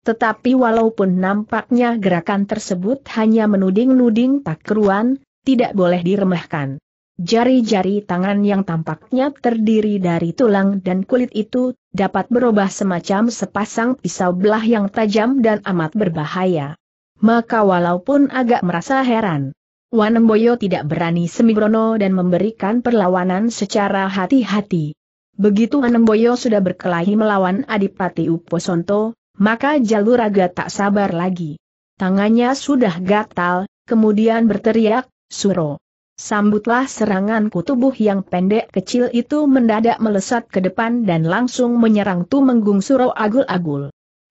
[SPEAKER 1] Tetapi walaupun nampaknya gerakan tersebut hanya menuding-nuding tak keruan, tidak boleh diremehkan. Jari-jari tangan yang tampaknya terdiri dari tulang dan kulit itu, dapat berubah semacam sepasang pisau belah yang tajam dan amat berbahaya maka walaupun agak merasa heran. Wanemboyo tidak berani Semibrono dan memberikan perlawanan secara hati-hati. Begitu Wanemboyo sudah berkelahi melawan Adipati Uposonto, maka jalur agak tak sabar lagi. Tangannya sudah gatal, kemudian berteriak, Suro. Sambutlah seranganku tubuh yang pendek kecil itu mendadak melesat ke depan dan langsung menyerang Tumenggung Suro agul-agul.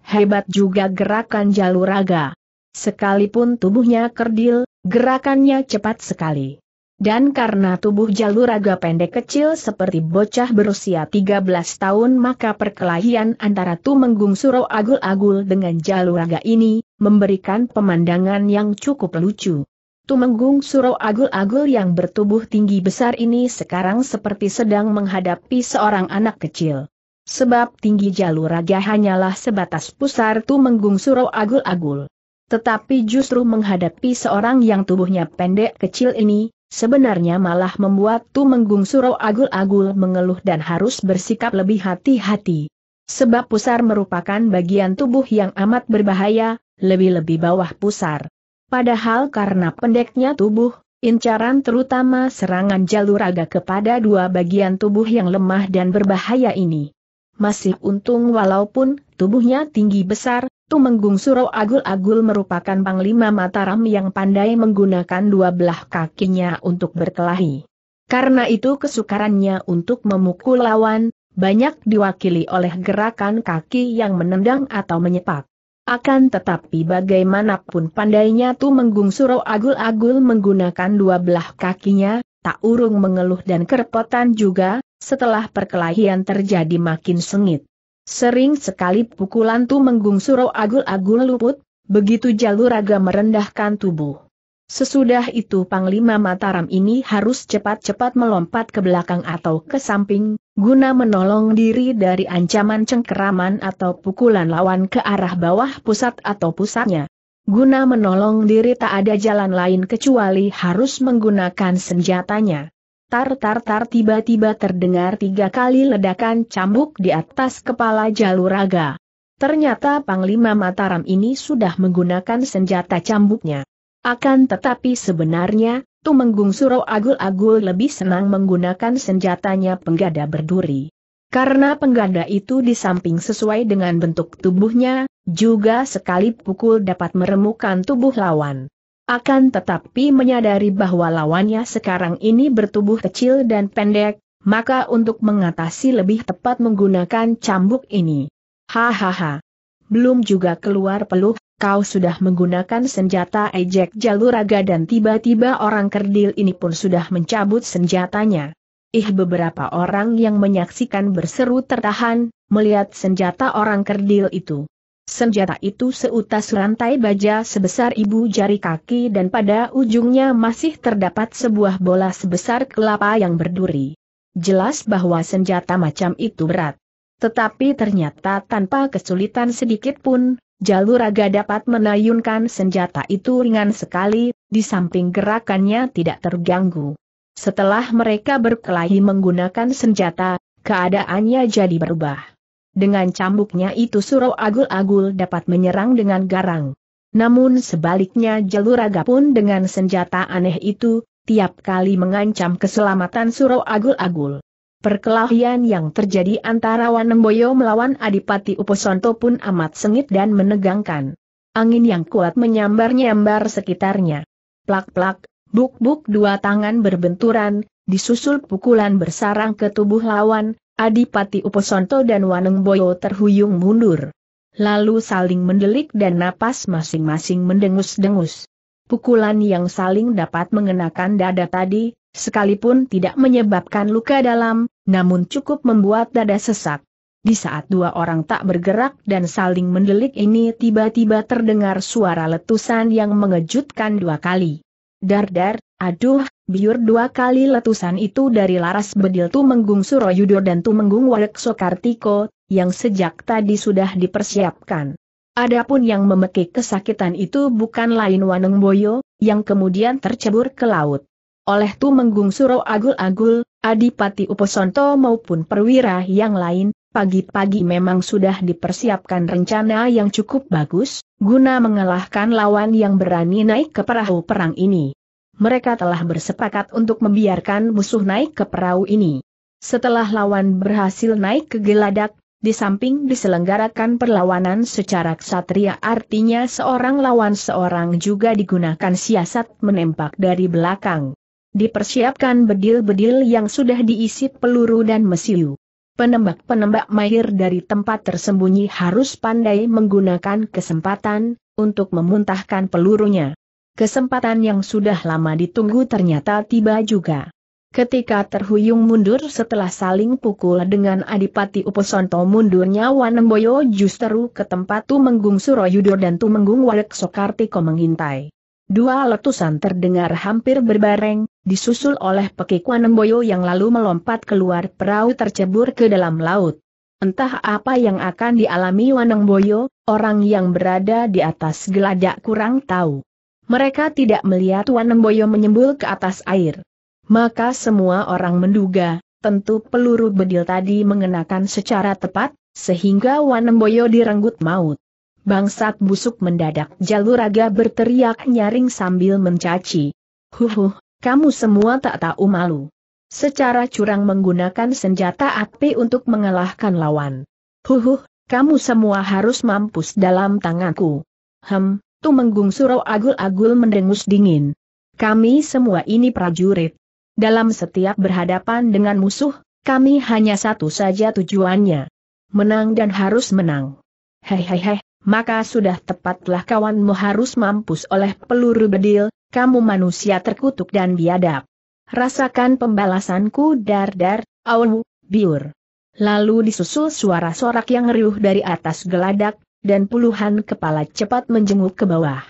[SPEAKER 1] Hebat juga gerakan jalur agak. Sekalipun tubuhnya kerdil, gerakannya cepat sekali. Dan karena tubuh jalur agak pendek kecil seperti bocah berusia 13 tahun maka perkelahian antara Tumenggung Suro Agul-Agul dengan jalur agak ini, memberikan pemandangan yang cukup lucu. Tumenggung Suro Agul-Agul yang bertubuh tinggi besar ini sekarang seperti sedang menghadapi seorang anak kecil. Sebab tinggi jalur raga hanyalah sebatas pusar Tumenggung Suro Agul-Agul. Tetapi justru menghadapi seorang yang tubuhnya pendek kecil ini, sebenarnya malah membuat Tumenggung Suro agul-agul mengeluh dan harus bersikap lebih hati-hati. Sebab pusar merupakan bagian tubuh yang amat berbahaya, lebih-lebih bawah pusar. Padahal karena pendeknya tubuh, incaran terutama serangan jalur raga kepada dua bagian tubuh yang lemah dan berbahaya ini. Masih untung walaupun tubuhnya tinggi besar, Tumenggung Suro Agul-Agul merupakan panglima Mataram yang pandai menggunakan dua belah kakinya untuk berkelahi. Karena itu kesukarannya untuk memukul lawan, banyak diwakili oleh gerakan kaki yang menendang atau menyepak. Akan tetapi bagaimanapun pandainya Tumenggung Suro Agul-Agul menggunakan dua belah kakinya, tak urung mengeluh dan kerepotan juga, setelah perkelahian terjadi makin sengit. Sering sekali pukulan tu Suro agul-agul luput, begitu jalur Jaluraga merendahkan tubuh. Sesudah itu Panglima Mataram ini harus cepat-cepat melompat ke belakang atau ke samping, guna menolong diri dari ancaman cengkeraman atau pukulan lawan ke arah bawah pusat atau pusatnya. Guna menolong diri tak ada jalan lain kecuali harus menggunakan senjatanya. Tar-tar-tar tiba-tiba terdengar tiga kali ledakan cambuk di atas kepala Jaluraga. Ternyata Panglima Mataram ini sudah menggunakan senjata cambuknya. Akan tetapi sebenarnya, Tumenggung Suro Agul-Agul lebih senang menggunakan senjatanya penggada berduri. Karena penggada itu di samping sesuai dengan bentuk tubuhnya, juga sekali pukul dapat meremukan tubuh lawan. Akan tetapi menyadari bahwa lawannya sekarang ini bertubuh kecil dan pendek, maka untuk mengatasi lebih tepat menggunakan cambuk ini. Hahaha. Belum juga keluar peluh, kau sudah menggunakan senjata ejek jaluraga dan tiba-tiba orang kerdil ini pun sudah mencabut senjatanya. Ih beberapa orang yang menyaksikan berseru tertahan, melihat senjata orang kerdil itu. Senjata itu seutas rantai baja sebesar ibu jari kaki dan pada ujungnya masih terdapat sebuah bola sebesar kelapa yang berduri. Jelas bahwa senjata macam itu berat. Tetapi ternyata tanpa kesulitan sedikit pun, Jaluraga dapat menayunkan senjata itu ringan sekali, di samping gerakannya tidak terganggu. Setelah mereka berkelahi menggunakan senjata, keadaannya jadi berubah. Dengan cambuknya itu Suro Agul-Agul dapat menyerang dengan garang. Namun sebaliknya Jaluraga pun dengan senjata aneh itu, tiap kali mengancam keselamatan Suro Agul-Agul. Perkelahian yang terjadi antara Wanemboyo melawan Adipati Uposonto pun amat sengit dan menegangkan. Angin yang kuat menyambar-nyambar sekitarnya. Plak-plak, buk-buk dua tangan berbenturan, disusul pukulan bersarang ke tubuh lawan, Adipati Uposonto dan Waneng Boyo terhuyung mundur. Lalu saling mendelik dan napas masing-masing mendengus-dengus. Pukulan yang saling dapat mengenakan dada tadi, sekalipun tidak menyebabkan luka dalam, namun cukup membuat dada sesak. Di saat dua orang tak bergerak dan saling mendelik ini tiba-tiba terdengar suara letusan yang mengejutkan dua kali. Dar-dar, aduh, biur dua kali letusan itu dari laras bedil tu Tumenggung Suroyudo dan Tumenggung Walek Sokartiko, yang sejak tadi sudah dipersiapkan. Adapun yang memekik kesakitan itu bukan lain Waneng Boyo, yang kemudian tercebur ke laut. Oleh Tumenggung Suro Agul-Agul, Adipati Uposonto maupun perwira yang lain, pagi-pagi memang sudah dipersiapkan rencana yang cukup bagus, guna mengalahkan lawan yang berani naik ke perahu perang ini mereka telah bersepakat untuk membiarkan musuh naik ke perahu ini. Setelah lawan berhasil naik ke geladak, di samping diselenggarakan perlawanan secara ksatria artinya seorang lawan seorang juga digunakan siasat menembak dari belakang. Dipersiapkan bedil-bedil yang sudah diisi peluru dan mesiu. Penembak-penembak mahir dari tempat tersembunyi harus pandai menggunakan kesempatan, untuk memuntahkan pelurunya. Kesempatan yang sudah lama ditunggu ternyata tiba juga. Ketika terhuyung mundur setelah saling pukul dengan Adipati Uposonto mundurnya Wanemboyo justru ke tempat Tumenggung Suroyudo dan Tumenggung Walek Sokartiko mengintai. Dua letusan terdengar hampir berbareng, disusul oleh pekik Wanemboyo yang lalu melompat keluar perahu tercebur ke dalam laut. Entah apa yang akan dialami Wanemboyo, orang yang berada di atas geladak kurang tahu. Mereka tidak melihat Wanemboyo menyembul ke atas air. Maka semua orang menduga, tentu peluru bedil tadi mengenakan secara tepat, sehingga Wanemboyo Nemboyo direnggut maut. Bangsat busuk mendadak jaluraga berteriak nyaring sambil mencaci. Huhuh, kamu semua tak tahu malu. Secara curang menggunakan senjata api untuk mengalahkan lawan. Huhuh, kamu semua harus mampus dalam tanganku. Hem, Tumenggung agul-agul mendengus dingin. Kami semua ini prajurit. Dalam setiap berhadapan dengan musuh, kami hanya satu saja tujuannya. Menang dan harus menang. Hei hei hei, maka sudah tepatlah kawanmu harus mampus oleh peluru bedil, kamu manusia terkutuk dan biadab. Rasakan pembalasanku dar-dar, awu, biur. Lalu disusul suara sorak yang riuh dari atas geladak, dan puluhan kepala cepat menjenguk ke bawah.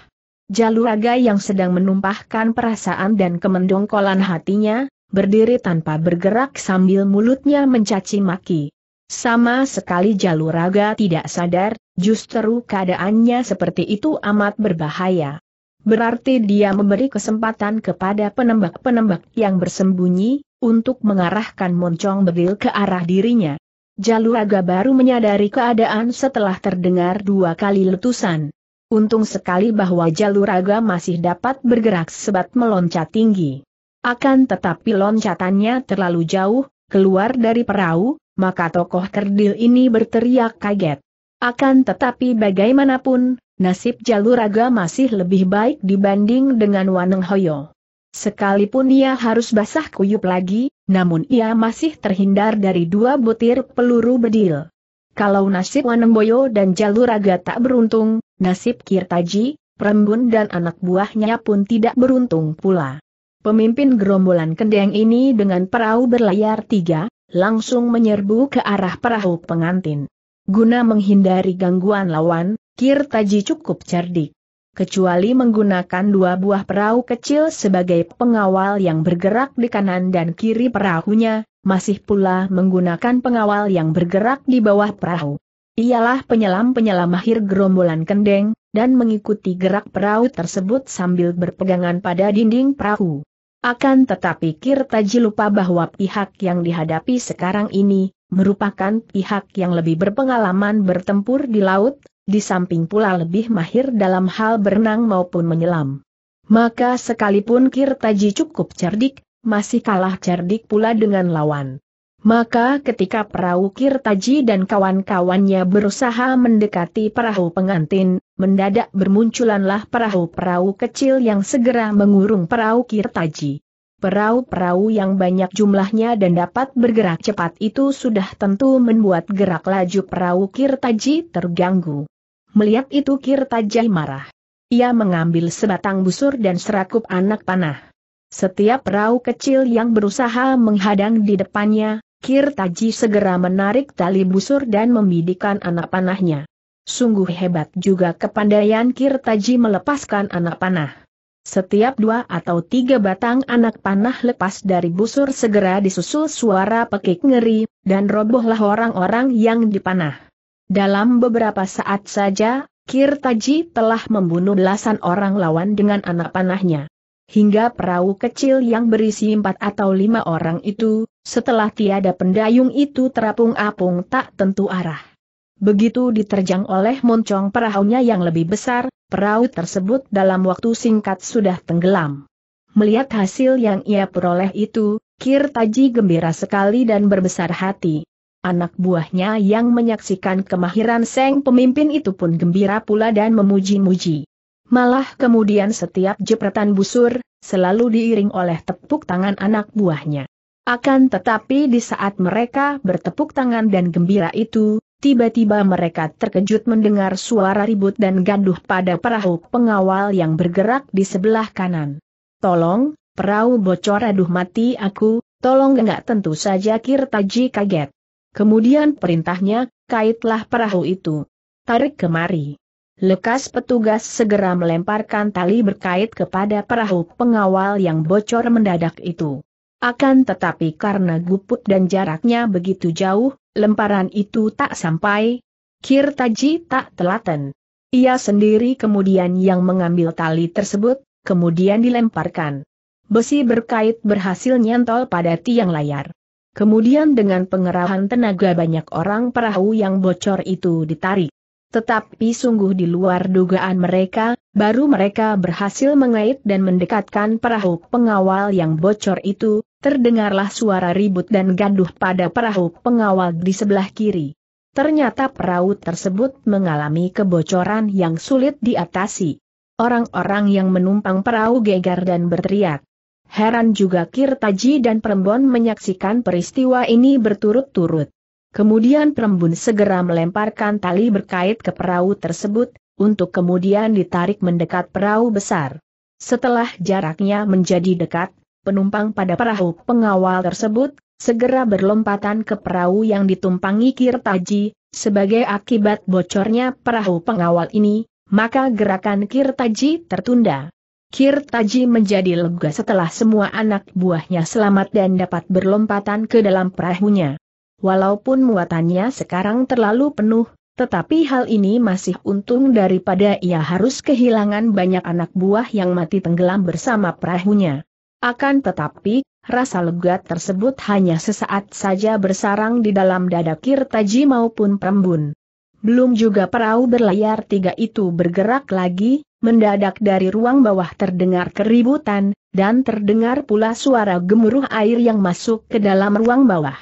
[SPEAKER 1] Jaluraga yang sedang menumpahkan perasaan dan kemendongkolan hatinya, berdiri tanpa bergerak sambil mulutnya mencaci maki. Sama sekali Jaluraga tidak sadar, justru keadaannya seperti itu amat berbahaya. Berarti dia memberi kesempatan kepada penembak-penembak yang bersembunyi, untuk mengarahkan moncong bedil ke arah dirinya. Jaluraga baru menyadari keadaan setelah terdengar dua kali letusan. Untung sekali bahwa Jaluraga masih dapat bergerak sebat meloncat tinggi. Akan tetapi loncatannya terlalu jauh, keluar dari perahu, maka tokoh kerdil ini berteriak kaget. Akan tetapi bagaimanapun, nasib Jaluraga masih lebih baik dibanding dengan Waneng Hoyo. Sekalipun ia harus basah kuyup lagi, namun ia masih terhindar dari dua butir peluru bedil. Kalau nasib Wanemboyo dan Jaluraga tak beruntung, nasib Kirtaji, Prembun dan anak buahnya pun tidak beruntung pula. Pemimpin gerombolan kendeng ini dengan perahu berlayar tiga, langsung menyerbu ke arah perahu pengantin. Guna menghindari gangguan lawan, Kirtaji cukup cerdik kecuali menggunakan dua buah perahu kecil sebagai pengawal yang bergerak di kanan dan kiri perahunya, masih pula menggunakan pengawal yang bergerak di bawah perahu. Ialah penyelam-penyelam akhir gerombolan kendeng, dan mengikuti gerak perahu tersebut sambil berpegangan pada dinding perahu. Akan tetapi Kirtaji lupa bahwa pihak yang dihadapi sekarang ini, merupakan pihak yang lebih berpengalaman bertempur di laut, di samping pula lebih mahir dalam hal berenang maupun menyelam. Maka sekalipun Kirtaji cukup cerdik, masih kalah cerdik pula dengan lawan. Maka ketika perahu Kirtaji dan kawan-kawannya berusaha mendekati perahu pengantin, mendadak bermunculanlah perahu-perahu kecil yang segera mengurung perahu Kirtaji. Perahu-perahu yang banyak jumlahnya dan dapat bergerak cepat itu sudah tentu membuat gerak laju perahu Kirtaji terganggu. Melihat itu Kirtajai marah. Ia mengambil sebatang busur dan serakup anak panah. Setiap perahu kecil yang berusaha menghadang di depannya, Kirtaji segera menarik tali busur dan membidikan anak panahnya. Sungguh hebat juga kepandaian Kirtaji melepaskan anak panah. Setiap dua atau tiga batang anak panah lepas dari busur segera disusul suara pekik ngeri, dan robohlah orang-orang yang dipanah. Dalam beberapa saat saja, Kirtaji telah membunuh belasan orang lawan dengan anak panahnya. Hingga perahu kecil yang berisi empat atau lima orang itu, setelah tiada pendayung itu terapung-apung tak tentu arah. Begitu diterjang oleh moncong perahunya yang lebih besar, perahu tersebut dalam waktu singkat sudah tenggelam. Melihat hasil yang ia peroleh itu, Kirtaji gembira sekali dan berbesar hati anak buahnya yang menyaksikan kemahiran Seng pemimpin itu pun gembira pula dan memuji-muji. Malah kemudian setiap jepretan busur, selalu diiring oleh tepuk tangan anak buahnya. Akan tetapi di saat mereka bertepuk tangan dan gembira itu, tiba-tiba mereka terkejut mendengar suara ribut dan gaduh pada perahu pengawal yang bergerak di sebelah kanan. Tolong, perahu bocor aduh mati aku, tolong enggak tentu saja Kirtaji kaget. Kemudian perintahnya, kaitlah perahu itu. Tarik kemari. Lekas petugas segera melemparkan tali berkait kepada perahu pengawal yang bocor mendadak itu. Akan tetapi karena guput dan jaraknya begitu jauh, lemparan itu tak sampai. Kirtaji tak telaten. Ia sendiri kemudian yang mengambil tali tersebut, kemudian dilemparkan. Besi berkait berhasil nyentol pada tiang layar. Kemudian dengan pengerahan tenaga banyak orang perahu yang bocor itu ditarik. Tetapi sungguh di luar dugaan mereka, baru mereka berhasil mengait dan mendekatkan perahu pengawal yang bocor itu, terdengarlah suara ribut dan gaduh pada perahu pengawal di sebelah kiri. Ternyata perahu tersebut mengalami kebocoran yang sulit diatasi. Orang-orang yang menumpang perahu gegar dan berteriak. Heran juga Kirtaji dan Perembon menyaksikan peristiwa ini berturut-turut. Kemudian Prembon segera melemparkan tali berkait ke perahu tersebut, untuk kemudian ditarik mendekat perahu besar. Setelah jaraknya menjadi dekat, penumpang pada perahu pengawal tersebut, segera berlompatan ke perahu yang ditumpangi Kirtaji, sebagai akibat bocornya perahu pengawal ini, maka gerakan Kirtaji tertunda. Kirtaji menjadi lega setelah semua anak buahnya selamat dan dapat berlompatan ke dalam perahunya. Walaupun muatannya sekarang terlalu penuh, tetapi hal ini masih untung daripada ia harus kehilangan banyak anak buah yang mati tenggelam bersama perahunya. Akan tetapi, rasa lega tersebut hanya sesaat saja bersarang di dalam dada Kirtaji maupun Prembun. Belum juga perahu berlayar tiga itu bergerak lagi, mendadak dari ruang bawah terdengar keributan, dan terdengar pula suara gemuruh air yang masuk ke dalam ruang bawah.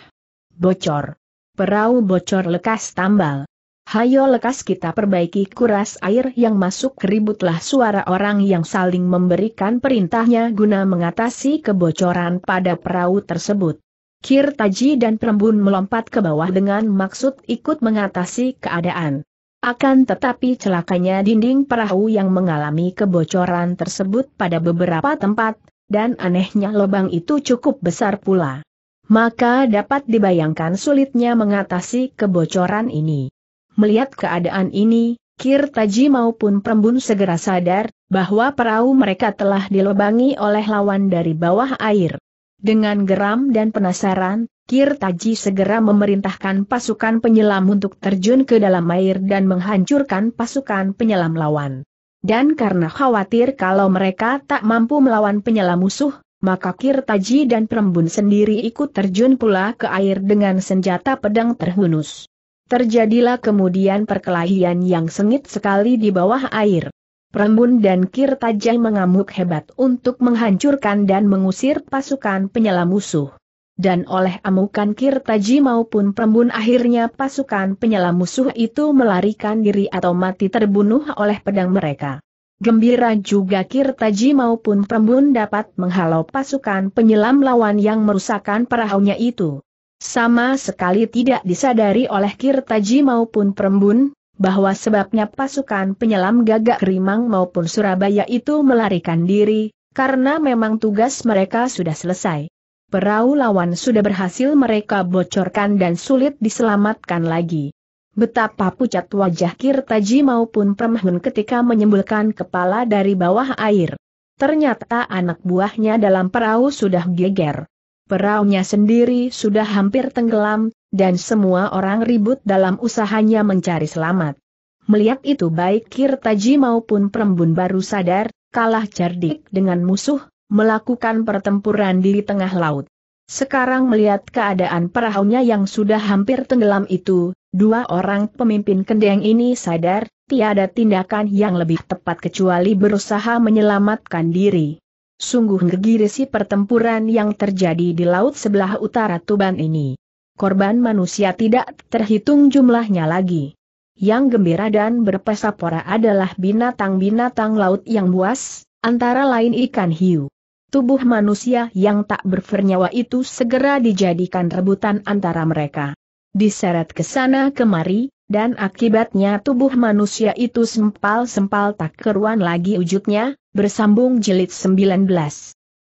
[SPEAKER 1] Bocor. Perahu bocor lekas tambal. Hayo lekas kita perbaiki kuras air yang masuk keributlah suara orang yang saling memberikan perintahnya guna mengatasi kebocoran pada perahu tersebut. Kirtaji dan Prembun melompat ke bawah dengan maksud ikut mengatasi keadaan. Akan tetapi celakanya dinding perahu yang mengalami kebocoran tersebut pada beberapa tempat, dan anehnya lubang itu cukup besar pula. Maka dapat dibayangkan sulitnya mengatasi kebocoran ini. Melihat keadaan ini, Kirtaji maupun Prembun segera sadar bahwa perahu mereka telah dilobangi oleh lawan dari bawah air. Dengan geram dan penasaran, Kirtaji segera memerintahkan pasukan penyelam untuk terjun ke dalam air dan menghancurkan pasukan penyelam lawan. Dan karena khawatir kalau mereka tak mampu melawan penyelam musuh, maka Kirtaji dan Perembun sendiri ikut terjun pula ke air dengan senjata pedang terhunus. Terjadilah kemudian perkelahian yang sengit sekali di bawah air. Prembun dan Kirtaja mengamuk hebat untuk menghancurkan dan mengusir pasukan penyelam musuh. Dan oleh amukan Kirtaji maupun Prembun akhirnya pasukan penyelam musuh itu melarikan diri atau mati terbunuh oleh pedang mereka. Gembira juga Kirtaji maupun Prembun dapat menghalau pasukan penyelam lawan yang merusakkan perahunya itu. Sama sekali tidak disadari oleh Kirtaji maupun Prembun, bahwa sebabnya pasukan penyelam gagak Rimang maupun Surabaya itu melarikan diri, karena memang tugas mereka sudah selesai. Perahu lawan sudah berhasil mereka bocorkan dan sulit diselamatkan lagi. Betapa pucat wajah Kirtaji maupun Permahun ketika menyembulkan kepala dari bawah air. Ternyata anak buahnya dalam perahu sudah geger. Peraunya sendiri sudah hampir tenggelam, dan semua orang ribut dalam usahanya mencari selamat. Melihat itu baik Kirtaji maupun Perembun baru sadar, kalah cerdik dengan musuh, melakukan pertempuran di tengah laut. Sekarang melihat keadaan perahunya yang sudah hampir tenggelam itu, dua orang pemimpin kendeng ini sadar, tiada tindakan yang lebih tepat kecuali berusaha menyelamatkan diri sungguh ngegirisi pertempuran yang terjadi di laut sebelah utara Tuban ini. Korban manusia tidak terhitung jumlahnya lagi. Yang gembira dan berpesta pora adalah binatang-binatang laut yang buas, antara lain ikan hiu. Tubuh manusia yang tak berfernyawa itu segera dijadikan rebutan antara mereka. Diseret ke sana kemari, dan akibatnya tubuh manusia itu sempal-sempal tak keruan lagi wujudnya, Bersambung jilid 19